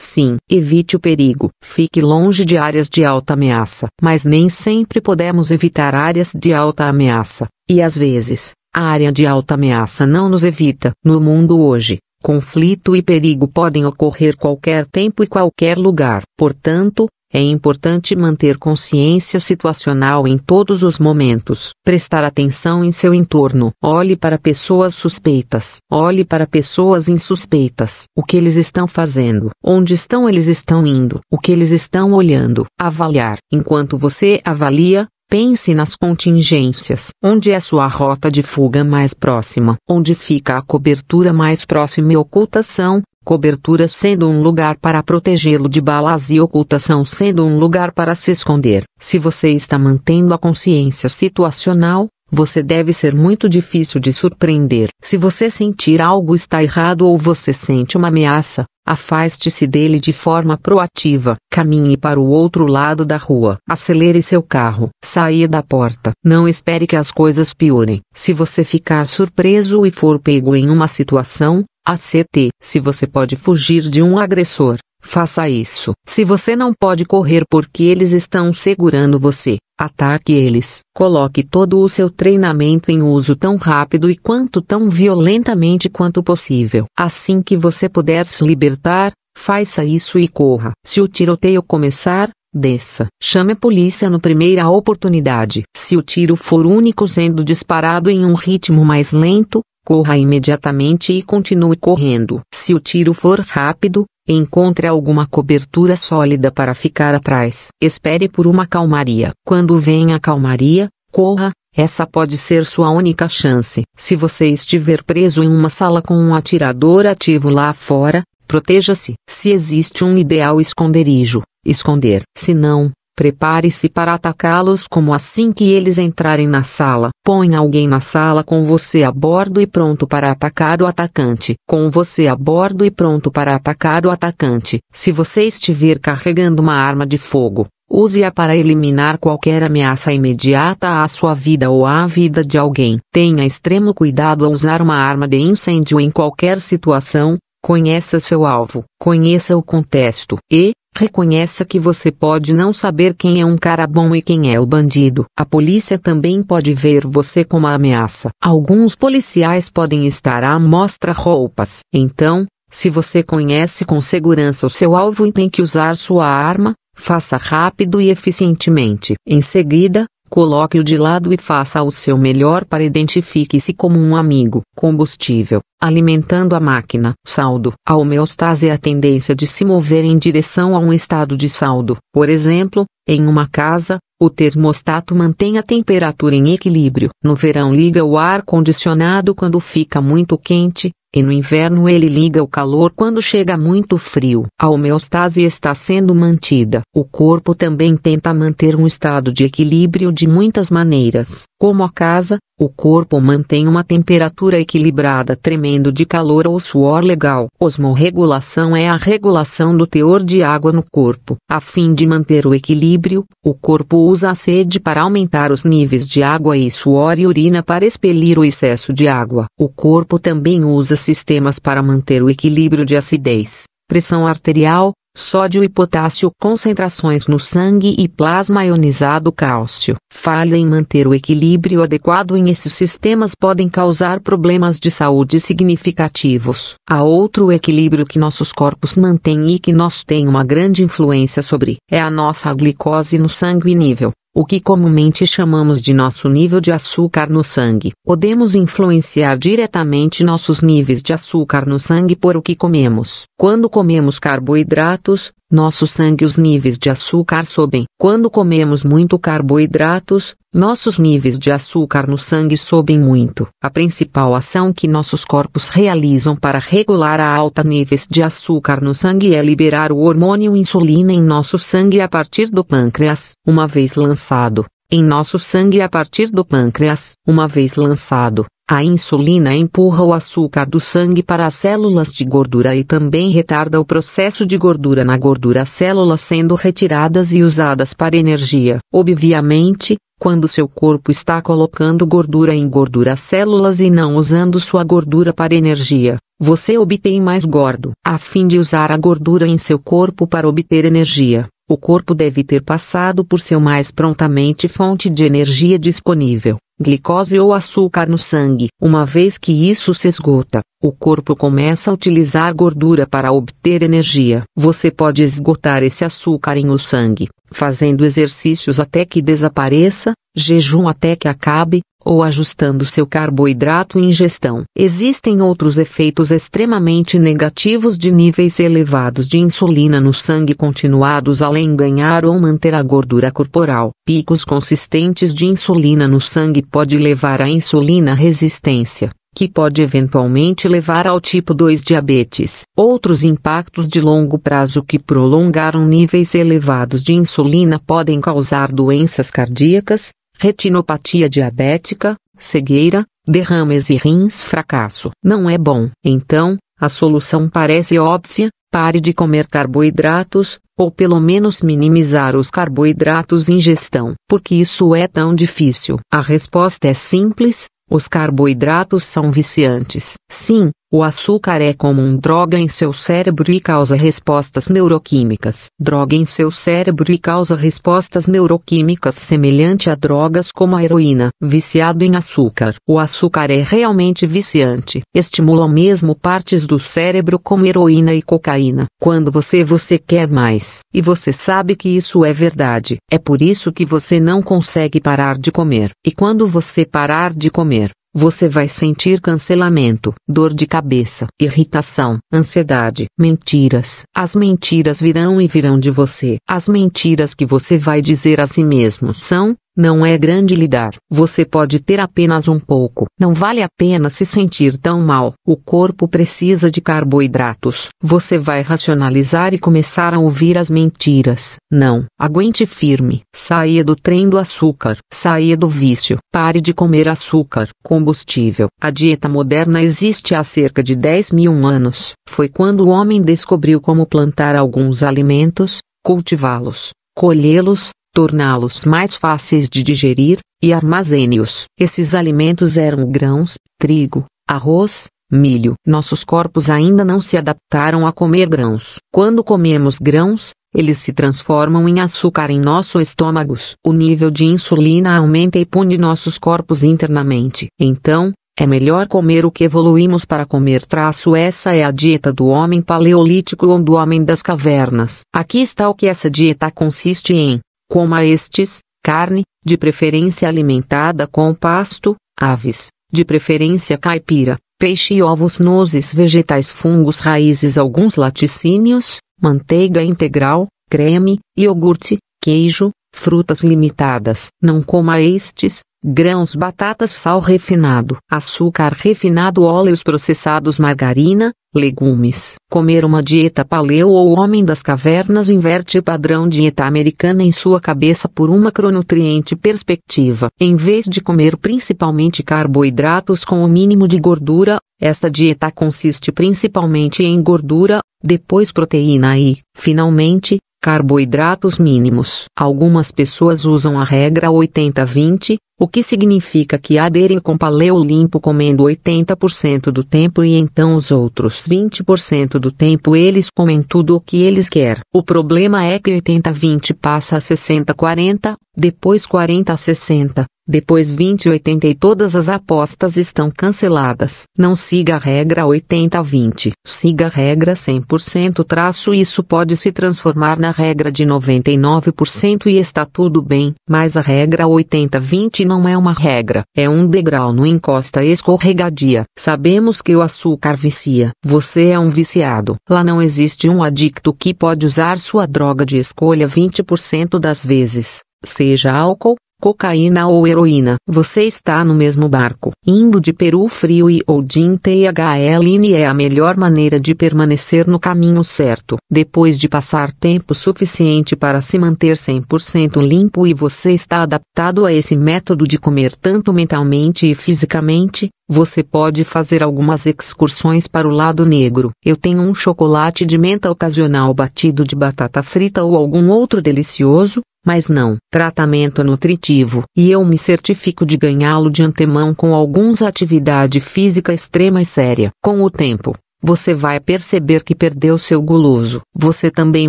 Speaker 1: Sim, evite o perigo, fique longe de áreas de alta ameaça, mas nem sempre podemos evitar áreas de alta ameaça, e às vezes, a área de alta ameaça não nos evita. No mundo hoje, conflito e perigo podem ocorrer qualquer tempo e qualquer lugar, portanto, é importante manter consciência situacional em todos os momentos, prestar atenção em seu entorno. Olhe para pessoas suspeitas, olhe para pessoas insuspeitas, o que eles estão fazendo, onde estão eles estão indo, o que eles estão olhando. Avaliar. Enquanto você avalia, Pense nas contingências, onde é sua rota de fuga mais próxima, onde fica a cobertura mais próxima e ocultação, cobertura sendo um lugar para protegê-lo de balas e ocultação sendo um lugar para se esconder. Se você está mantendo a consciência situacional, você deve ser muito difícil de surpreender. Se você sentir algo está errado ou você sente uma ameaça, afaste-se dele de forma proativa. Caminhe para o outro lado da rua. Acelere seu carro. Saia da porta. Não espere que as coisas piorem. Se você ficar surpreso e for pego em uma situação, ACT. Se você pode fugir de um agressor, faça isso. Se você não pode correr porque eles estão segurando você, ataque eles. Coloque todo o seu treinamento em uso tão rápido e quanto tão violentamente quanto possível. Assim que você puder se libertar, faça isso e corra. Se o tiroteio começar, desça. Chame a polícia no primeira oportunidade. Se o tiro for único sendo disparado em um ritmo mais lento, corra imediatamente e continue correndo. Se o tiro for rápido, encontre alguma cobertura sólida para ficar atrás. Espere por uma calmaria. Quando vem a calmaria, corra, essa pode ser sua única chance. Se você estiver preso em uma sala com um atirador ativo lá fora, proteja-se. Se existe um ideal esconderijo, esconder. Se não, Prepare-se para atacá-los como assim que eles entrarem na sala. Põe alguém na sala com você a bordo e pronto para atacar o atacante. Com você a bordo e pronto para atacar o atacante. Se você estiver carregando uma arma de fogo, Use-a para eliminar qualquer ameaça imediata à sua vida ou à vida de alguém. Tenha extremo cuidado ao usar uma arma de incêndio em qualquer situação. Conheça seu alvo, conheça o contexto e, Reconheça que você pode não saber quem é um cara bom e quem é o bandido. A polícia também pode ver você como uma ameaça. Alguns policiais podem estar à mostra roupas. Então, se você conhece com segurança o seu alvo e tem que usar sua arma, faça rápido e eficientemente. Em seguida, Coloque-o de lado e faça o seu melhor para identifique-se como um amigo. Combustível, alimentando a máquina. Saldo. A homeostase é a tendência de se mover em direção a um estado de saldo. Por exemplo, em uma casa, o termostato mantém a temperatura em equilíbrio. No verão liga o ar condicionado quando fica muito quente, e no inverno ele liga o calor quando chega muito frio. A homeostase está sendo mantida. O corpo também tenta manter um estado de equilíbrio de muitas maneiras. Como a casa, o corpo mantém uma temperatura equilibrada tremendo de calor ou suor legal. Osmorregulação é a regulação do teor de água no corpo. A fim de manter o equilíbrio, o corpo usa a sede para aumentar os níveis de água e suor e urina para expelir o excesso de água. O corpo também usa sistemas para manter o equilíbrio de acidez, pressão arterial, sódio e potássio concentrações no sangue e plasma ionizado cálcio. Falha em manter o equilíbrio adequado em esses sistemas podem causar problemas de saúde significativos. Há outro equilíbrio que nossos corpos mantêm e que nós tem uma grande influência sobre é a nossa glicose no sangue nível o que comumente chamamos de nosso nível de açúcar no sangue. Podemos influenciar diretamente nossos níveis de açúcar no sangue por o que comemos. Quando comemos carboidratos, nosso sangue os níveis de açúcar sobem. Quando comemos muito carboidratos, nossos níveis de açúcar no sangue sobem muito. A principal ação que nossos corpos realizam para regular a alta níveis de açúcar no sangue é liberar o hormônio insulina em nosso sangue a partir do pâncreas. Uma vez lançado, em nosso sangue a partir do pâncreas, uma vez lançado, a insulina empurra o açúcar do sangue para as células de gordura e também retarda o processo de gordura na gordura células sendo retiradas e usadas para energia. Obviamente, quando seu corpo está colocando gordura em gordura células e não usando sua gordura para energia, você obtém mais gordo. A fim de usar a gordura em seu corpo para obter energia, o corpo deve ter passado por seu mais prontamente fonte de energia disponível, glicose ou açúcar no sangue. Uma vez que isso se esgota, o corpo começa a utilizar gordura para obter energia. Você pode esgotar esse açúcar em o sangue, fazendo exercícios até que desapareça, jejum até que acabe, ou ajustando seu carboidrato ingestão. Existem outros efeitos extremamente negativos de níveis elevados de insulina no sangue continuados além ganhar ou manter a gordura corporal. Picos consistentes de insulina no sangue pode levar à insulina resistência que pode eventualmente levar ao tipo 2 diabetes. Outros impactos de longo prazo que prolongaram níveis elevados de insulina podem causar doenças cardíacas, retinopatia diabética, cegueira, derrames e rins fracasso. Não é bom. Então, a solução parece óbvia, pare de comer carboidratos, ou pelo menos minimizar os carboidratos ingestão. Porque isso é tão difícil? A resposta é simples, os carboidratos são viciantes. Sim, o açúcar é como um droga em seu cérebro e causa respostas neuroquímicas. Droga em seu cérebro e causa respostas neuroquímicas semelhante a drogas como a heroína. Viciado em açúcar. O açúcar é realmente viciante. Estimula mesmo partes do cérebro como heroína e cocaína. Quando você você quer mais. E você sabe que isso é verdade. É por isso que você não consegue parar de comer. E quando você parar de comer, você vai sentir cancelamento, dor de cabeça, irritação, ansiedade, mentiras. As mentiras virão e virão de você. As mentiras que você vai dizer a si mesmo são não é grande lidar. Você pode ter apenas um pouco. Não vale a pena se sentir tão mal. O corpo precisa de carboidratos. Você vai racionalizar e começar a ouvir as mentiras. Não. Aguente firme. Saia do trem do açúcar. Saia do vício. Pare de comer açúcar, combustível. A dieta moderna existe há cerca de 10 mil anos. Foi quando o homem descobriu como plantar alguns alimentos, cultivá-los, colhê-los, torná-los mais fáceis de digerir, e armazene-os. Esses alimentos eram grãos, trigo, arroz, milho. Nossos corpos ainda não se adaptaram a comer grãos. Quando comemos grãos, eles se transformam em açúcar em nossos estômagos. O nível de insulina aumenta e pune nossos corpos internamente. Então, é melhor comer o que evoluímos para comer. Traço essa é a dieta do homem paleolítico ou do homem das cavernas. Aqui está o que essa dieta consiste em: Coma estes, carne, de preferência alimentada com pasto, aves, de preferência caipira, peixe e ovos, nozes, vegetais, fungos, raízes, alguns laticínios, manteiga integral, creme, iogurte, queijo, frutas limitadas. Não coma estes, grãos batatas sal refinado, açúcar refinado óleos processados margarina, legumes. Comer uma dieta paleo ou homem das cavernas inverte o padrão dieta americana em sua cabeça por uma cronutriente perspectiva. Em vez de comer principalmente carboidratos com o mínimo de gordura, esta dieta consiste principalmente em gordura, depois proteína e, finalmente, carboidratos mínimos. Algumas pessoas usam a regra 80-20, o que significa que aderem com paleo limpo comendo 80% do tempo e então os outros 20% do tempo eles comem tudo o que eles quer. O problema é que 80-20 passa a 60-40, depois 40-60, depois 20-80 e todas as apostas estão canceladas. Não siga a regra 80-20. Siga a regra 100% traço isso pode se transformar na regra de 99% e está tudo bem. Mas a regra 80-20 não é uma regra. É um degrau no encosta escorregadia. Sabemos que o açúcar vicia. Você é um viciado. Lá não existe um adicto que pode usar sua droga de escolha 20% das vezes seja álcool, cocaína ou heroína. Você está no mesmo barco. Indo de Peru Frio e ou de THLN é a melhor maneira de permanecer no caminho certo. Depois de passar tempo suficiente para se manter 100% limpo e você está adaptado a esse método de comer tanto mentalmente e fisicamente, você pode fazer algumas excursões para o lado negro. Eu tenho um chocolate de menta ocasional batido de batata frita ou algum outro delicioso, mas não. Tratamento nutritivo. E eu me certifico de ganhá-lo de antemão com alguns atividade física extrema e séria. Com o tempo, você vai perceber que perdeu seu guloso. Você também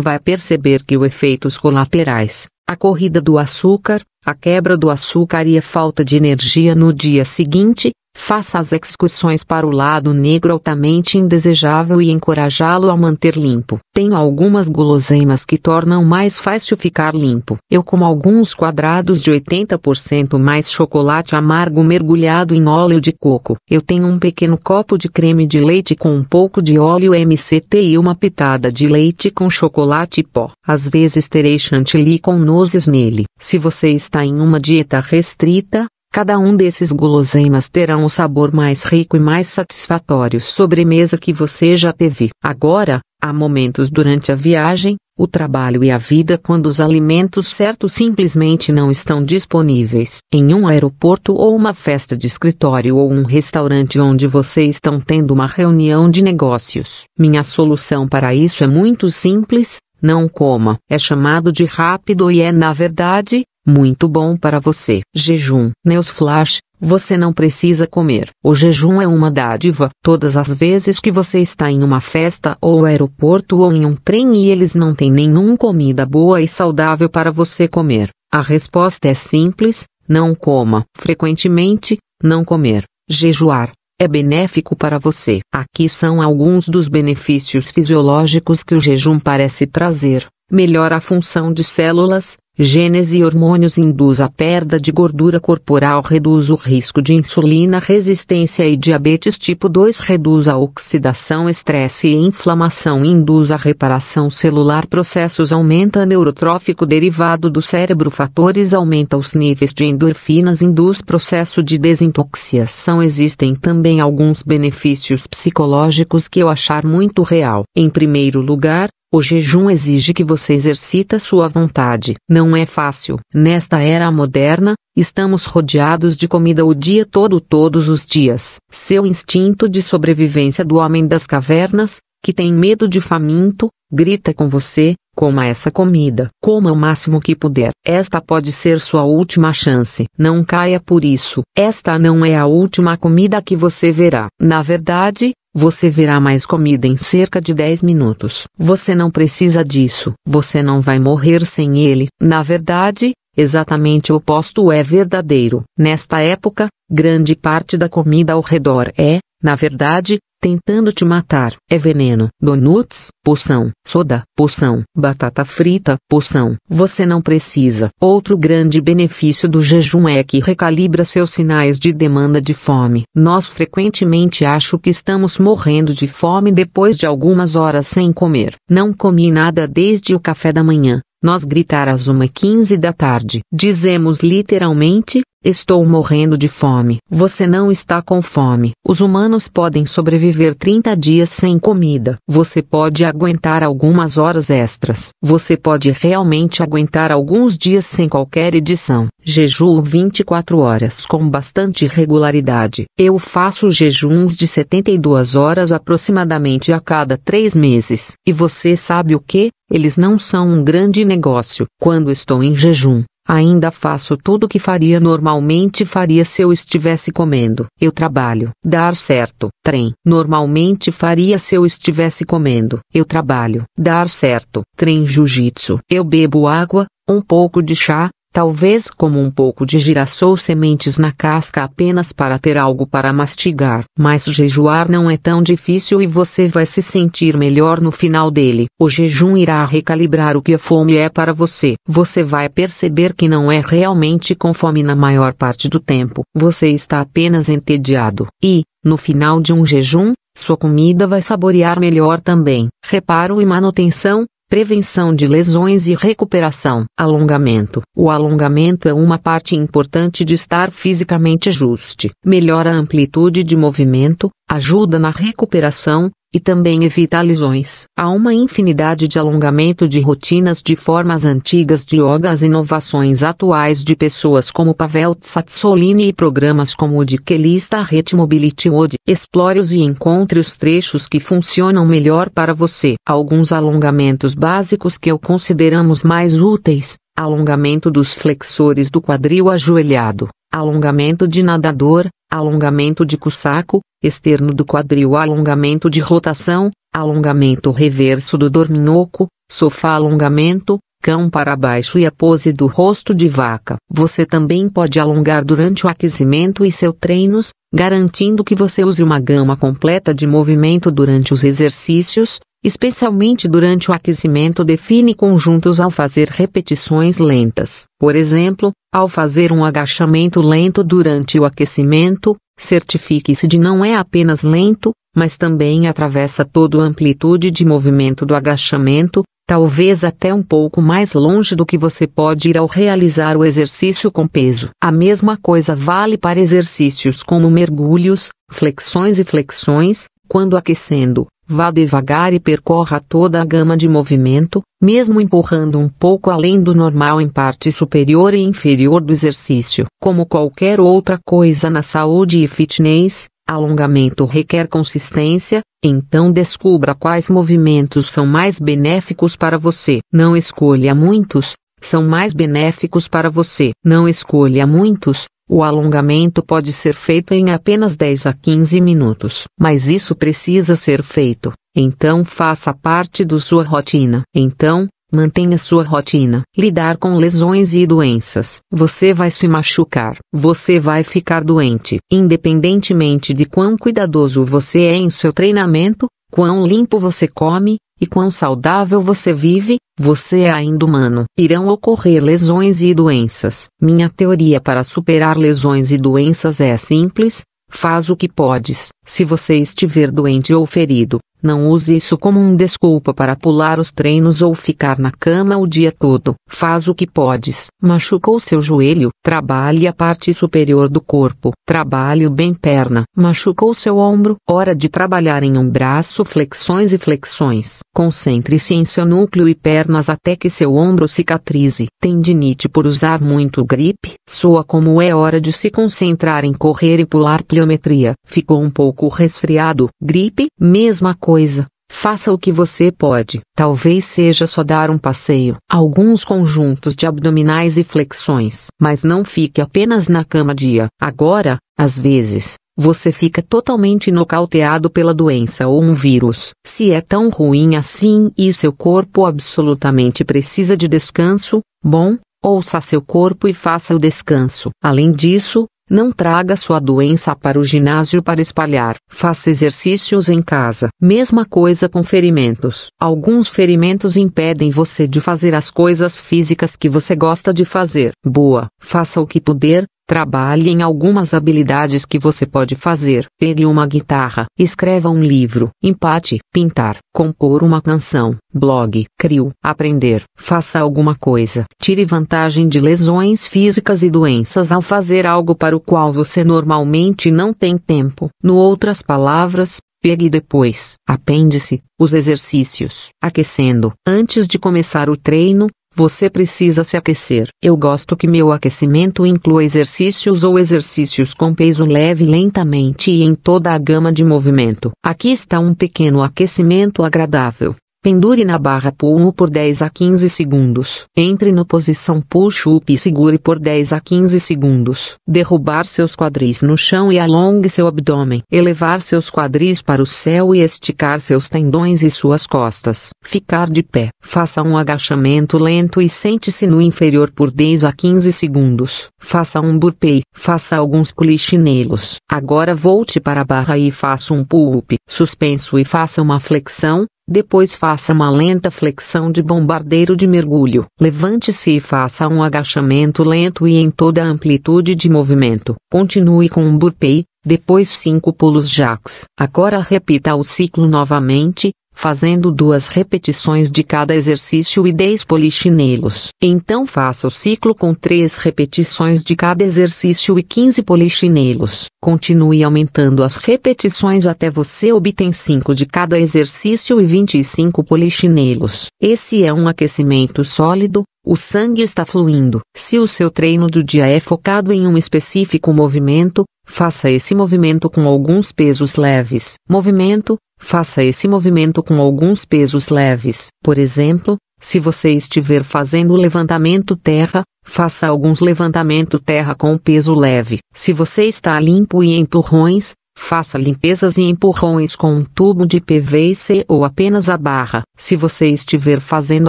Speaker 1: vai perceber que o efeitos colaterais a corrida do açúcar, a quebra do açúcar e a falta de energia no dia seguinte, faça as excursões para o lado negro altamente indesejável e encorajá-lo a manter limpo. Tem algumas guloseimas que tornam mais fácil ficar limpo. Eu como alguns quadrados de 80% mais chocolate amargo mergulhado em óleo de coco. Eu tenho um pequeno copo de creme de leite com um pouco de óleo MCT e uma pitada de leite com chocolate pó. Às vezes terei chantilly com no nele. Se você está em uma dieta restrita, Cada um desses guloseimas terá um sabor mais rico e mais satisfatório sobremesa que você já teve. Agora, há momentos durante a viagem, o trabalho e a vida quando os alimentos certos simplesmente não estão disponíveis. Em um aeroporto ou uma festa de escritório ou um restaurante onde você estão tendo uma reunião de negócios. Minha solução para isso é muito simples, não coma, é chamado de rápido e é, na verdade, muito bom para você. Jejum. Neus Flash, você não precisa comer. O jejum é uma dádiva. Todas as vezes que você está em uma festa ou aeroporto ou em um trem e eles não têm nenhuma comida boa e saudável para você comer, a resposta é simples: não coma. Frequentemente, não comer. Jejuar é benéfico para você. Aqui são alguns dos benefícios fisiológicos que o jejum parece trazer melhora a função de células, gênese e hormônios induz a perda de gordura corporal, reduz o risco de insulina resistência e diabetes tipo 2, reduz a oxidação, estresse e inflamação, induz a reparação celular, processos aumenta neurotrófico derivado do cérebro, fatores aumenta os níveis de endorfinas, induz processo de desintoxicação. Existem também alguns benefícios psicológicos que eu achar muito real. Em primeiro lugar, o jejum exige que você exercita sua vontade. Não é fácil. Nesta era moderna, estamos rodeados de comida o dia todo todos os dias. Seu instinto de sobrevivência do homem das cavernas, que tem medo de faminto, grita com você, coma essa comida. Coma o máximo que puder. Esta pode ser sua última chance. Não caia por isso. Esta não é a última comida que você verá. Na verdade, você verá mais comida em cerca de 10 minutos. Você não precisa disso. Você não vai morrer sem ele. Na verdade, exatamente o oposto é verdadeiro. Nesta época, grande parte da comida ao redor é, na verdade, tentando te matar. É veneno, donuts, poção, soda, poção, batata frita, poção. Você não precisa. Outro grande benefício do jejum é que recalibra seus sinais de demanda de fome. Nós frequentemente acho que estamos morrendo de fome depois de algumas horas sem comer. Não comi nada desde o café da manhã. Nós gritar às uma quinze da tarde. Dizemos literalmente, estou morrendo de fome. Você não está com fome. Os humanos podem sobreviver 30 dias sem comida. Você pode aguentar algumas horas extras. Você pode realmente aguentar alguns dias sem qualquer edição. Jejum 24 horas com bastante regularidade. Eu faço jejuns de 72 horas aproximadamente a cada 3 meses. E você sabe o que? Eles não são um grande negócio. Quando estou em jejum, ainda faço tudo o que faria normalmente faria se eu estivesse comendo. Eu trabalho. Dar certo. Trem. Normalmente faria se eu estivesse comendo. Eu trabalho. Dar certo. Trem jiu-jitsu. Eu bebo água, um pouco de chá, talvez como um pouco de girassol sementes na casca apenas para ter algo para mastigar. Mas jejuar não é tão difícil e você vai se sentir melhor no final dele. O jejum irá recalibrar o que a fome é para você. Você vai perceber que não é realmente com fome na maior parte do tempo. Você está apenas entediado. E, no final de um jejum, sua comida vai saborear melhor também. Reparo e manutenção, prevenção de lesões e recuperação. Alongamento. O alongamento é uma parte importante de estar fisicamente justo. Melhora a amplitude de movimento, ajuda na recuperação, e também evita lesões. Há uma infinidade de alongamento de rotinas de formas antigas de yoga às inovações atuais de pessoas como Pavel Tsatsolini e programas como o de Kelista Ret Mobility Ode. Explore-os e encontre os trechos que funcionam melhor para você. Alguns alongamentos básicos que eu consideramos mais úteis, alongamento dos flexores do quadril ajoelhado, alongamento de nadador, alongamento de cussaco, externo do quadril alongamento de rotação, alongamento reverso do dorminhoco, sofá alongamento, cão para baixo e a pose do rosto de vaca. Você também pode alongar durante o aquecimento e seus treinos, garantindo que você use uma gama completa de movimento durante os exercícios, especialmente durante o aquecimento, define conjuntos ao fazer repetições lentas. Por exemplo, ao fazer um agachamento lento durante o aquecimento, certifique-se de não é apenas lento, mas também atravessa toda a amplitude de movimento do agachamento, talvez até um pouco mais longe do que você pode ir ao realizar o exercício com peso. A mesma coisa vale para exercícios como mergulhos, flexões e flexões, quando aquecendo, Vá devagar e percorra toda a gama de movimento, mesmo empurrando um pouco além do normal em parte superior e inferior do exercício. Como qualquer outra coisa na saúde e fitness, alongamento requer consistência, então descubra quais movimentos são mais benéficos para você. Não escolha muitos, são mais benéficos para você. Não escolha muitos, o alongamento pode ser feito em apenas 10 a 15 minutos, mas isso precisa ser feito. Então faça parte da sua rotina. Então, mantenha sua rotina. Lidar com lesões e doenças. Você vai se machucar. Você vai ficar doente. Independentemente de quão cuidadoso você é em seu treinamento, Quão limpo você come, e quão saudável você vive, você é ainda humano. Irão ocorrer lesões e doenças. Minha teoria para superar lesões e doenças é simples: faz o que podes. Se você estiver doente ou ferido, não use isso como um desculpa para pular os treinos ou ficar na cama o dia todo. Faz o que podes. Machucou seu joelho? Trabalhe a parte superior do corpo. Trabalhe bem perna. Machucou seu ombro? Hora de trabalhar em um braço flexões e flexões. Concentre-se em seu núcleo e pernas até que seu ombro cicatrize. Tendinite por usar muito gripe? Soa como é hora de se concentrar em correr e pular pliometria. Ficou um pouco resfriado? Gripe? Mesma coisa coisa. Faça o que você pode. Talvez seja só dar um passeio, alguns conjuntos de abdominais e flexões, mas não fique apenas na cama dia. Agora, às vezes, você fica totalmente nocauteado pela doença ou um vírus. Se é tão ruim assim e seu corpo absolutamente precisa de descanso, bom, ouça seu corpo e faça o descanso. Além disso, não traga sua doença para o ginásio para espalhar. Faça exercícios em casa. Mesma coisa com ferimentos. Alguns ferimentos impedem você de fazer as coisas físicas que você gosta de fazer. Boa, faça o que puder, Trabalhe em algumas habilidades que você pode fazer. Pegue uma guitarra, escreva um livro, empate, pintar, compor uma canção, blog, crio, aprender, faça alguma coisa. Tire vantagem de lesões físicas e doenças ao fazer algo para o qual você normalmente não tem tempo. No outras palavras, Pegue depois. Apêndice: os exercícios. Aquecendo. Antes de começar o treino, você precisa se aquecer. Eu gosto que meu aquecimento inclua exercícios ou exercícios com peso leve lentamente e em toda a gama de movimento. Aqui está um pequeno aquecimento agradável. Pendure na barra pulmo por 10 a 15 segundos. Entre no posição push-up e segure por 10 a 15 segundos. Derrubar seus quadris no chão e alongue seu abdômen. Elevar seus quadris para o céu e esticar seus tendões e suas costas. Ficar de pé. Faça um agachamento lento e sente-se no inferior por 10 a 15 segundos. Faça um burpee. Faça alguns polichinelos. Agora volte para a barra e faça um pull-up. Suspenso e faça uma flexão depois faça uma lenta flexão de bombardeiro de mergulho. Levante-se e faça um agachamento lento e em toda a amplitude de movimento. Continue com um burpee, depois cinco pulos jacks. Agora repita o ciclo novamente, fazendo duas repetições de cada exercício e 10 polichinelos. Então faça o ciclo com 3 repetições de cada exercício e 15 polichinelos. Continue aumentando as repetições até você obter 5 de cada exercício e 25 polichinelos. Esse é um aquecimento sólido, o sangue está fluindo. Se o seu treino do dia é focado em um específico movimento, faça esse movimento com alguns pesos leves. Movimento, faça esse movimento com alguns pesos leves. Por exemplo, se você estiver fazendo levantamento terra, faça alguns levantamento terra com peso leve. Se você está limpo e empurrões, faça limpezas e empurrões com um tubo de PVC ou apenas a barra. Se você estiver fazendo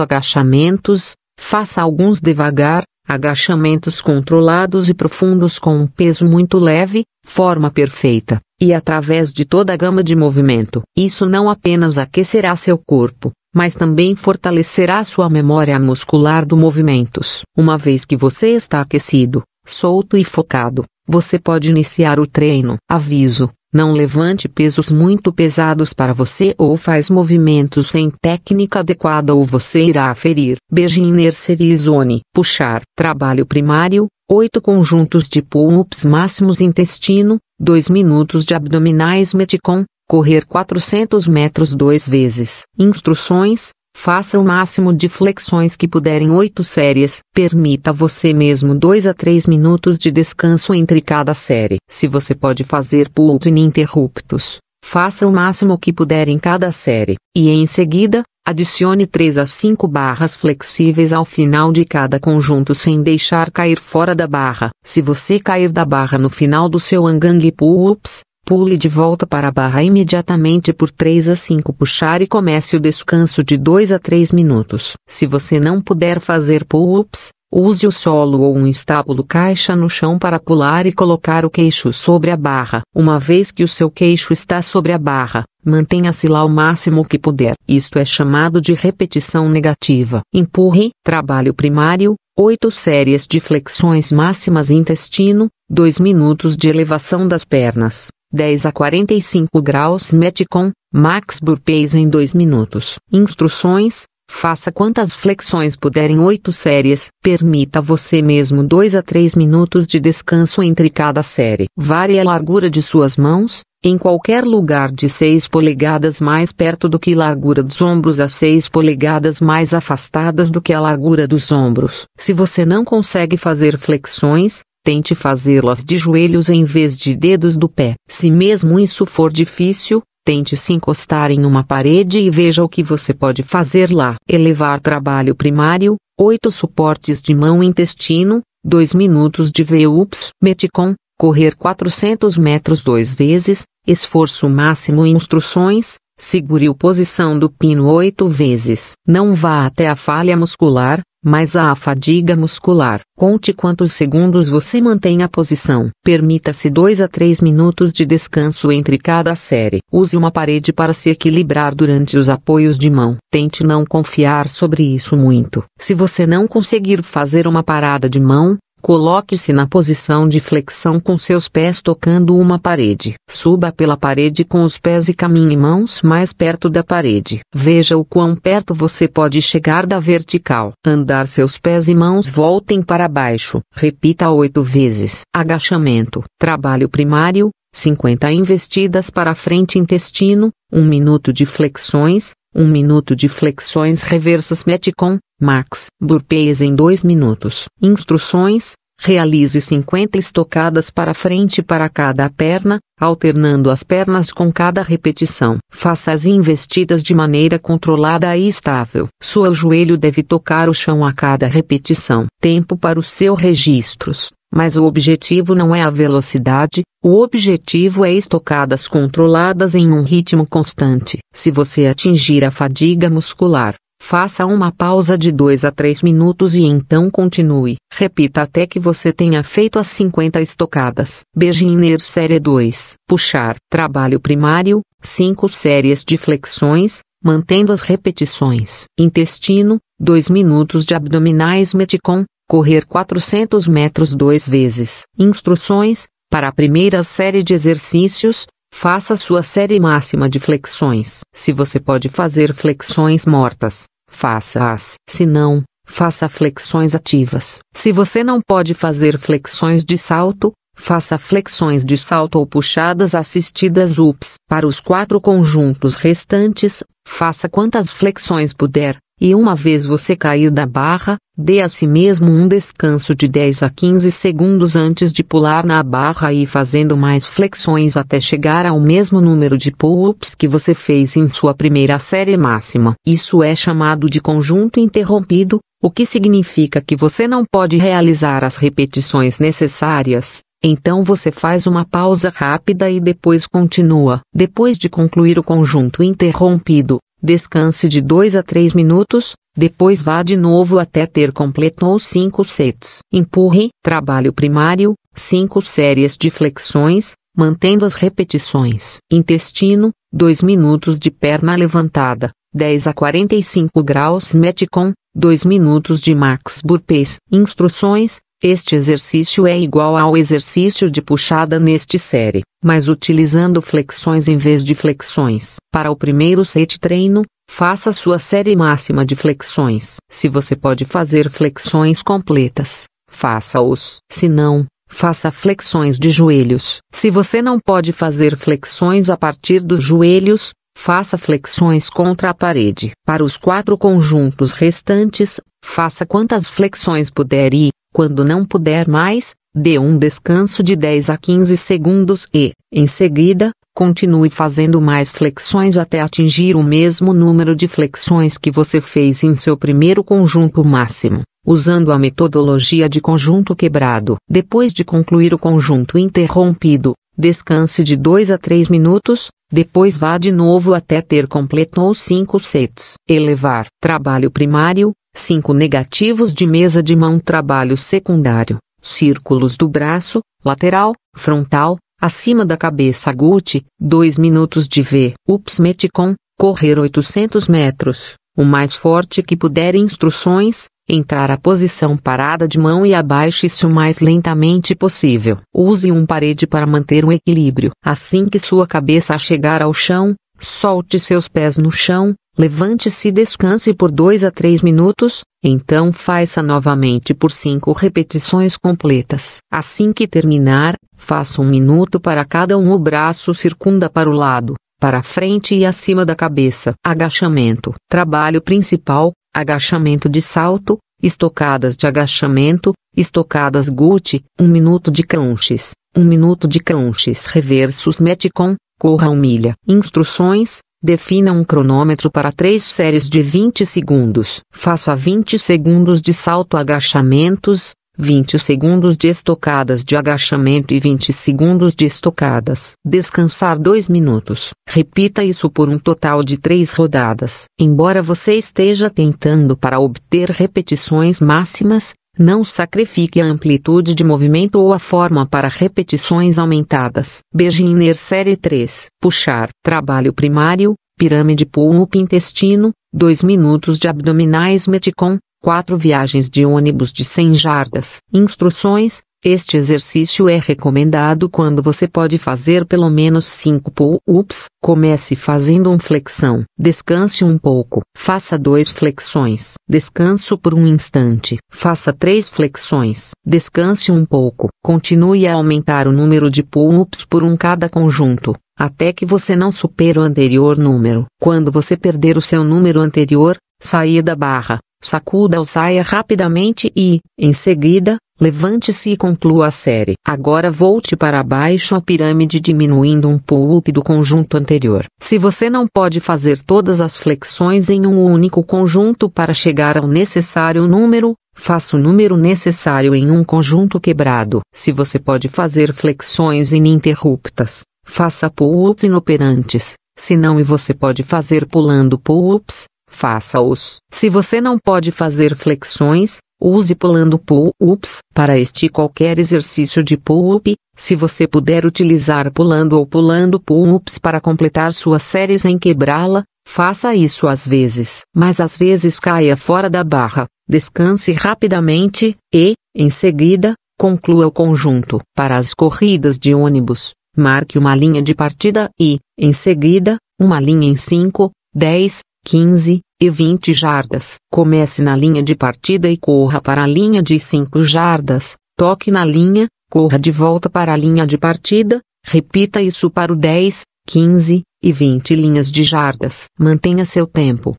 Speaker 1: agachamentos, faça alguns devagar, agachamentos controlados e profundos com um peso muito leve, forma perfeita, e através de toda a gama de movimento. Isso não apenas aquecerá seu corpo, mas também fortalecerá sua memória muscular do movimentos. Uma vez que você está aquecido, solto e focado, você pode iniciar o treino. Aviso: não levante pesos muito pesados para você ou faz movimentos sem técnica adequada ou você irá ferir. Beginer Zone. Puxar. Trabalho primário. 8 conjuntos de pull-ups máximos intestino, 2 minutos de abdominais meticom, correr 400 metros duas vezes. Instruções: Faça o máximo de flexões que puderem 8 séries. Permita você mesmo 2 a 3 minutos de descanso entre cada série. Se você pode fazer pulls ininterruptos, faça o máximo que puder em cada série. E em seguida, adicione 3 a 5 barras flexíveis ao final de cada conjunto sem deixar cair fora da barra. Se você cair da barra no final do seu angang pull-ups, Pule de volta para a barra imediatamente por 3 a 5 puxar e comece o descanso de 2 a 3 minutos. Se você não puder fazer pull-ups, use o solo ou um estábulo caixa no chão para pular e colocar o queixo sobre a barra. Uma vez que o seu queixo está sobre a barra, mantenha-se lá o máximo que puder. Isto é chamado de repetição negativa. Empurre, trabalho primário, 8 séries de flexões máximas intestino, 2 minutos de elevação das pernas. 10 a 45 graus Metcon, Max Burpees em 2 minutos. Instruções: Faça quantas flexões puderem em 8 séries. Permita você mesmo 2 a 3 minutos de descanso entre cada série. Varie a largura de suas mãos, em qualquer lugar de 6 polegadas mais perto do que largura dos ombros a 6 polegadas mais afastadas do que a largura dos ombros. Se você não consegue fazer flexões, Tente fazê-las de joelhos em vez de dedos do pé. Se mesmo isso for difícil, tente se encostar em uma parede e veja o que você pode fazer lá. Elevar trabalho primário, 8 suportes de mão intestino, 2 minutos de VUPS. Meticon, correr 400 metros duas vezes, esforço máximo e instruções, Segure o posição do pino oito vezes. Não vá até a falha muscular, mas à fadiga muscular. Conte quantos segundos você mantém a posição. Permita-se 2 a 3 minutos de descanso entre cada série. Use uma parede para se equilibrar durante os apoios de mão. Tente não confiar sobre isso muito. Se você não conseguir fazer uma parada de mão, Coloque-se na posição de flexão com seus pés tocando uma parede. Suba pela parede com os pés e caminhe mãos mais perto da parede. Veja o quão perto você pode chegar da vertical. Andar seus pés e mãos voltem para baixo. Repita oito vezes. Agachamento. Trabalho primário. 50 investidas para frente intestino, 1 minuto de flexões, um minuto de flexões reversas Metcon, Max, Burpees em 2 minutos. Instruções: Realize 50 estocadas para frente para cada perna, alternando as pernas com cada repetição. Faça as investidas de maneira controlada e estável. Seu joelho deve tocar o chão a cada repetição. Tempo para os seus registros. Mas o objetivo não é a velocidade, o objetivo é estocadas controladas em um ritmo constante. Se você atingir a fadiga muscular, faça uma pausa de 2 a 3 minutos e então continue. Repita até que você tenha feito as 50 estocadas. Beginner Série 2. Puxar. Trabalho primário, 5 séries de flexões, mantendo as repetições. Intestino, 2 minutos de abdominais Meticon, correr 400 metros duas vezes. Instruções: para a primeira série de exercícios, faça sua série máxima de flexões. Se você pode fazer flexões mortas, faça-as. Se não, faça flexões ativas. Se você não pode fazer flexões de salto, faça flexões de salto ou puxadas assistidas UPS. Para os quatro conjuntos restantes, faça quantas flexões puder, e uma vez você cair da barra, dê a si mesmo um descanso de 10 a 15 segundos antes de pular na barra e ir fazendo mais flexões até chegar ao mesmo número de pull-ups que você fez em sua primeira série máxima. Isso é chamado de conjunto interrompido, o que significa que você não pode realizar as repetições necessárias, então você faz uma pausa rápida e depois continua. Depois de concluir o conjunto interrompido, Descanse de 2 a 3 minutos, depois vá de novo até ter completou 5 sets. Empurre, trabalho primário, 5 séries de flexões, mantendo as repetições. Intestino, 2 minutos de perna levantada, 10 a 45 graus Metcon, 2 minutos de Max Burpees. Instruções, este exercício é igual ao exercício de puxada neste série, mas utilizando flexões em vez de flexões. Para o primeiro set treino, faça sua série máxima de flexões. Se você pode fazer flexões completas, faça-os. Se não, faça flexões de joelhos. Se você não pode fazer flexões a partir dos joelhos, faça flexões contra a parede. Para os quatro conjuntos restantes, faça quantas flexões puder e, quando não puder mais, dê um descanso de 10 a 15 segundos e, em seguida, continue fazendo mais flexões até atingir o mesmo número de flexões que você fez em seu primeiro conjunto máximo usando a metodologia de conjunto quebrado. Depois de concluir o conjunto interrompido, Descanse de 2 a 3 minutos, depois vá de novo até ter completou 5 sets. Elevar. Trabalho primário, 5 negativos de mesa de mão. Trabalho secundário, círculos do braço, lateral, frontal, acima da cabeça. Guti, 2 minutos de V. Ups Meticon, correr 800 metros. O mais forte que puder instruções, entrar à posição parada de mão e abaixe-se o mais lentamente possível. Use um parede para manter o equilíbrio. Assim que sua cabeça chegar ao chão, solte seus pés no chão, levante-se e descanse por 2 a 3 minutos, então faça novamente por 5 repetições completas. Assim que terminar, faça um minuto para cada um o braço circunda para o lado para frente e acima da cabeça. Agachamento. Trabalho principal: agachamento de salto, estocadas de agachamento, estocadas Gucci, 1 um minuto de crunches, 1 um minuto de crunches reversos metcon, corra 1 milha. Instruções: Defina um cronômetro para três séries de 20 segundos. Faça 20 segundos de salto agachamentos, 20 segundos de estocadas de agachamento e 20 segundos de estocadas. Descansar 2 minutos. Repita isso por um total de 3 rodadas. Embora você esteja tentando para obter repetições máximas, não sacrifique a amplitude de movimento ou a forma para repetições aumentadas. Beginer Série 3. Puxar. Trabalho primário. Pirâmide pull intestino. 2 minutos de abdominais meticon. 4 viagens de ônibus de 100 jardas. Instruções: Este exercício é recomendado quando você pode fazer pelo menos 5 pull-ups. Comece fazendo um flexão. Descanse um pouco. Faça dois flexões. Descanso por um instante. Faça três flexões. Descanse um pouco. Continue a aumentar o número de pull-ups por um cada conjunto até que você não supere o anterior número. Quando você perder o seu número anterior, saia da barra sacuda ou saia rapidamente e, em seguida, levante-se e conclua a série. Agora volte para baixo a pirâmide diminuindo um pull-up do conjunto anterior. Se você não pode fazer todas as flexões em um único conjunto para chegar ao necessário número, Faça o número necessário em um conjunto quebrado. Se você pode fazer flexões ininterruptas, faça pull-ups inoperantes. Se não e você pode fazer pulando pull-ups, faça-os. Se você não pode fazer flexões, use pulando pull-ups. Para este qualquer exercício de pull-up, se você puder utilizar pulando ou pulando pull-ups para completar sua série sem quebrá-la, faça isso às vezes. Mas às vezes caia fora da barra, descanse rapidamente e, em seguida, conclua o conjunto. Para as corridas de ônibus, marque uma linha de partida e, em seguida, uma linha em 5, 10, 15 e 20 jardas. Comece na linha de partida e corra para a linha de 5 jardas, toque na linha, corra de volta para a linha de partida, repita isso para o 10, 15 e 20 linhas de jardas. Mantenha seu tempo.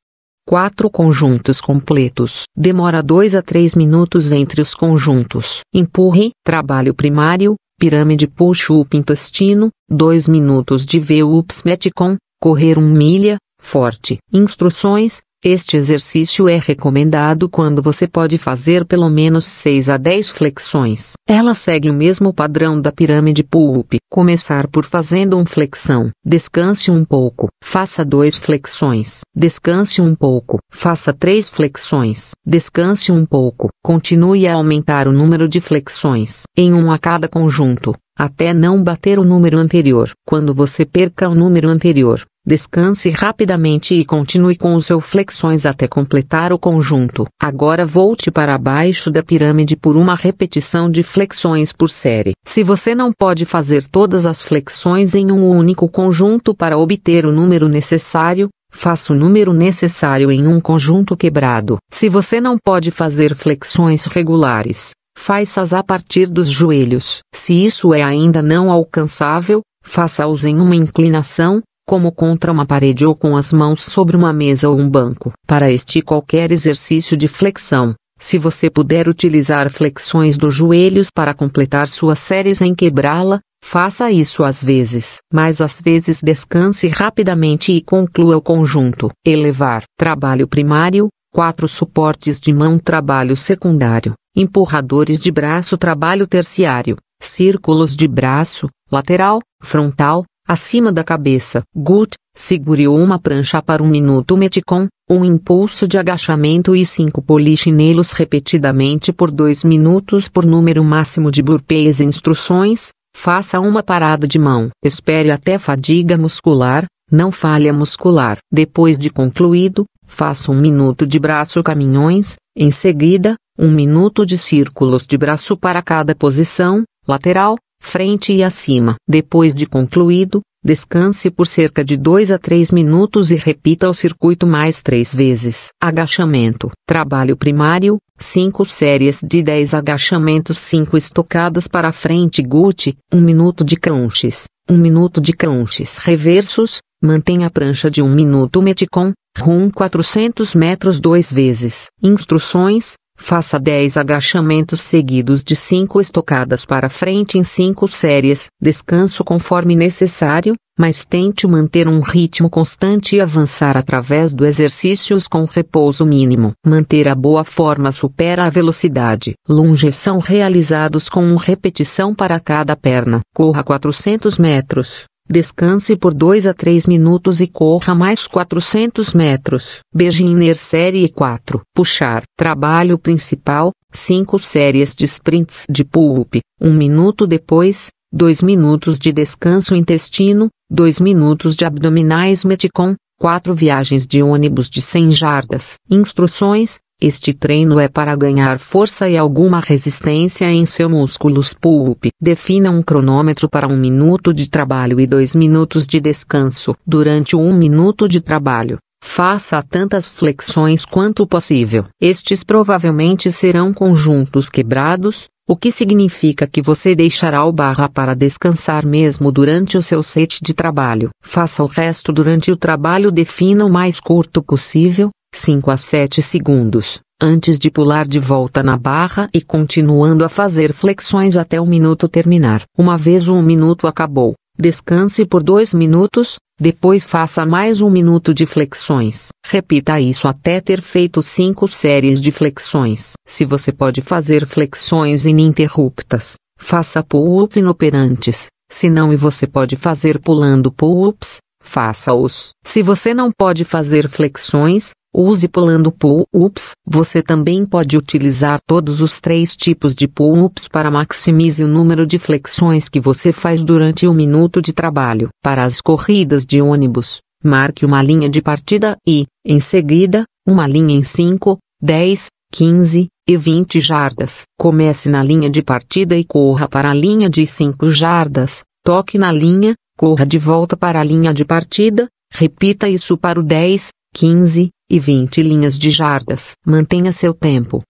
Speaker 1: 4 conjuntos completos. Demora 2 a 3 minutos entre os conjuntos. Empurre, trabalho primário, pirâmide push-up intestino, 2 minutos de V-ups metcon, correr 1 milha, forte. Instruções: Este exercício é recomendado quando você pode fazer pelo menos 6 a 10 flexões. Ela segue o mesmo padrão da pirâmide pull-up. Começar por fazendo um flexão. Descanse um pouco. Faça dois flexões. Descanse um pouco. Faça três flexões. Descanse um pouco. Continue a aumentar o número de flexões. Em um a cada conjunto até não bater o número anterior. Quando você perca o número anterior, descanse rapidamente e continue com os seu flexões até completar o conjunto. Agora volte para baixo da pirâmide por uma repetição de flexões por série. Se você não pode fazer todas as flexões em um único conjunto para obter o número necessário, Faça o número necessário em um conjunto quebrado. Se você não pode fazer flexões regulares, faça-as a partir dos joelhos. Se isso é ainda não alcançável, faça-os em uma inclinação, como contra uma parede ou com as mãos sobre uma mesa ou um banco. Para este qualquer exercício de flexão, se você puder utilizar flexões dos joelhos para completar suas séries sem quebrá-la, faça isso às vezes. Mas às vezes descanse rapidamente e conclua o conjunto. Elevar. Trabalho primário, quatro suportes de mão trabalho secundário, empurradores de braço trabalho terciário, círculos de braço, lateral, frontal, acima da cabeça. Gut, segurou uma prancha para um minuto meticon, um impulso de agachamento e cinco polichinelos repetidamente por dois minutos por número máximo de burpees instruções, faça uma parada de mão. Espere até fadiga muscular, não falha muscular. Depois de concluído, Faço um minuto de braço caminhões, em seguida, um minuto de círculos de braço para cada posição, lateral, frente e acima. Depois de concluído, descanse por cerca de 2 a 3 minutos e repita o circuito mais três vezes. Agachamento. Trabalho primário, 5 séries de 10 agachamentos, 5 estocadas para frente Guti, 1 um minuto de crunches, 1 um minuto de crunches reversos, mantenha a prancha de 1 um minuto meticom, RUM 400 metros duas vezes. Instruções: faça 10 agachamentos seguidos de 5 estocadas para frente em 5 séries. Descanso conforme necessário, mas tente manter um ritmo constante e avançar através do exercícios com repouso mínimo. Manter a boa forma supera a velocidade. Lunges são realizados com uma repetição para cada perna. Corra 400 metros. Descanse por 2 a 3 minutos e corra mais 400 metros. Beginner Série 4. Puxar. Trabalho principal. 5 séries de sprints de pull-up. 1 um minuto depois, 2 minutos de descanso intestino, 2 minutos de abdominais Meticon, 4 viagens de ônibus de 100 jardas. Instruções: este treino é para ganhar força e alguma resistência em seus músculos pulp. Defina um cronômetro para um minuto de trabalho e dois minutos de descanso. Durante um minuto de trabalho, faça tantas flexões quanto possível. Estes provavelmente serão conjuntos quebrados, o que significa que você deixará o barra para descansar mesmo durante o seu set de trabalho. Faça o resto durante o trabalho, defina o mais curto possível 5 a 7 segundos, antes de pular de volta na barra e continuando a fazer flexões até o minuto terminar. Uma vez um minuto acabou, descanse por 2 minutos, depois faça mais um minuto de flexões. Repita isso até ter feito 5 séries de flexões. Se você pode fazer flexões ininterruptas, faça pull-ups inoperantes. Se não e você pode fazer pulando pull-ups, faça-os. Se você não pode fazer flexões, Use pulando pull-ups. Você também pode utilizar todos os três tipos de pull-ups para maximizar o número de flexões que você faz durante o um minuto de trabalho. Para as corridas de ônibus, marque uma linha de partida e, em seguida, uma linha em 5, 10, 15 e 20 jardas. Comece na linha de partida e corra para a linha de 5 jardas. Toque na linha, corra de volta para a linha de partida, repita isso para o 10, 15 e 20 linhas de jardas. Mantenha seu tempo.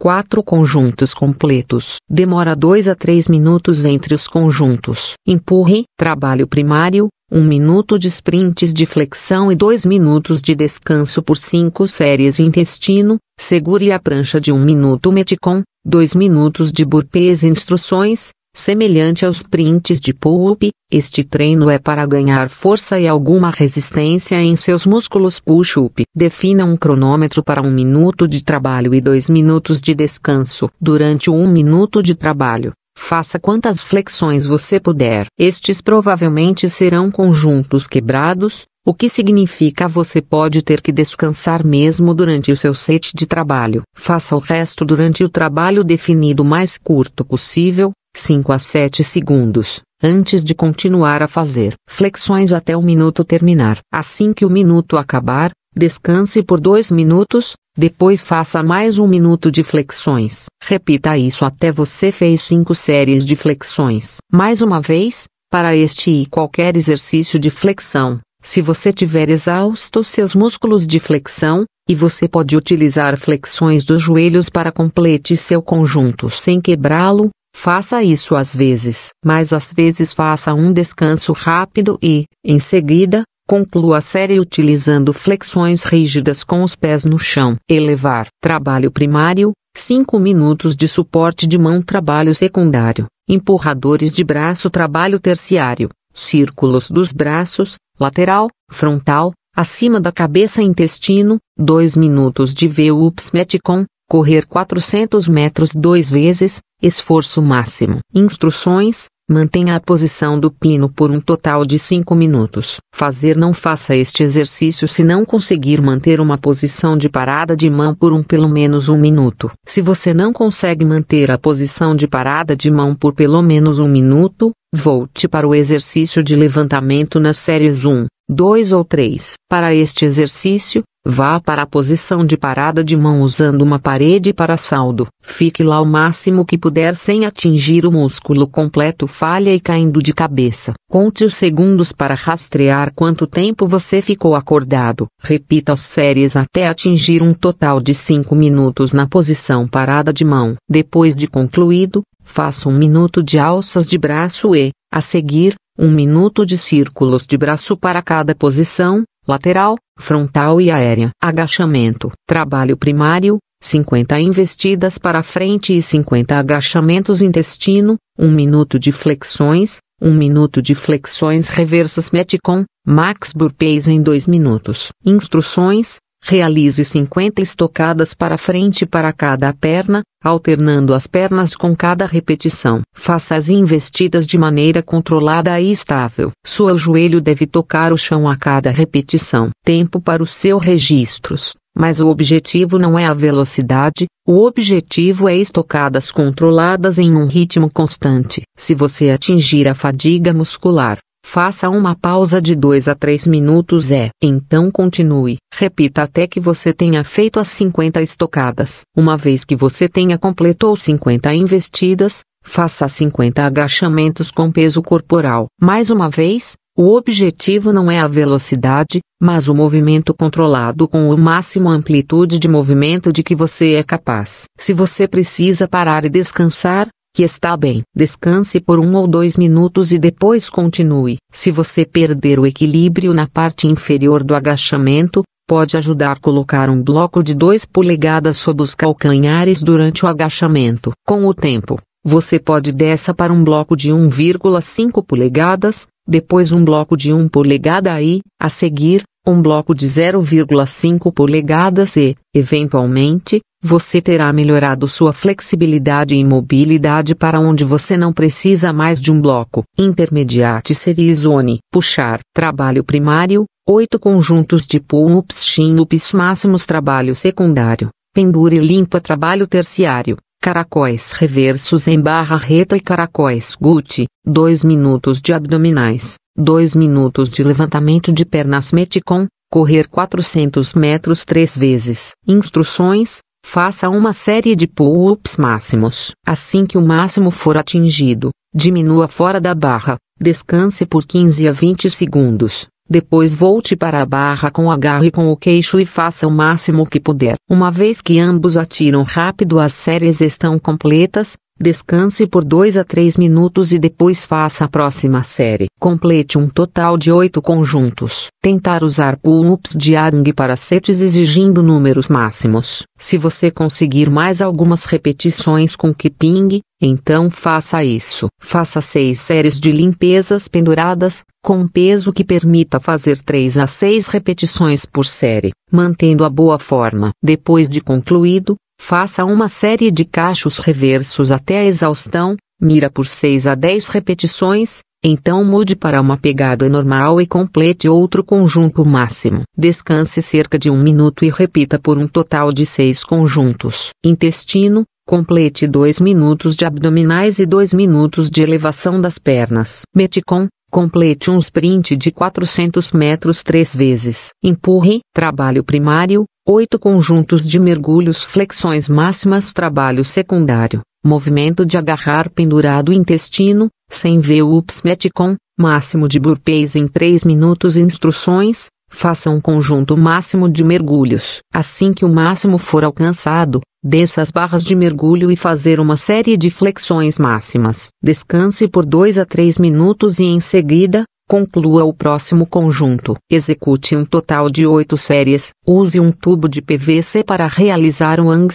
Speaker 1: 4 conjuntos completos. Demora 2 a 3 minutos entre os conjuntos. Empurre, trabalho primário, 1 minuto de sprints de flexão e 2 minutos de descanso por 5 séries intestino. Segure a prancha de 1 minuto meticon, 2 minutos de burpees instruções, Semelhante aos prints de pull-up, este treino é para ganhar força e alguma resistência em seus músculos push-up. Defina um cronômetro para um minuto de trabalho e dois minutos de descanso. Durante um minuto de trabalho, faça quantas flexões você puder. Estes provavelmente serão conjuntos quebrados, o que significa você pode ter que descansar mesmo durante o seu set de trabalho. Faça o resto durante o trabalho definido mais curto possível, 5 a 7 segundos, antes de continuar a fazer flexões até o minuto terminar. Assim que o minuto acabar, descanse por 2 minutos, depois faça mais um minuto de flexões. Repita isso até você fez 5 séries de flexões. Mais uma vez, para este e qualquer exercício de flexão, se você tiver exausto seus músculos de flexão, e você pode utilizar flexões dos joelhos para complete seu conjunto sem quebrá-lo, Faça isso às vezes, mas às vezes faça um descanso rápido e, em seguida, conclua a série utilizando flexões rígidas com os pés no chão. Elevar. Trabalho primário, 5 minutos de suporte de mão, trabalho secundário, empurradores de braço, trabalho terciário, círculos dos braços, lateral, frontal, acima da cabeça intestino, 2 minutos de v-ups Metcon, correr 400 metros duas vezes, Esforço máximo. Instruções: Mantenha a posição do pino por um total de 5 minutos. Fazer não faça este exercício se não conseguir manter uma posição de parada de mão por um pelo menos um minuto. Se você não consegue manter a posição de parada de mão por pelo menos um minuto, volte para o exercício de levantamento nas séries 1, 2 ou 3. Para este exercício, Vá para a posição de parada de mão usando uma parede para saldo. Fique lá o máximo que puder sem atingir o músculo completo falha e caindo de cabeça. Conte os segundos para rastrear quanto tempo você ficou acordado. Repita as séries até atingir um total de 5 minutos na posição parada de mão. Depois de concluído, faça um minuto de alças de braço e, a seguir, um minuto de círculos de braço para cada posição, lateral, frontal e aérea. Agachamento. Trabalho primário: 50 investidas para frente e 50 agachamentos intestino, 1 minuto de flexões, 1 minuto de flexões reversas Metcon, Max Burpees em 2 minutos. Instruções: Realize 50 estocadas para frente para cada perna, alternando as pernas com cada repetição. Faça as investidas de maneira controlada e estável. Seu joelho deve tocar o chão a cada repetição. Tempo para os seus registros. Mas o objetivo não é a velocidade, o objetivo é estocadas controladas em um ritmo constante. Se você atingir a fadiga muscular, Faça uma pausa de 2 a 3 minutos é. Então continue. Repita até que você tenha feito as 50 estocadas. Uma vez que você tenha completou 50 investidas, faça 50 agachamentos com peso corporal. Mais uma vez, o objetivo não é a velocidade, mas o movimento controlado com o máximo amplitude de movimento de que você é capaz. Se você precisa parar e descansar, que está bem. Descanse por um ou dois minutos e depois continue. Se você perder o equilíbrio na parte inferior do agachamento, pode ajudar a colocar um bloco de 2 polegadas sob os calcanhares durante o agachamento. Com o tempo, você pode dessa para um bloco de 1,5 polegadas, depois um bloco de 1 polegada e, a seguir, um bloco de 0,5 polegadas e, eventualmente, você terá melhorado sua flexibilidade e mobilidade para onde você não precisa mais de um bloco. Intermediate zone, puxar, trabalho primário, 8 conjuntos de pull-ups, chin-ups máximos, trabalho secundário, pendure limpa, trabalho terciário caracóis reversos em barra reta e caracóis guti, 2 minutos de abdominais, 2 minutos de levantamento de pernas meticon, correr 400 metros 3 vezes. Instruções, Faça uma série de pull-ups máximos. Assim que o máximo for atingido, diminua fora da barra, descanse por 15 a 20 segundos. Depois volte para a barra com agarre com o queixo e faça o máximo que puder. Uma vez que ambos atiram rápido as séries estão completas, Descanse por 2 a 3 minutos e depois faça a próxima série. Complete um total de 8 conjuntos. Tentar usar pull-ups de Yang para sets exigindo números máximos. Se você conseguir mais algumas repetições com Kiping, então faça isso. Faça 6 séries de limpezas penduradas, com um peso que permita fazer 3 a 6 repetições por série, mantendo a boa forma. Depois de concluído, Faça uma série de cachos reversos até a exaustão, mira por 6 a 10 repetições, então mude para uma pegada normal e complete outro conjunto máximo. Descanse cerca de um minuto e repita por um total de seis conjuntos. Intestino, complete 2 minutos de abdominais e 2 minutos de elevação das pernas. Meticon, Complete um sprint de 400 metros três vezes. Empurre, trabalho primário, 8 conjuntos de mergulhos flexões máximas trabalho secundário, movimento de agarrar pendurado intestino, sem VUPS Metcon, máximo de burpees em 3 minutos instruções, Faça um conjunto máximo de mergulhos. Assim que o máximo for alcançado, desça as barras de mergulho e fazer uma série de flexões máximas. Descanse por 2 a 3 minutos e em seguida, Conclua o próximo conjunto. Execute um total de 8 séries. Use um tubo de PVC para realizar o um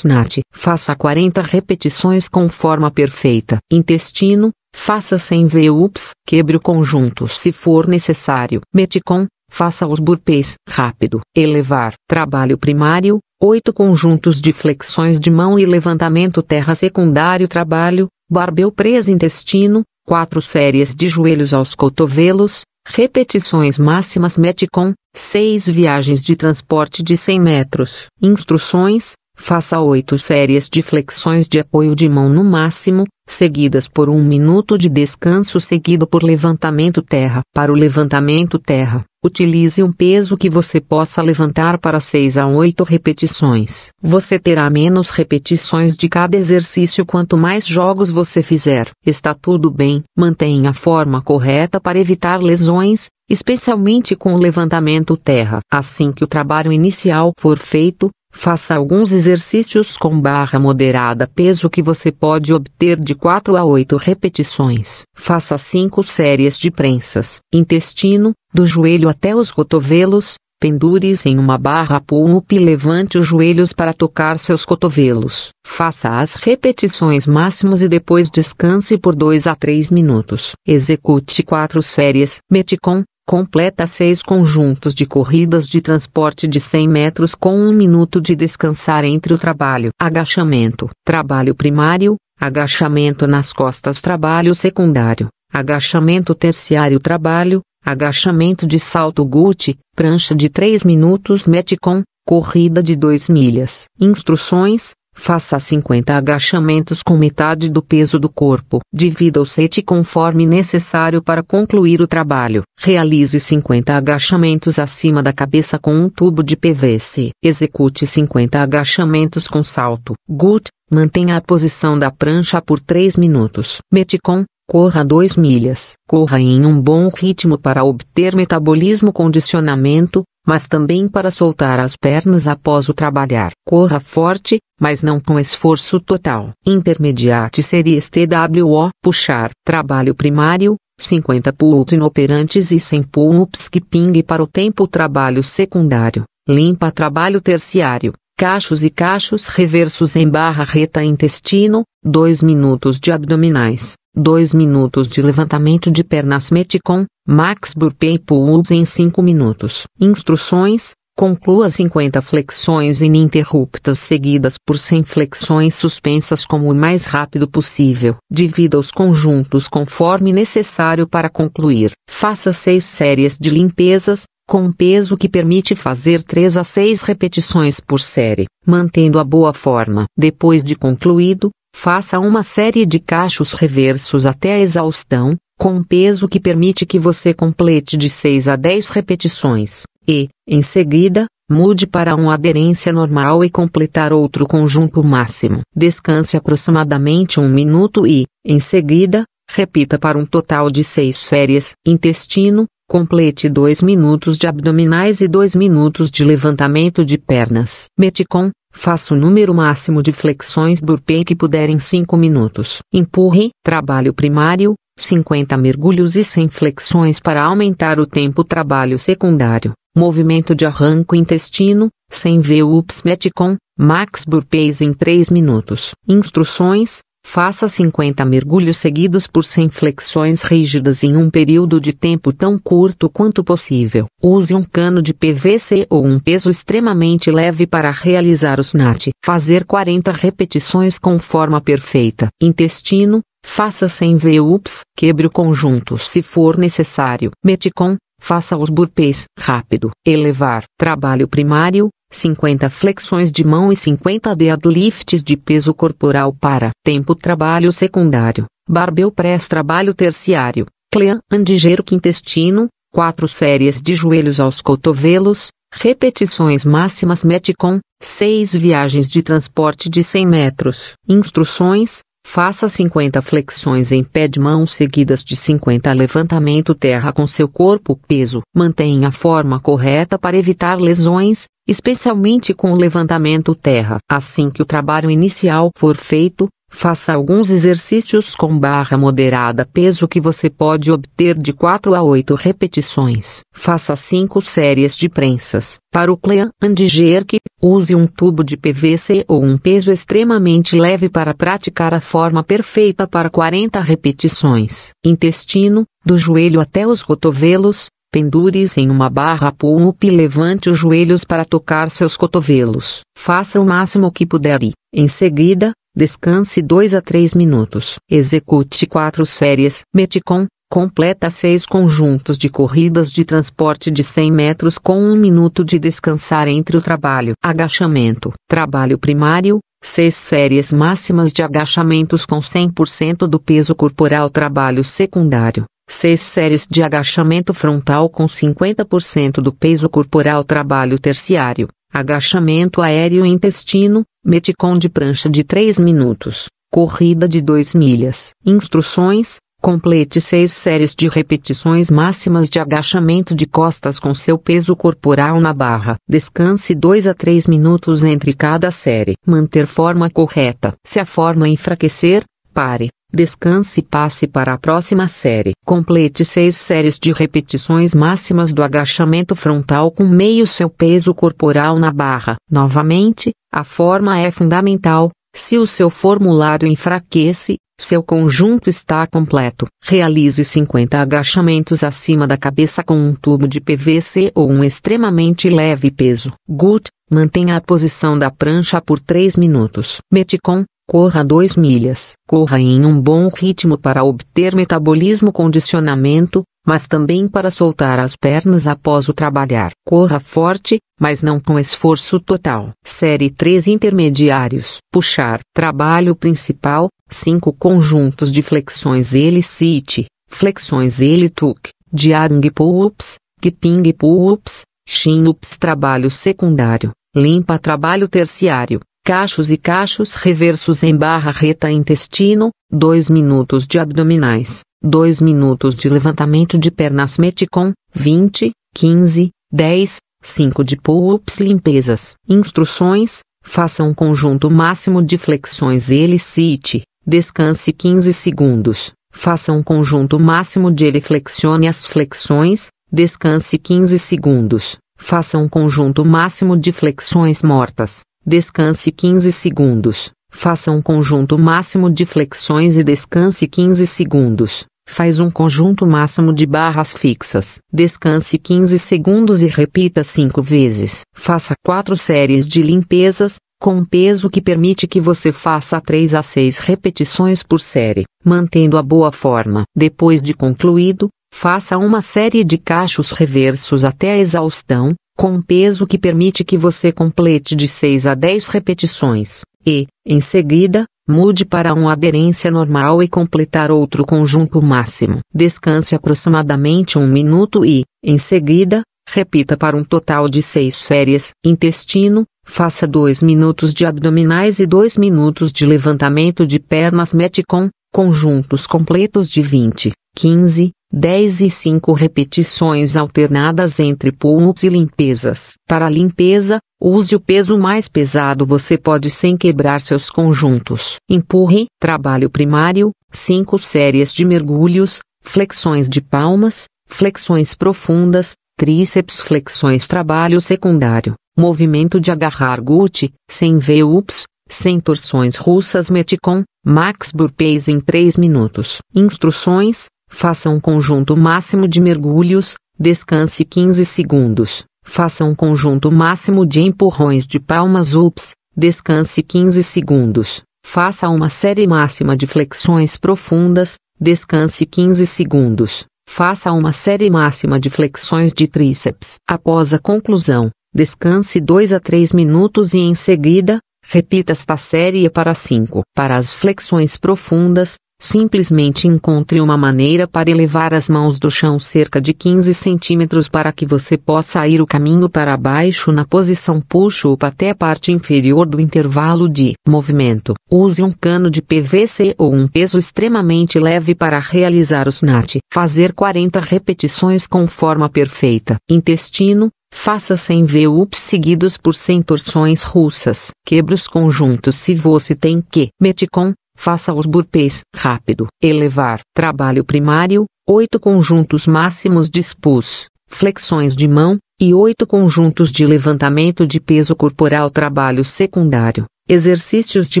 Speaker 1: Faça 40 repetições com forma perfeita. Intestino, faça 100 V-UPS, Quebre o conjunto se for necessário. Meticon, Faça os burpees rápido. Elevar. Trabalho primário. 8 conjuntos de flexões de mão e levantamento terra secundário trabalho, barbel preso intestino, 4 séries de joelhos aos cotovelos, repetições máximas Metcon, 6 viagens de transporte de 100 metros. Instruções: faça 8 séries de flexões de apoio de mão no máximo, seguidas por um minuto de descanso seguido por levantamento terra. Para o levantamento terra, Utilize um peso que você possa levantar para 6 a 8 repetições. Você terá menos repetições de cada exercício quanto mais jogos você fizer. Está tudo bem. Mantenha a forma correta para evitar lesões, especialmente com o levantamento terra. Assim que o trabalho inicial for feito, Faça alguns exercícios com barra moderada peso que você pode obter de 4 a 8 repetições. Faça 5 séries de prensas. Intestino, do joelho até os cotovelos, pendure-se em uma barra pull-up e levante os joelhos para tocar seus cotovelos. Faça as repetições máximas e depois descanse por 2 a 3 minutos. Execute 4 séries. Meticon, completa seis conjuntos de corridas de transporte de 100 metros com um minuto de descansar entre o trabalho. Agachamento. Trabalho primário, agachamento nas costas, trabalho secundário, agachamento terciário, trabalho, agachamento de salto Gucci, prancha de 3 minutos metcon, corrida de 2 milhas. Instruções: Faça 50 agachamentos com metade do peso do corpo. Divida o set conforme necessário para concluir o trabalho. Realize 50 agachamentos acima da cabeça com um tubo de PVC. Execute 50 agachamentos com salto. Good. Mantenha a posição da prancha por 3 minutos. Meticon, Corra 2 milhas. Corra em um bom ritmo para obter metabolismo condicionamento, mas também para soltar as pernas após o trabalhar. Corra forte, mas não com esforço total. Intermediate seria STWO. Puxar. Trabalho primário, 50 pull-ups inoperantes e 100 pull-ups skipping para o tempo trabalho secundário. Limpa trabalho terciário, cachos e cachos reversos em barra reta intestino, 2 minutos de abdominais, 2 minutos de levantamento de pernas meticon, max burpee e pull-ups em 5 minutos. Instruções, Conclua 50 flexões ininterruptas seguidas por 100 flexões suspensas como o mais rápido possível. Divida os conjuntos conforme necessário para concluir. Faça 6 séries de limpezas, com um peso que permite fazer 3 a 6 repetições por série, mantendo a boa forma. Depois de concluído, faça uma série de cachos reversos até a exaustão, com um peso que permite que você complete de 6 a 10 repetições, e, em seguida, mude para uma aderência normal e completar outro conjunto máximo. Descanse aproximadamente um minuto e, em seguida, repita para um total de 6 séries. Intestino, complete 2 minutos de abdominais e 2 minutos de levantamento de pernas. Meticon, Faça o número máximo de flexões burpee que puder em 5 minutos. Empurre, trabalho primário, 50 mergulhos e 100 flexões para aumentar o tempo trabalho secundário, movimento de arranco intestino, 100 VUPs Metcon, Max Burpees em 3 minutos. Instruções: Faça 50 mergulhos seguidos por 100 flexões rígidas em um período de tempo tão curto quanto possível. Use um cano de PVC ou um peso extremamente leve para realizar o SNAT. Fazer 40 repetições com forma perfeita. Intestino, faça sem VUPs, quebre o conjunto se for necessário. Meticon, faça os burpees rápido. Elevar, trabalho primário, 50 flexões de mão e 50 deadlifts de peso corporal para tempo trabalho secundário, barbel press trabalho terciário, clean and digero intestino, 4 séries de joelhos aos cotovelos, Repetições máximas meticon 6 viagens de transporte de 100 metros. Instruções: Faça 50 flexões em pé de mão seguidas de 50 levantamento terra com seu corpo peso. Mantenha a forma correta para evitar lesões, especialmente com o levantamento terra. Assim que o trabalho inicial for feito, Faça alguns exercícios com barra moderada peso que você pode obter de 4 a 8 repetições. Faça 5 séries de prensas. Para o clean and jerk, use um tubo de PVC ou um peso extremamente leve para praticar a forma perfeita para 40 repetições. Intestino, do joelho até os cotovelos, Pendure-se em uma barra pull-up e levante os joelhos para tocar seus cotovelos. Faça o máximo que puder e, em seguida, Descanse 2 a 3 minutos. Execute 4 séries. Meticon, completa 6 conjuntos de corridas de transporte de 100 metros com 1 minuto de descansar entre o trabalho. Agachamento. Trabalho primário, 6 séries máximas de agachamentos com 100% do peso corporal. Trabalho secundário. 6 séries de agachamento frontal com 50% do peso corporal. Trabalho terciário. Agachamento aéreo intestino, Meticon de prancha de 3 minutos. Corrida de 2 milhas. Instruções: Complete 6 séries de repetições máximas de agachamento de costas com seu peso corporal na barra. Descanse 2 a 3 minutos entre cada série. Manter forma correta. Se a forma enfraquecer, pare. Descanse e passe para a próxima série. Complete 6 séries de repetições máximas do agachamento frontal com meio seu peso corporal na barra. Novamente, a forma é fundamental, se o seu formulário enfraquece, seu conjunto está completo. Realize 50 agachamentos acima da cabeça com um tubo de PVC ou um extremamente leve peso. Gut, mantenha a posição da prancha por 3 minutos. Meticon, Corra 2 milhas. Corra em um bom ritmo para obter metabolismo condicionamento, mas também para soltar as pernas após o trabalhar. Corra forte, mas não com esforço total. Série 3 intermediários. Puxar. Trabalho principal: 5 conjuntos de flexões L-sit, flexões l tuk diang pull-ups, kipping pull-ups, shin-ups. Trabalho secundário. Limpa trabalho terciário cachos e cachos reversos em barra reta intestino, 2 minutos de abdominais, 2 minutos de levantamento de pernas meticon, 20, 15, 10, 5 de pull-ups limpezas. Instruções, faça um conjunto máximo de flexões elicite, descanse 15 segundos, faça um conjunto máximo de ele flexione as flexões, descanse 15 segundos, faça um conjunto máximo de flexões mortas, Descanse 15 segundos. Faça um conjunto máximo de flexões e descanse 15 segundos. Faz um conjunto máximo de barras fixas. Descanse 15 segundos e repita 5 vezes. Faça 4 séries de limpezas, com peso que permite que você faça 3 a 6 repetições por série, mantendo a boa forma. Depois de concluído, faça uma série de cachos reversos até a exaustão, com um peso que permite que você complete de 6 a 10 repetições, e, em seguida, mude para uma aderência normal e completar outro conjunto máximo. Descanse aproximadamente um minuto e, em seguida, repita para um total de 6 séries. Intestino, faça 2 minutos de abdominais e 2 minutos de levantamento de pernas METCOM, conjuntos completos de 20, 15, 10 e 5 repetições alternadas entre pulos e limpezas. Para a limpeza, use o peso mais pesado você pode sem quebrar seus conjuntos. Empurre, trabalho primário, 5 séries de mergulhos, flexões de palmas, flexões profundas, tríceps flexões trabalho secundário, movimento de agarrar glute, sem V-ups, sem torções russas Meticon, Max Burpees em 3 minutos. Instruções, Faça um conjunto máximo de mergulhos, descanse 15 segundos. Faça um conjunto máximo de empurrões de palmas ups, descanse 15 segundos. Faça uma série máxima de flexões profundas, descanse 15 segundos. Faça uma série máxima de flexões de tríceps. Após a conclusão, descanse 2 a 3 minutos e em seguida, repita esta série para 5. Para as flexões profundas, Simplesmente encontre uma maneira para elevar as mãos do chão cerca de 15 centímetros para que você possa ir o caminho para baixo na posição push-up até a parte inferior do intervalo de movimento. Use um cano de PVC ou um peso extremamente leve para realizar o snat. Fazer 40 repetições com forma perfeita. Intestino, Faça 100 VUPs seguidos por 100 torções russas. Quebre os conjuntos se você tem que. Meticon, Faça os burpees, rápido. Elevar, trabalho primário, oito conjuntos máximos de spus, flexões de mão, e oito conjuntos de levantamento de peso corporal trabalho secundário. Exercícios de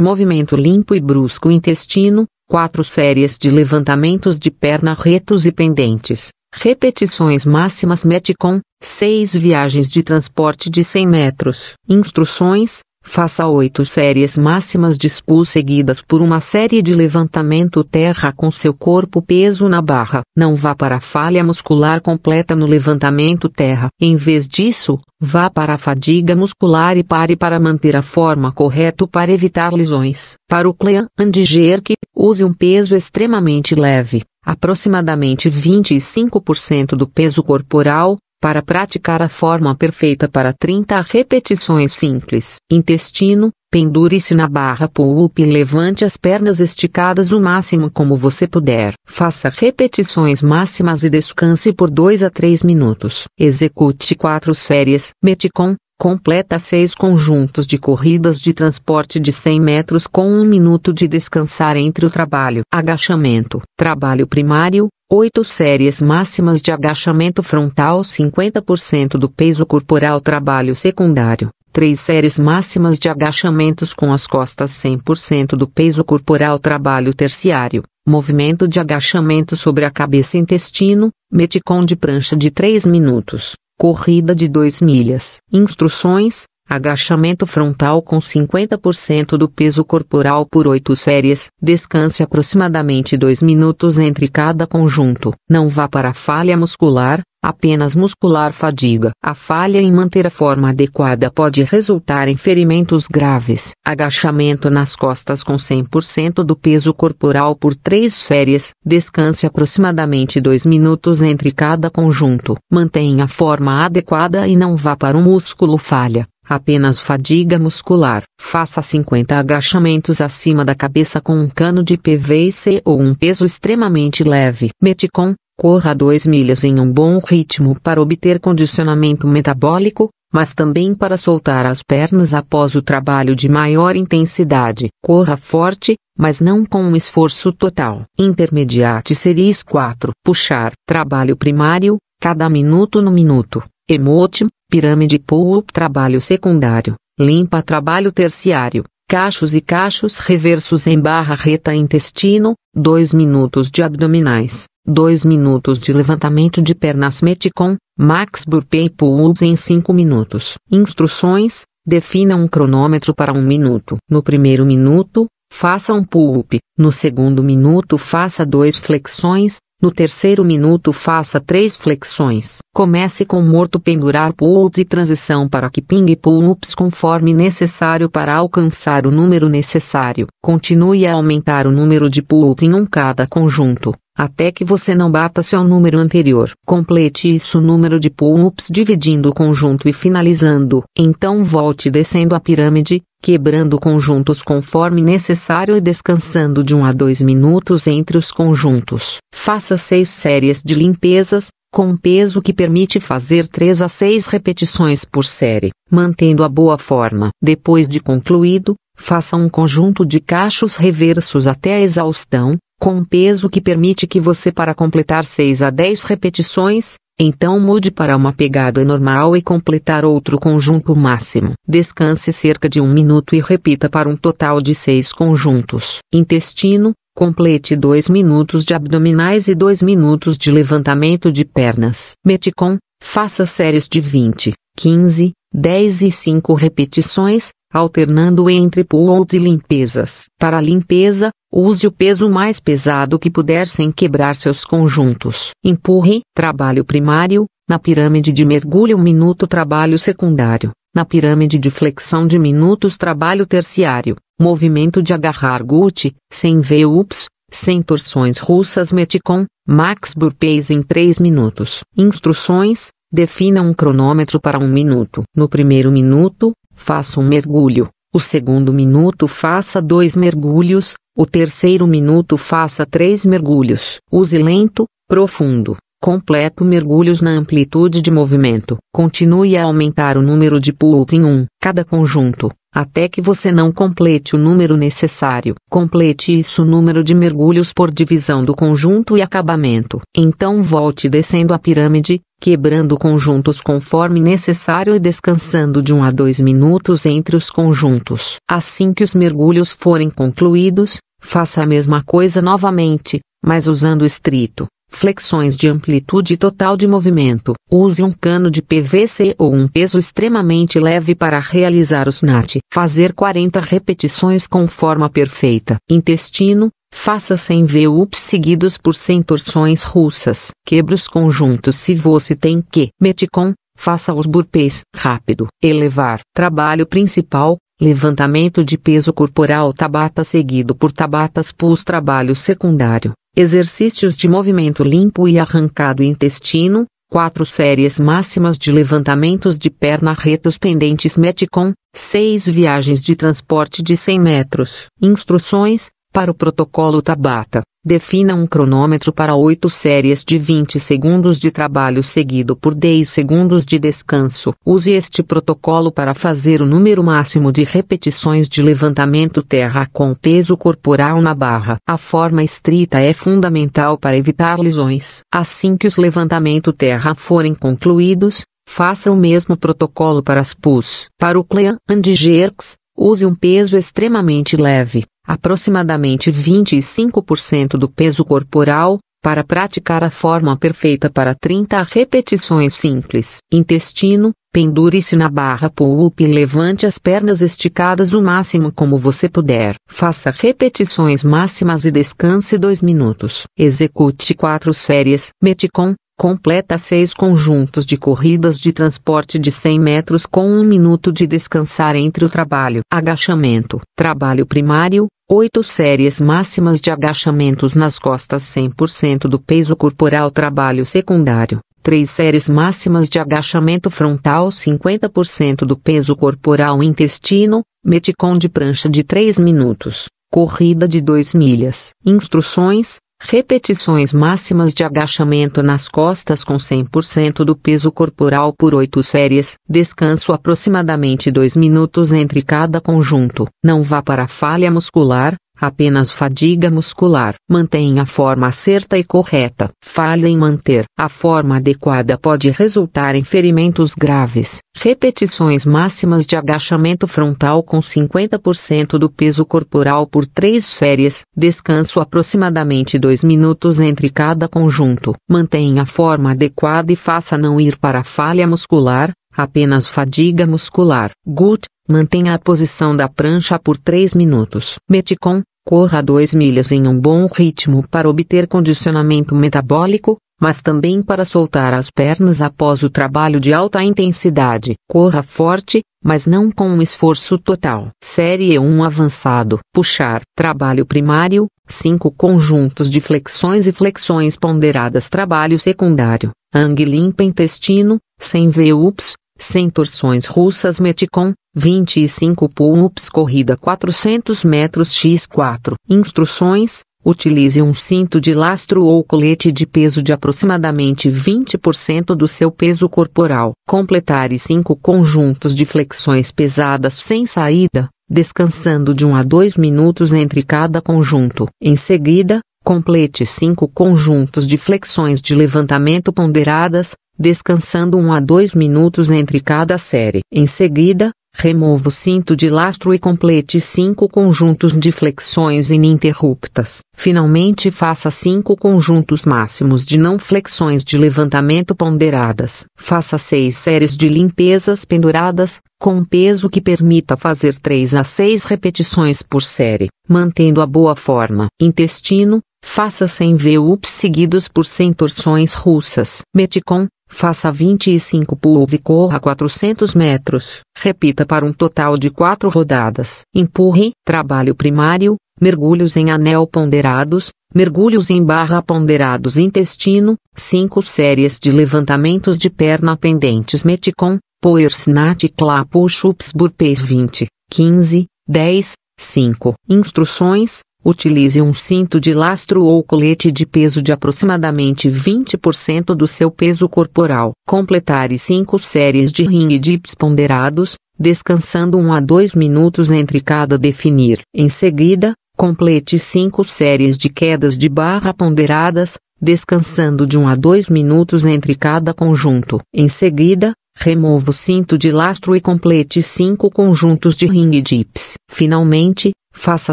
Speaker 1: movimento limpo e brusco intestino, quatro séries de levantamentos de perna retos e pendentes. Repetições máximas Metcon, seis viagens de transporte de 100 metros. Instruções, Faça oito séries máximas de spool seguidas por uma série de levantamento terra com seu corpo peso na barra. Não vá para a falha muscular completa no levantamento terra. Em vez disso, vá para a fadiga muscular e pare para manter a forma correta para evitar lesões. Para o clean and jerk, use um peso extremamente leve aproximadamente 25% do peso corporal, para praticar a forma perfeita para 30 repetições simples, intestino, pendure-se na barra pull-up e levante as pernas esticadas o máximo como você puder. Faça repetições máximas e descanse por 2 a 3 minutos. Execute 4 séries. Meticon, Completa seis conjuntos de corridas de transporte de 100 metros com um minuto de descansar entre o trabalho. Agachamento. Trabalho primário, 8 séries máximas de agachamento frontal 50% do peso corporal. Trabalho secundário. 3 séries máximas de agachamentos com as costas 100% do peso corporal. Trabalho terciário movimento de agachamento sobre a cabeça e intestino, meticon de prancha de 3 minutos, corrida de 2 milhas. Instruções: agachamento frontal com 50% do peso corporal por 8 séries. Descanse aproximadamente 2 minutos entre cada conjunto. Não vá para a falha muscular, Apenas muscular fadiga. A falha em manter a forma adequada pode resultar em ferimentos graves. Agachamento nas costas com 100% do peso corporal por três séries. Descanse aproximadamente dois minutos entre cada conjunto. Mantenha a forma adequada e não vá para o um músculo falha apenas fadiga muscular. Faça 50 agachamentos acima da cabeça com um cano de PVC ou um peso extremamente leve. Meticon, Corra 2 milhas em um bom ritmo para obter condicionamento metabólico, mas também para soltar as pernas após o trabalho de maior intensidade. Corra forte, mas não com um esforço total. Intermediate series 4. Puxar. Trabalho primário, cada minuto no minuto. Emote, pirâmide pull-up trabalho secundário, limpa trabalho terciário cachos e cachos reversos em barra reta intestino, 2 minutos de abdominais, 2 minutos de levantamento de pernas meticon, max burpee e pull-ups em 5 minutos. Instruções: defina um cronômetro para um minuto. No primeiro minuto, faça um pull-up. No segundo minuto, faça dois flexões, no terceiro minuto faça três flexões. Comece com morto pendurar pull-ups e transição para que pingue pull-ups conforme necessário para alcançar o número necessário. Continue a aumentar o número de pull-ups em um cada conjunto, até que você não bata seu número anterior. Complete isso o número de pull-ups dividindo o conjunto e finalizando. Então volte descendo a pirâmide, quebrando conjuntos conforme necessário e descansando de 1 a 2 minutos entre os conjuntos. Faça 6 séries de limpezas, com peso que permite fazer 3 a 6 repetições por série, mantendo a boa forma. Depois de concluído, faça um conjunto de cachos reversos até a exaustão, com peso que permite que você para completar 6 a 10 repetições, então mude para uma pegada normal e completar outro conjunto máximo. Descanse cerca de um minuto e repita para um total de seis conjuntos. Intestino, complete dois minutos de abdominais e dois minutos de levantamento de pernas. Meticon, faça séries de 20, 15, 10 e 5 repetições, alternando entre pulls e limpezas. Para a limpeza, use o peso mais pesado que puder sem quebrar seus conjuntos. Empurre, trabalho primário, na pirâmide de mergulho 1 um minuto trabalho secundário, na pirâmide de flexão de minutos trabalho terciário, movimento de agarrar guti, sem V-ups, sem torções russas meticon, max burpees em 3 minutos. Instruções, defina um cronômetro para um minuto. No primeiro minuto, faça um mergulho. O segundo minuto faça dois mergulhos, o terceiro minuto faça três mergulhos. Use lento, profundo, completo mergulhos na amplitude de movimento. Continue a aumentar o número de pulls em um, cada conjunto, até que você não complete o número necessário. Complete isso o número de mergulhos por divisão do conjunto e acabamento. Então volte descendo a pirâmide, quebrando conjuntos conforme necessário e descansando de 1 um a 2 minutos entre os conjuntos. Assim que os mergulhos forem concluídos, faça a mesma coisa novamente, mas usando estrito. Flexões de amplitude total de movimento. Use um cano de PVC ou um peso extremamente leve para realizar o SNAT. Fazer 40 repetições com forma perfeita. Intestino, Faça 100 V-ups seguidos por 100 torções russas. Quebre os conjuntos se você tem que. Meticon, faça os burpees. Rápido. Elevar. Trabalho principal. Levantamento de peso corporal Tabata seguido por Tabatas Pus Trabalho secundário. Exercícios de movimento limpo e arrancado intestino. 4 séries máximas de levantamentos de perna retos pendentes Meticon, 6 viagens de transporte de 100 metros. Instruções, para o protocolo Tabata, defina um cronômetro para 8 séries de 20 segundos de trabalho seguido por 10 segundos de descanso. Use este protocolo para fazer o número máximo de repetições de levantamento terra com peso corporal na barra. A forma estrita é fundamental para evitar lesões. Assim que os levantamento terra forem concluídos, faça o mesmo protocolo para as PUS. Para o Clean and Jerks, use um peso extremamente leve aproximadamente 25% do peso corporal, para praticar a forma perfeita para 30 repetições simples. Intestino, pendure-se na barra pull-up e levante as pernas esticadas o máximo como você puder. Faça repetições máximas e descanse 2 minutos. Execute 4 séries. Meticon, completa seis conjuntos de corridas de transporte de 100 metros com um minuto de descansar entre o trabalho. Agachamento. Trabalho primário. oito séries máximas de agachamentos nas costas 100% do peso corporal. Trabalho secundário. três séries máximas de agachamento frontal 50% do peso corporal intestino, meticon de prancha de 3 minutos, corrida de 2 milhas. Instruções: Repetições máximas de agachamento nas costas com 100% do peso corporal por 8 séries. Descanso aproximadamente 2 minutos entre cada conjunto. Não vá para a falha muscular, Apenas fadiga muscular. Mantenha a forma certa e correta. Falha em manter a forma adequada pode resultar em ferimentos graves. Repetições máximas de agachamento frontal com 50% do peso corporal por três séries. Descanso aproximadamente 2 minutos entre cada conjunto. Mantenha a forma adequada e faça não ir para a falha muscular, apenas fadiga muscular. Gut, mantenha a posição da prancha por 3 minutos. Meticon, Corra 2 milhas em um bom ritmo para obter condicionamento metabólico, mas também para soltar as pernas após o trabalho de alta intensidade. Corra forte, mas não com um esforço total. Série 1 avançado. Puxar. Trabalho primário. 5 conjuntos de flexões e flexões ponderadas. Trabalho secundário. Hang limpa intestino, sem VUPs, sem torções russas meticon, 25 pull-ups corrida 400 metros x4. Instruções: Utilize um cinto de lastro ou colete de peso de aproximadamente 20% do seu peso corporal. Completar 5 conjuntos de flexões pesadas sem saída, descansando de 1 a 2 minutos entre cada conjunto. Em seguida, complete 5 conjuntos de flexões de levantamento ponderadas, descansando 1 a 2 minutos entre cada série. Em seguida, Remova o cinto de lastro e complete 5 conjuntos de flexões ininterruptas. Finalmente, faça 5 conjuntos máximos de não flexões de levantamento ponderadas. Faça 6 séries de limpezas penduradas, com peso que permita fazer 3 a 6 repetições por série, mantendo a boa forma. Intestino, faça 100 ups seguidos por 100 torções russas. Meticon, Faça 25 pulls e corra 400 metros. Repita para um total de 4 rodadas. Empurre, trabalho primário, mergulhos em anel ponderados, mergulhos em barra ponderados intestino, 5 séries de levantamentos de perna pendentes meticon, poer snatch clap push-ups burpees 20, 15, 10, 5. Instruções, Utilize um cinto de lastro ou colete de peso de aproximadamente 20% do seu peso corporal. Completar 5 séries de ring dips ponderados, descansando 1 a 2 minutos entre cada definir. Em seguida, complete 5 séries de quedas de barra ponderadas, descansando de 1 a 2 minutos entre cada conjunto. Em seguida, remova o cinto de lastro e complete 5 conjuntos de ring dips. Finalmente, faça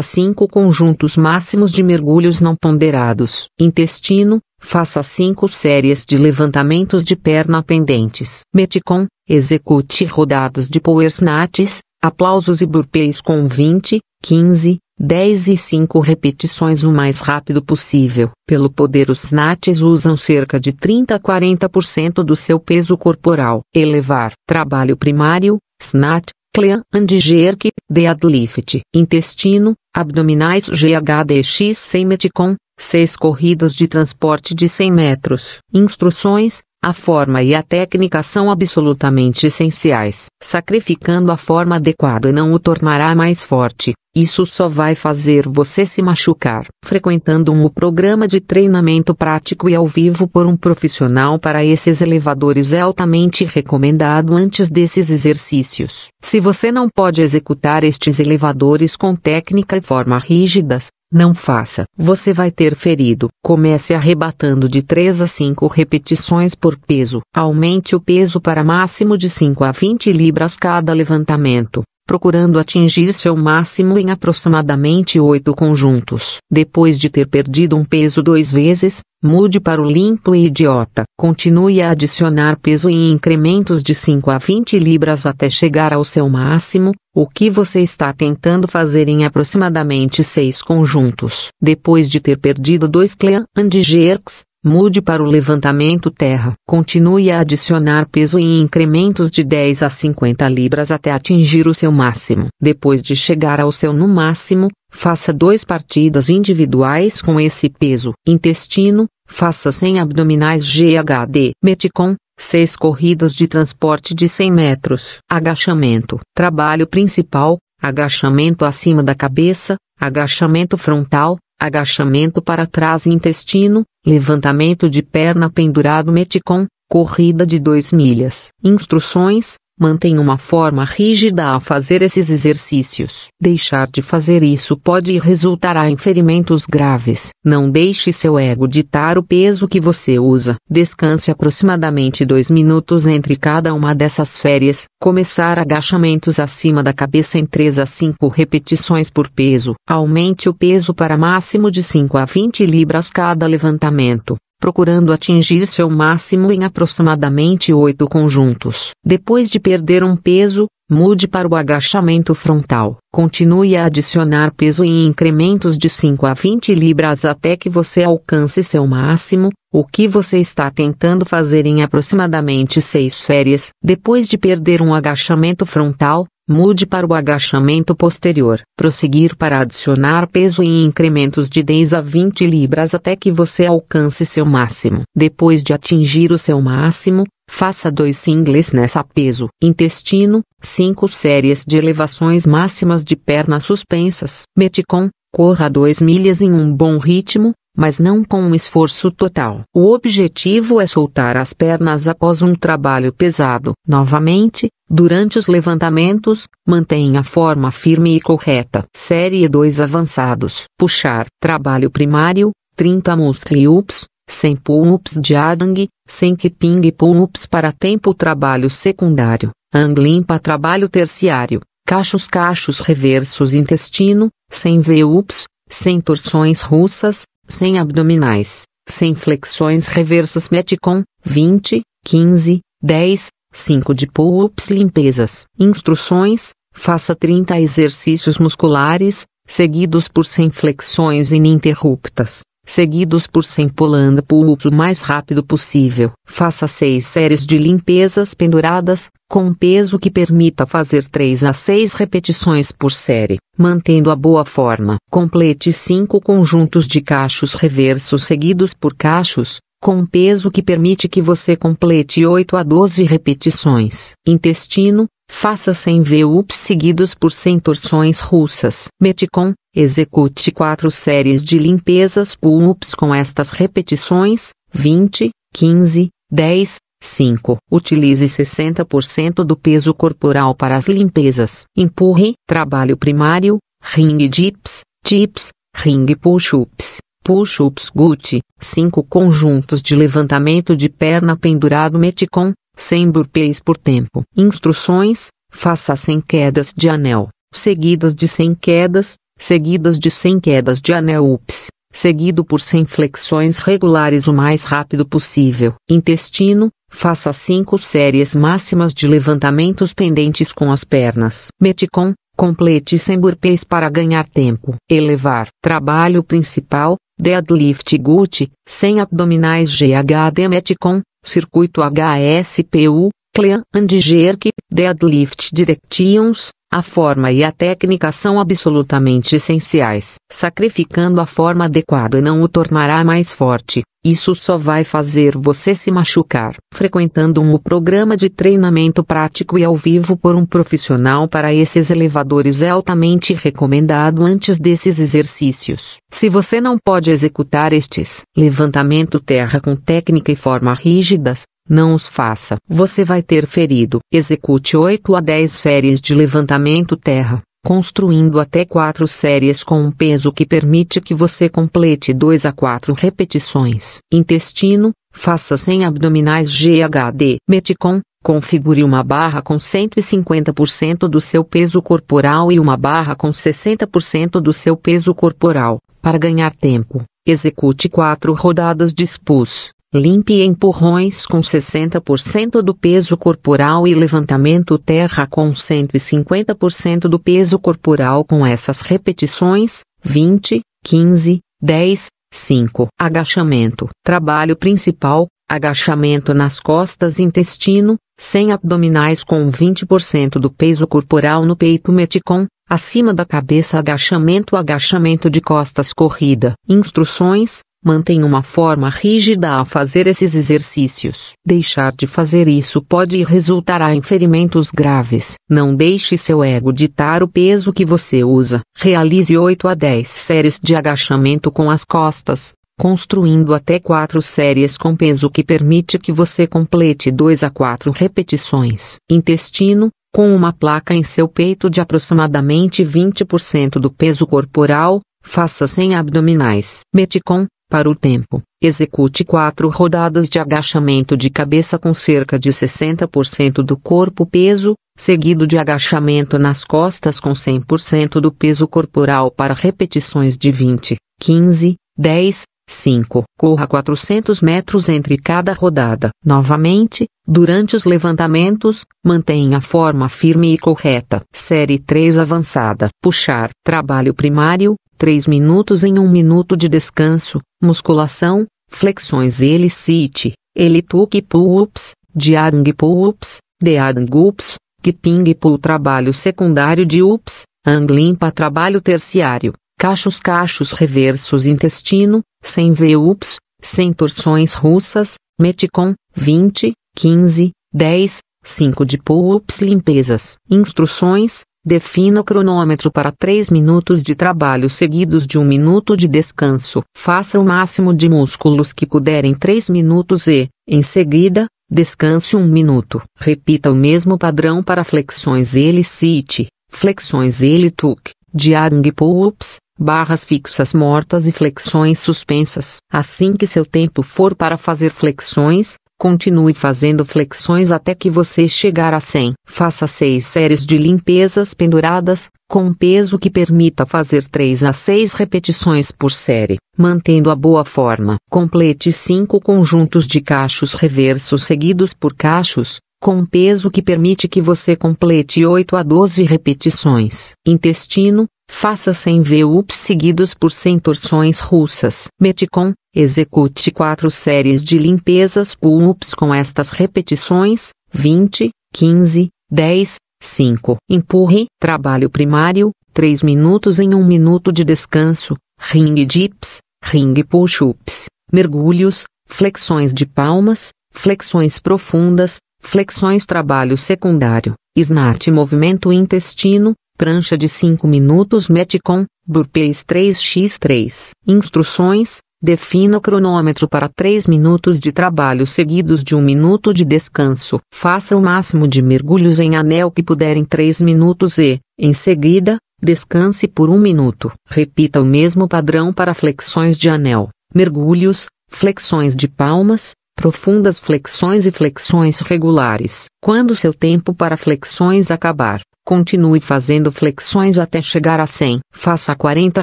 Speaker 1: cinco conjuntos máximos de mergulhos não ponderados. Intestino, faça cinco séries de levantamentos de perna pendentes. Meticon, execute rodadas de power snatches, aplausos e burpees com 20, 15, 10 e 5 repetições o mais rápido possível. Pelo poder, os snatches usam cerca de 30 a 40% do seu peso corporal. Elevar. Trabalho primário, snatch, cóclea, andigerque, deadlift, intestino, abdominais GHDX 100 Meticon, 6 corridas de transporte de 100 metros. Instruções, a forma e a técnica são absolutamente essenciais. Sacrificando a forma adequada não o tornará mais forte, isso só vai fazer você se machucar. Frequentando um programa de treinamento prático e ao vivo por um profissional para esses elevadores é altamente recomendado antes desses exercícios. Se você não pode executar estes elevadores com técnica e forma rígidas, não faça. Você vai ter ferido. Comece arrebatando de 3 a 5 repetições por peso. Aumente o peso para máximo de 5 a 20 libras cada levantamento procurando atingir seu máximo em aproximadamente oito conjuntos. Depois de ter perdido um peso duas vezes, mude para o limpo e idiota. Continue a adicionar peso em incrementos de 5 a 20 libras até chegar ao seu máximo, o que você está tentando fazer em aproximadamente seis conjuntos. Depois de ter perdido dois clean and jerks, Mude para o levantamento terra. Continue a adicionar peso em incrementos de 10 a 50 libras até atingir o seu máximo. Depois de chegar ao seu no máximo, faça duas partidas individuais com esse peso. Intestino, faça 100 abdominais GHD. Meticon, 6 corridas de transporte de 100 metros. Agachamento. Trabalho principal: agachamento acima da cabeça, agachamento frontal, agachamento para trás e intestino, levantamento de perna pendurado meticon, corrida de 2 milhas. Instruções: Mantém uma forma rígida ao fazer esses exercícios. Deixar de fazer isso pode resultar em ferimentos graves. Não deixe seu ego ditar o peso que você usa. Descanse aproximadamente dois minutos entre cada uma dessas séries. Começar agachamentos acima da cabeça em 3 a 5 repetições por peso. Aumente o peso para máximo de 5 a 20 libras cada levantamento procurando atingir seu máximo em aproximadamente oito conjuntos. Depois de perder um peso, mude para o agachamento frontal. Continue a adicionar peso em incrementos de 5 a 20 libras até que você alcance seu máximo, o que você está tentando fazer em aproximadamente 6 séries. Depois de perder um agachamento frontal, Mude para o agachamento posterior. Prosseguir para adicionar peso em incrementos de 10 a 20 libras até que você alcance seu máximo. Depois de atingir o seu máximo, faça dois singles nessa peso. Intestino, 5 séries de elevações máximas de pernas suspensas. Meticon, corra 2 milhas em um bom ritmo, mas não com um esforço total. O objetivo é soltar as pernas após um trabalho pesado. Novamente, durante os levantamentos, mantenha a forma firme e correta. Série 2 avançados. Puxar. Trabalho primário, 30 muscle-ups, 100 pull-ups de Adang, 100 kipping pull-ups para tempo trabalho secundário, ang limpa trabalho terciário, cachos cachos reversos intestino, 100 V-ups, 100 torções russas, sem abdominais, sem flexões reversas Metcon, 20, 15, 10, 5 de pull-ups limpezas. Instruções, faça 30 exercícios musculares, seguidos por 100 flexões ininterruptas, seguidos por 100 pulando pulso o mais rápido possível. Faça 6 séries de limpezas penduradas, com um peso que permita fazer 3 a 6 repetições por série, mantendo a boa forma. Complete 5 conjuntos de cachos reversos seguidos por cachos, com um peso que permite que você complete 8 a 12 repetições. Intestino, faça 100 ups seguidos por 100 torções russas. Meticon, Execute quatro séries de limpezas pull-ups com estas repetições: 20, 15, 10, 5. Utilize 60% do peso corporal para as limpezas. Empurre, trabalho primário, ring dips, dips, ring push-ups, push-ups gut, 5 conjuntos de levantamento de perna pendurado meticon, 100 burpees por tempo. Instruções: faça 100 quedas de anel, seguidas de 100 quedas, seguidas de 100 quedas de anel UPS, seguido por 100 flexões regulares o mais rápido possível. Intestino, faça 5 séries máximas de levantamentos pendentes com as pernas. Meticon, complete 100 burpees para ganhar tempo. Elevar. Trabalho principal, deadlift GUT, 100 abdominais GHD Meticon, circuito HSPU, Clean and Jerk, Deadlift Directions, a forma e a técnica são absolutamente essenciais. Sacrificando a forma adequada não o tornará mais forte, isso só vai fazer você se machucar. Frequentando um programa de treinamento prático e ao vivo por um profissional para esses elevadores é altamente recomendado antes desses exercícios. Se você não pode executar estes levantamento terra com técnica e forma rígidas, não os faça. Você vai ter ferido. Execute 8 a 10 séries de levantamento terra, construindo até 4 séries com um peso que permite que você complete 2 a 4 repetições. Intestino, faça 100 abdominais GHD. Meticon, configure uma barra com 150% do seu peso corporal e uma barra com 60% do seu peso corporal, para ganhar tempo. Execute 4 rodadas de SPUS. Limpe empurrões com 60% do peso corporal e levantamento terra com 150% do peso corporal com essas repetições: 20, 15, 10, 5. Agachamento. Trabalho principal: agachamento nas costas intestino, sem abdominais com 20% do peso corporal no peito meticom, acima da cabeça agachamento agachamento de costas corrida. Instruções: mantém uma forma rígida a fazer esses exercícios. Deixar de fazer isso pode resultar em ferimentos graves. Não deixe seu ego ditar o peso que você usa. Realize 8 a 10 séries de agachamento com as costas, construindo até 4 séries com peso que permite que você complete 2 a 4 repetições. Intestino com uma placa em seu peito de aproximadamente 20% do peso corporal, faça 100 abdominais. Meticon, para o tempo, execute quatro rodadas de agachamento de cabeça com cerca de 60% do corpo peso, seguido de agachamento nas costas com 100% do peso corporal para repetições de 20, 15, 10, 5. Corra 400 metros entre cada rodada. Novamente, durante os levantamentos, mantenha a forma firme e correta. Série 3 avançada. Puxar. Trabalho primário, 3 minutos em 1 um minuto de descanso, musculação, flexões elicite, elituque pull-ups, diang pull-ups, deang ups, kiping pull trabalho secundário de ups, ang limpa trabalho terciário, cachos cachos reversos intestino, sem V-ups, sem torções russas, meticon, 20, 15, 10, 5 de pull-ups limpezas. Instruções, Defina o cronômetro para 3 minutos de trabalho seguidos de 1 minuto de descanso. Faça o máximo de músculos que puder em 3 minutos e, em seguida, descanse 1 minuto. Repita o mesmo padrão para flexões ele site flexões ele tuk, diang pull-ups, barras fixas mortas e flexões suspensas. Assim que seu tempo for para fazer flexões, Continue fazendo flexões até que você chegar a 100. Faça 6 séries de limpezas penduradas, com peso que permita fazer 3 a 6 repetições por série, mantendo a boa forma. Complete 5 conjuntos de cachos reversos seguidos por cachos, com peso que permite que você complete 8 a 12 repetições. Intestino, Faça 100 VUPs seguidos por 100 torções russas. Meticon, execute 4 séries de limpezas pull-ups com estas repetições, 20, 15, 10, 5. Empurre, trabalho primário, 3 minutos em 1 minuto de descanso, ring dips, ring push-ups, mergulhos, flexões de palmas, flexões profundas, flexões trabalho secundário, SNART movimento intestino, Prancha de 5 minutos Metcon, Burpees 3x3. Instruções: Defina o cronômetro para 3 minutos de trabalho seguidos de 1 minuto de descanso. Faça o máximo de mergulhos em anel que puder em 3 minutos e, em seguida, descanse por 1 minuto. Repita o mesmo padrão para flexões de anel, mergulhos, flexões de palmas, profundas flexões e flexões regulares. Quando seu tempo para flexões acabar, Continue fazendo flexões até chegar a 100. Faça 40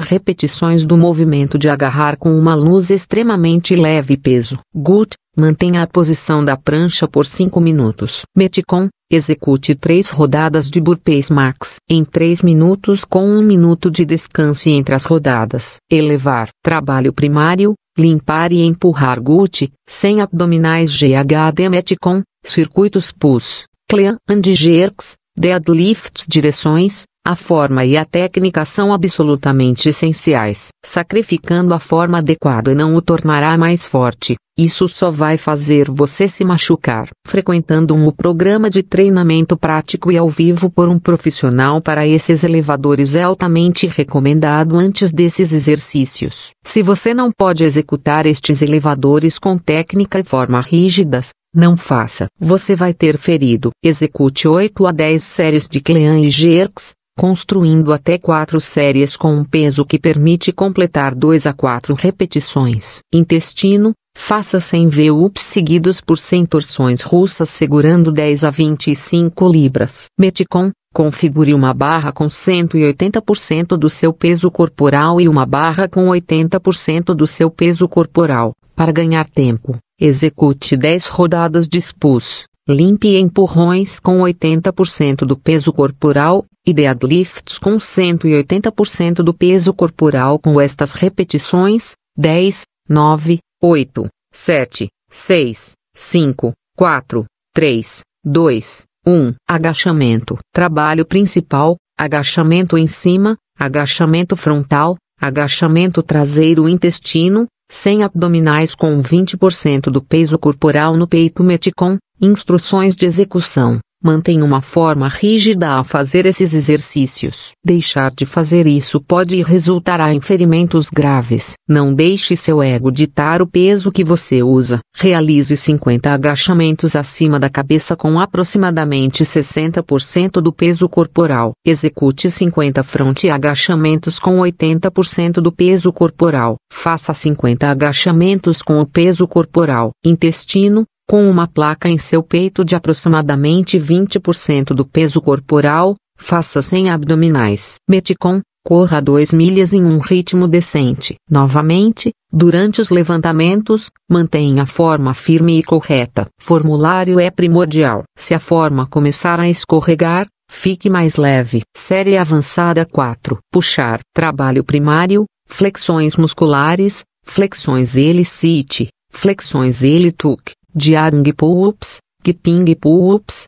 Speaker 1: repetições do movimento de agarrar com uma luz extremamente leve peso. Good, mantenha a posição da prancha por 5 minutos. Meticon, execute 3 rodadas de burpees max em 3 minutos com 1 minuto de descanso entre as rodadas. Elevar. Trabalho primário, limpar e empurrar GUT, sem abdominais GHD Meticon, circuitos PUS. Clean and Jerks, Deadlifts direções, a forma e a técnica são absolutamente essenciais. Sacrificando a forma adequada não o tornará mais forte, isso só vai fazer você se machucar. Frequentando um programa de treinamento prático e ao vivo por um profissional para esses elevadores é altamente recomendado antes desses exercícios. Se você não pode executar estes elevadores com técnica e forma rígidas, não faça. Você vai ter ferido. Execute 8 a 10 séries de Clean e Jerks, construindo até 4 séries com um peso que permite completar 2 a 4 repetições. Intestino, faça 100 V-ups seguidos por 100 torções russas segurando 10 a 25 libras. Meticon, configure uma barra com 180% do seu peso corporal e uma barra com 80% do seu peso corporal, para ganhar tempo. Execute 10 rodadas de spus, limpe empurrões com 80% do peso corporal e deadlifts com 180% do peso corporal com estas repetições: 10, 9, 8, 7, 6, 5, 4, 3, 2, 1. Agachamento. Trabalho principal: agachamento em cima, agachamento frontal, agachamento traseiro intestino, 100 abdominais com 20% do peso corporal no peito Meticom, instruções de execução mantém uma forma rígida a fazer esses exercícios. Deixar de fazer isso pode resultar em ferimentos graves. Não deixe seu ego ditar o peso que você usa. Realize 50 agachamentos acima da cabeça com aproximadamente 60% do peso corporal. Execute 50 fronte agachamentos com 80% do peso corporal. Faça 50 agachamentos com o peso corporal, intestino, com uma placa em seu peito de aproximadamente 20% do peso corporal, faça 100 abdominais. Meticon, corra 2 milhas em um ritmo decente. Novamente, durante os levantamentos, mantenha a forma firme e correta. Formulário é primordial. Se a forma começar a escorregar, fique mais leve. Série avançada 4. Puxar. Trabalho primário, flexões musculares, flexões elicite, flexões elituc, Diarung pull-ups, Gping pull-ups,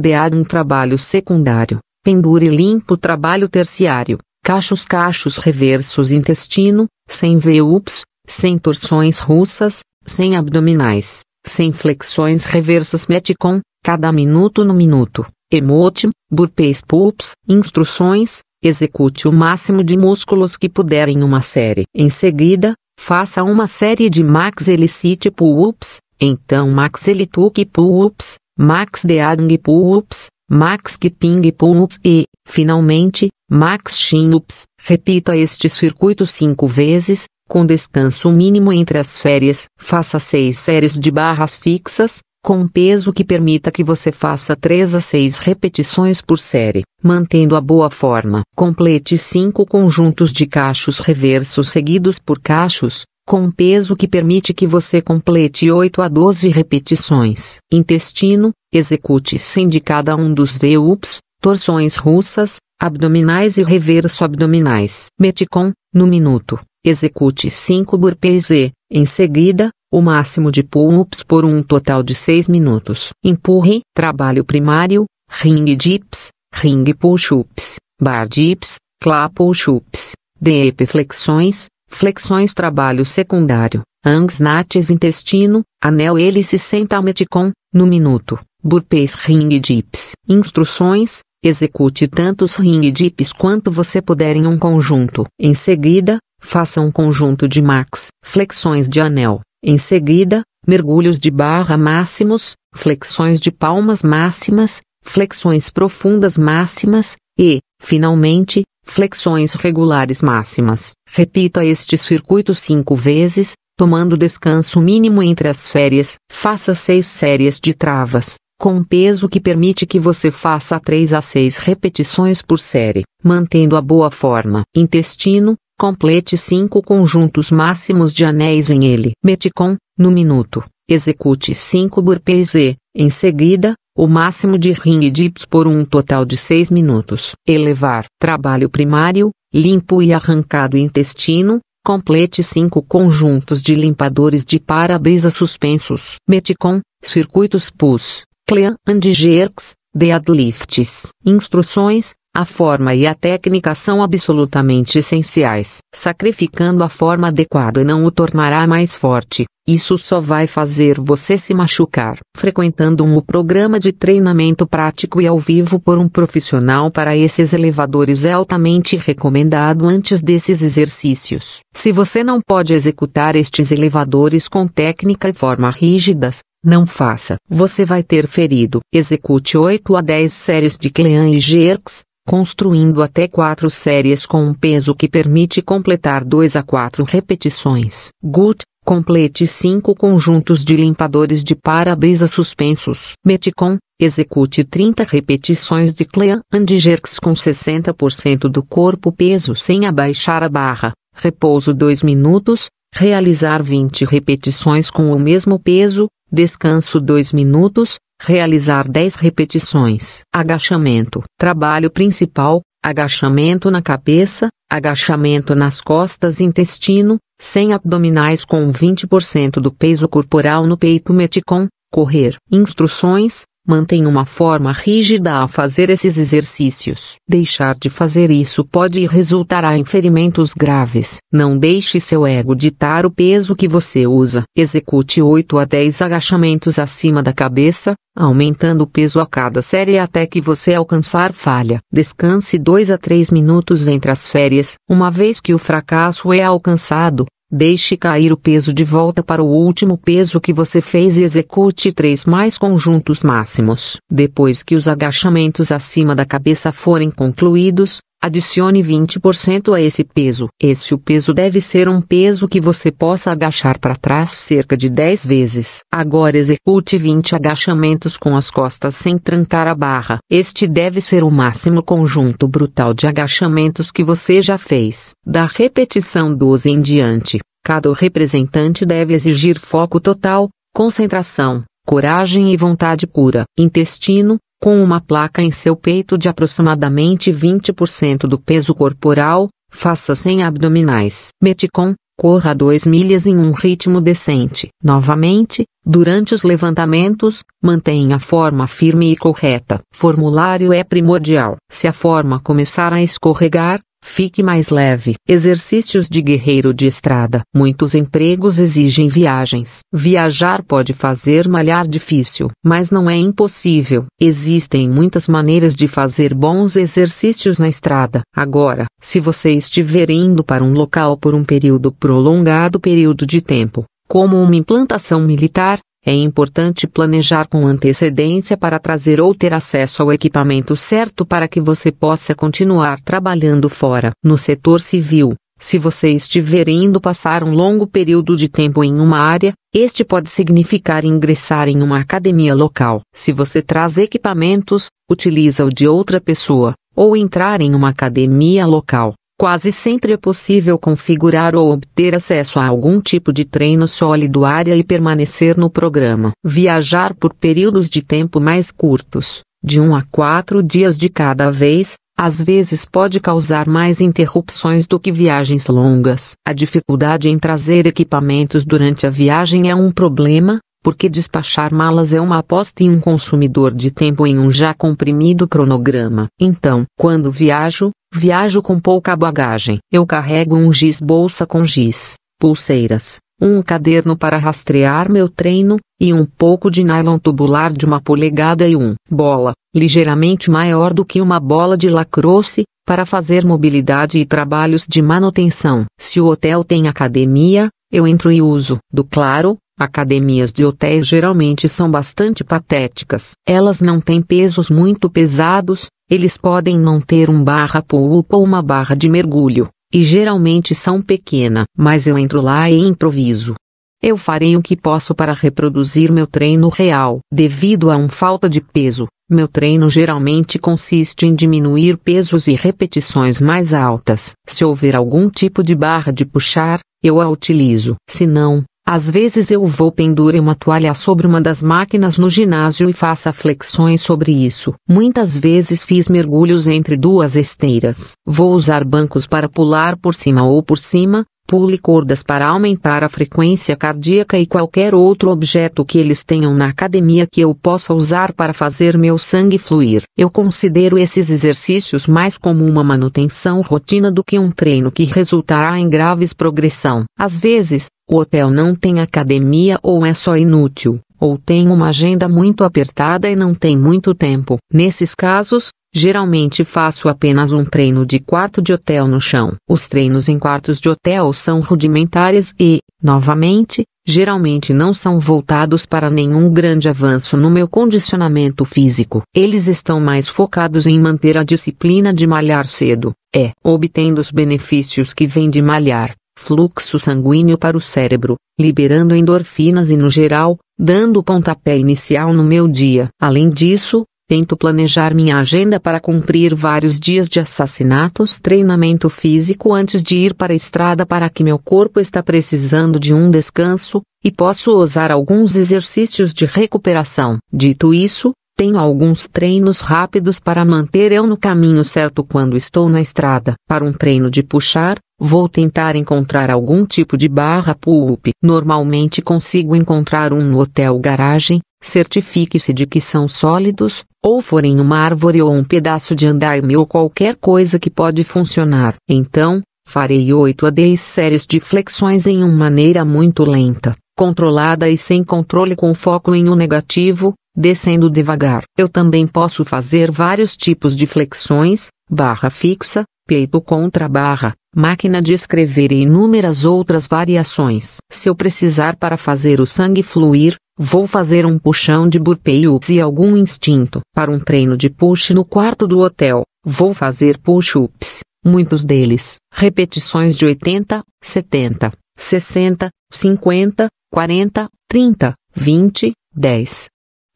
Speaker 1: Dearung trabalho secundário, pendure limpo trabalho terciário, cachos cachos reversos intestino, sem V-ups, sem torções russas, sem abdominais, sem flexões reversas meticon, cada minuto no minuto, emote, burpees pull instruções, execute o máximo de músculos que puder em uma série. Em seguida, faça uma série de max elicite pull-ups, então Max Elituk pull Max Deading pull Max Kiping pull e, finalmente, Max Shinups. Repita este circuito cinco vezes, com descanso mínimo entre as séries. Faça seis séries de barras fixas, com um peso que permita que você faça três a seis repetições por série, mantendo a boa forma. Complete cinco conjuntos de cachos reversos seguidos por cachos, com um peso que permite que você complete 8 a 12 repetições. Intestino, execute 100 de cada um dos v-ups, torções russas, abdominais e reverso-abdominais. Meticon, no minuto, execute 5 burpees e, em seguida, o máximo de pull-ups por um total de 6 minutos. Empurre, trabalho primário, ring dips, ring push-ups, bar dips, clap push-ups, DEP flexões, flexões trabalho secundário, angs nates intestino, anel hélice centameticon, no minuto, burpees ring dips. Instruções, execute tantos ring dips quanto você puder em um conjunto. Em seguida, faça um conjunto de max, flexões de anel. Em seguida, mergulhos de barra máximos, flexões de palmas máximas, flexões profundas máximas, e, finalmente, flexões regulares máximas. Repita este circuito cinco vezes, tomando descanso mínimo entre as séries. Faça seis séries de travas, com um peso que permite que você faça três a seis repetições por série, mantendo a boa forma. Intestino, complete cinco conjuntos máximos de anéis em ele. Meticon, no minuto, execute cinco burpees e, em seguida, o máximo de ring dips por um total de 6 minutos. Elevar. Trabalho primário, limpo e arrancado intestino, Complete 5 conjuntos de limpadores de para-brisa suspensos. Meticon, circuitos PUS, CLEAN and jerks, deadlifts. Instruções, a forma e a técnica são absolutamente essenciais. Sacrificando a forma adequada não o tornará mais forte, isso só vai fazer você se machucar. Frequentando um programa de treinamento prático e ao vivo por um profissional para esses elevadores é altamente recomendado antes desses exercícios. Se você não pode executar estes elevadores com técnica e forma rígidas, não faça. Você vai ter ferido. Execute 8 a 10 séries de Klean e Jerks, construindo até 4 séries com um peso que permite completar 2 a 4 repetições. Gut, Complete cinco conjuntos de limpadores de para-brisa suspensos. Meticon, execute 30 repetições de Clean and Jerks com 60% do corpo peso sem abaixar a barra. Repouso 2 minutos. Realizar 20 repetições com o mesmo peso. Descanso 2 minutos. Realizar 10 repetições. Agachamento. Trabalho principal: agachamento na cabeça, agachamento nas costas, intestino, sem abdominais com 20% do peso corporal no peito meticon correr. Instruções, Mantém uma forma rígida ao fazer esses exercícios. Deixar de fazer isso pode resultar em ferimentos graves. Não deixe seu ego ditar o peso que você usa. Execute 8 a 10 agachamentos acima da cabeça, aumentando o peso a cada série até que você alcançar falha. Descanse 2 a 3 minutos entre as séries. Uma vez que o fracasso é alcançado, Deixe cair o peso de volta para o último peso que você fez e execute três mais conjuntos máximos. Depois que os agachamentos acima da cabeça forem concluídos, Adicione 20% a esse peso. Esse o peso deve ser um peso que você possa agachar para trás cerca de 10 vezes. Agora execute 20 agachamentos com as costas sem trancar a barra. Este deve ser o máximo conjunto brutal de agachamentos que você já fez. Da repetição 12 em diante, cada representante deve exigir foco total, concentração, coragem e vontade pura. Intestino, com uma placa em seu peito de aproximadamente 20% do peso corporal, faça 100 abdominais. Meticon, corra 2 milhas em um ritmo decente. Novamente, durante os levantamentos, mantenha a forma firme e correta. Formulário é primordial. Se a forma começar a escorregar, Fique mais leve. Exercícios de guerreiro de estrada. Muitos empregos exigem viagens. Viajar pode fazer malhar difícil, mas não é impossível. Existem muitas maneiras de fazer bons exercícios na estrada. Agora, se você estiver indo para um local por um período prolongado período de tempo, como uma implantação militar, é importante planejar com antecedência para trazer ou ter acesso ao equipamento certo para que você possa continuar trabalhando fora. No setor civil, se você estiver indo passar um longo período de tempo em uma área, este pode significar ingressar em uma academia local. Se você traz equipamentos, utiliza-o de outra pessoa, ou entrar em uma academia local. Quase sempre é possível configurar ou obter acesso a algum tipo de treino sólido área e permanecer no programa. Viajar por períodos de tempo mais curtos, de 1 a 4 dias de cada vez, às vezes pode causar mais interrupções do que viagens longas. A dificuldade em trazer equipamentos durante a viagem é um problema, porque despachar malas é uma aposta e um consumidor de tempo em um já comprimido cronograma. Então, quando viajo, viajo com pouca bagagem. Eu carrego um giz bolsa com giz, pulseiras, um caderno para rastrear meu treino, e um pouco de nylon tubular de uma polegada e um bola, ligeiramente maior do que uma bola de lacrosse, para fazer mobilidade e trabalhos de manutenção. Se o hotel tem academia, eu entro e uso. Do claro, Academias de hotéis geralmente são bastante patéticas. Elas não têm pesos muito pesados, eles podem não ter um barra pull ou uma barra de mergulho, e geralmente são pequena. Mas eu entro lá e improviso. Eu farei o que posso para reproduzir meu treino real. Devido a uma falta de peso, meu treino geralmente consiste em diminuir pesos e repetições mais altas. Se houver algum tipo de barra de puxar, eu a utilizo. Se não, às vezes eu vou pendure uma toalha sobre uma das máquinas no ginásio e faça flexões sobre isso. Muitas vezes fiz mergulhos entre duas esteiras. Vou usar bancos para pular por cima ou por cima, pule cordas para aumentar a frequência cardíaca e qualquer outro objeto que eles tenham na academia que eu possa usar para fazer meu sangue fluir. Eu considero esses exercícios mais como uma manutenção rotina do que um treino que resultará em graves progressão. Às vezes, o hotel não tem academia ou é só inútil, ou tem uma agenda muito apertada e não tem muito tempo. Nesses casos, Geralmente faço apenas um treino de quarto de hotel no chão. Os treinos em quartos de hotel são rudimentares e, novamente, geralmente não são voltados para nenhum grande avanço no meu condicionamento físico. Eles estão mais focados em manter a disciplina de malhar cedo, é, obtendo os benefícios que vem de malhar, fluxo sanguíneo para o cérebro, liberando endorfinas e no geral, dando o pontapé inicial no meu dia. Além disso, tento planejar minha agenda para cumprir vários dias de assassinatos, treinamento físico antes de ir para a estrada para que meu corpo está precisando de um descanso, e posso usar alguns exercícios de recuperação. Dito isso, tenho alguns treinos rápidos para manter eu no caminho certo quando estou na estrada. Para um treino de puxar, vou tentar encontrar algum tipo de barra pull-up. Normalmente consigo encontrar um no hotel garagem, certifique-se de que são sólidos, ou forem uma árvore ou um pedaço de andaime ou qualquer coisa que pode funcionar. Então, farei 8 a 10 séries de flexões em uma maneira muito lenta, controlada e sem controle com foco em um negativo, descendo devagar. Eu também posso fazer vários tipos de flexões, barra fixa, peito contra barra, máquina de escrever e inúmeras outras variações. Se eu precisar para fazer o sangue fluir, Vou fazer um puxão de burpees e algum instinto para um treino de push no quarto do hotel. Vou fazer push-ups, muitos deles, repetições de 80, 70, 60, 50, 40, 30, 20, 10.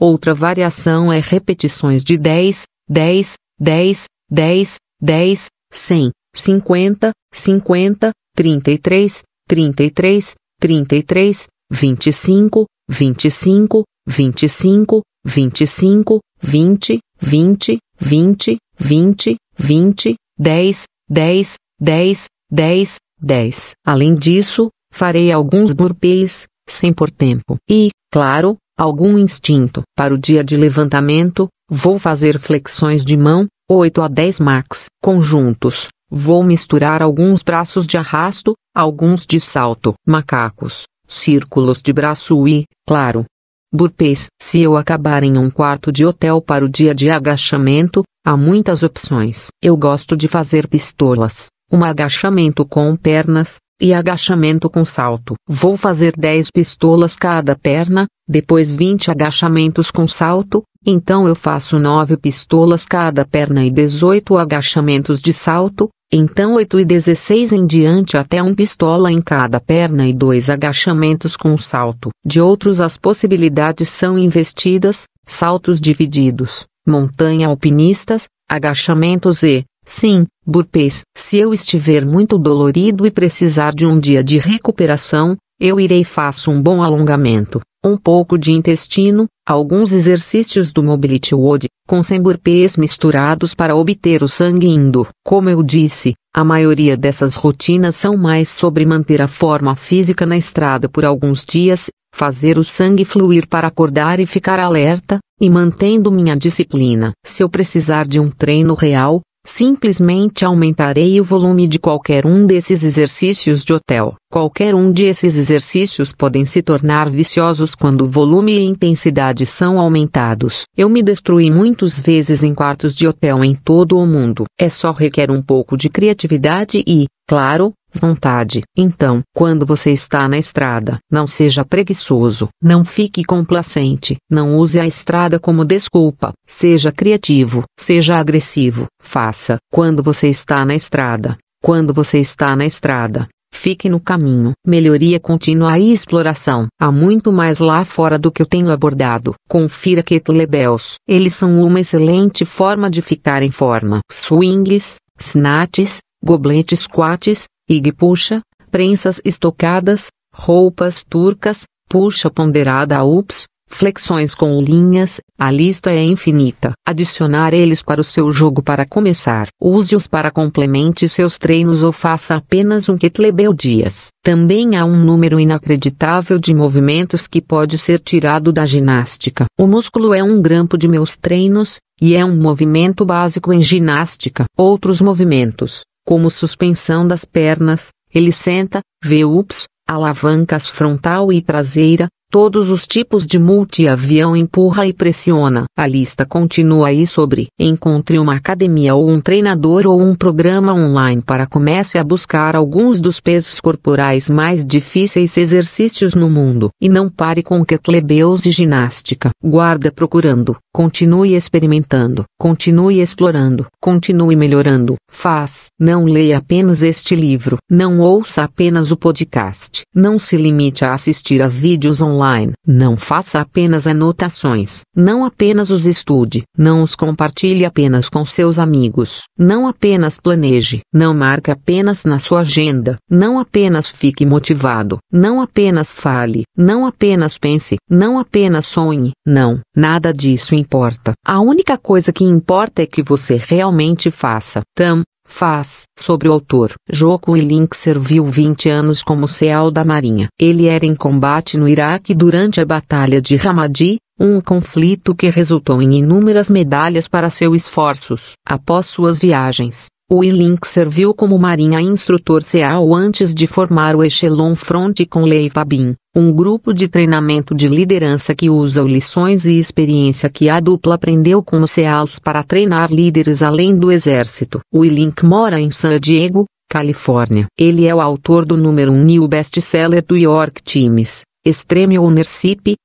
Speaker 1: Outra variação é repetições de 10, 10, 10, 10, 10, 100, 50, 50, 33, 33, 33, 25, 25, 25, 25, 20, 20, 20, 20, 20, 10, 10, 10, 10, 10. Além disso, farei alguns burpees, sem por tempo. E, claro, algum instinto. Para o dia de levantamento, vou fazer flexões de mão, 8 a 10 max. Conjuntos, vou misturar alguns braços de arrasto, alguns de salto. Macacos círculos de braço e, claro, burpees. Se eu acabar em um quarto de hotel para o dia de agachamento, há muitas opções. Eu gosto de fazer pistolas, um agachamento com pernas, e agachamento com salto. Vou fazer 10 pistolas cada perna, depois 20 agachamentos com salto, então eu faço 9 pistolas cada perna e 18 agachamentos de salto, então 8 e 16 em diante até um pistola em cada perna e dois agachamentos com salto. De outros as possibilidades são investidas, saltos divididos, montanha alpinistas, agachamentos e, sim, burpees. Se eu estiver muito dolorido e precisar de um dia de recuperação, eu irei faço um bom alongamento, um pouco de intestino, alguns exercícios do mobility wood, com 100 burpees misturados para obter o sangue indo. Como eu disse, a maioria dessas rotinas são mais sobre manter a forma física na estrada por alguns dias, fazer o sangue fluir para acordar e ficar alerta, e mantendo minha disciplina. Se eu precisar de um treino real, Simplesmente aumentarei o volume de qualquer um desses exercícios de hotel. Qualquer um desses exercícios podem se tornar viciosos quando o volume e intensidade são aumentados. Eu me destruí muitas vezes em quartos de hotel em todo o mundo. É só requer um pouco de criatividade e, claro, vontade. Então, quando você está na estrada, não seja preguiçoso, não fique complacente, não use a estrada como desculpa, seja criativo, seja agressivo, faça. Quando você está na estrada, quando você está na estrada, Fique no caminho. Melhoria contínua e exploração. Há muito mais lá fora do que eu tenho abordado. Confira kettlebells. Eles são uma excelente forma de ficar em forma. Swings, snatches, goblet squats, Ig puxa, prensas estocadas, roupas turcas, puxa ponderada a ups, flexões com linhas, a lista é infinita. Adicionar eles para o seu jogo para começar. Use-os para complemente seus treinos ou faça apenas um kettlebell dias. Também há um número inacreditável de movimentos que pode ser tirado da ginástica. O músculo é um grampo de meus treinos, e é um movimento básico em ginástica. Outros movimentos como suspensão das pernas, ele senta, ups, alavancas frontal e traseira, todos os tipos de multiavião empurra e pressiona. A lista continua aí sobre encontre uma academia ou um treinador ou um programa online para comece a buscar alguns dos pesos corporais mais difíceis exercícios no mundo e não pare com kettlebells e ginástica. Guarda procurando Continue experimentando, continue explorando, continue melhorando. Faz. Não leia apenas este livro, não ouça apenas o podcast, não se limite a assistir a vídeos online, não faça apenas anotações, não apenas os estude, não os compartilhe apenas com seus amigos, não apenas planeje, não marque apenas na sua agenda, não apenas fique motivado, não apenas fale, não apenas pense, não apenas sonhe, não, nada disso importa. A única coisa que importa é que você realmente faça. Tam, Faz, sobre o autor. Joko Link serviu 20 anos como seal da Marinha. Ele era em combate no Iraque durante a Batalha de Ramadi, um conflito que resultou em inúmeras medalhas para seus esforços. Após suas viagens, o E-Link serviu como marinha instrutor CAO antes de formar o Echelon Front com Leipabin, um grupo de treinamento de liderança que usa lições e experiência que a dupla aprendeu com os CAOs para treinar líderes além do exército. O E-Link mora em San Diego, Califórnia. Ele é o autor do número 1 um new best-seller do York Times, Extreme Owner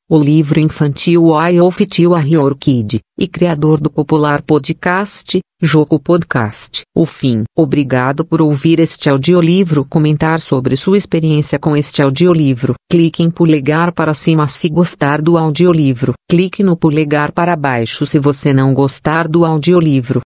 Speaker 1: o livro infantil Why of Tio a Orchid, e criador do popular podcast, Jogo Podcast. O fim. Obrigado por ouvir este audiolivro comentar sobre sua experiência com este audiolivro. Clique em polegar para cima se gostar do audiolivro. Clique no polegar para baixo se você não gostar do audiolivro.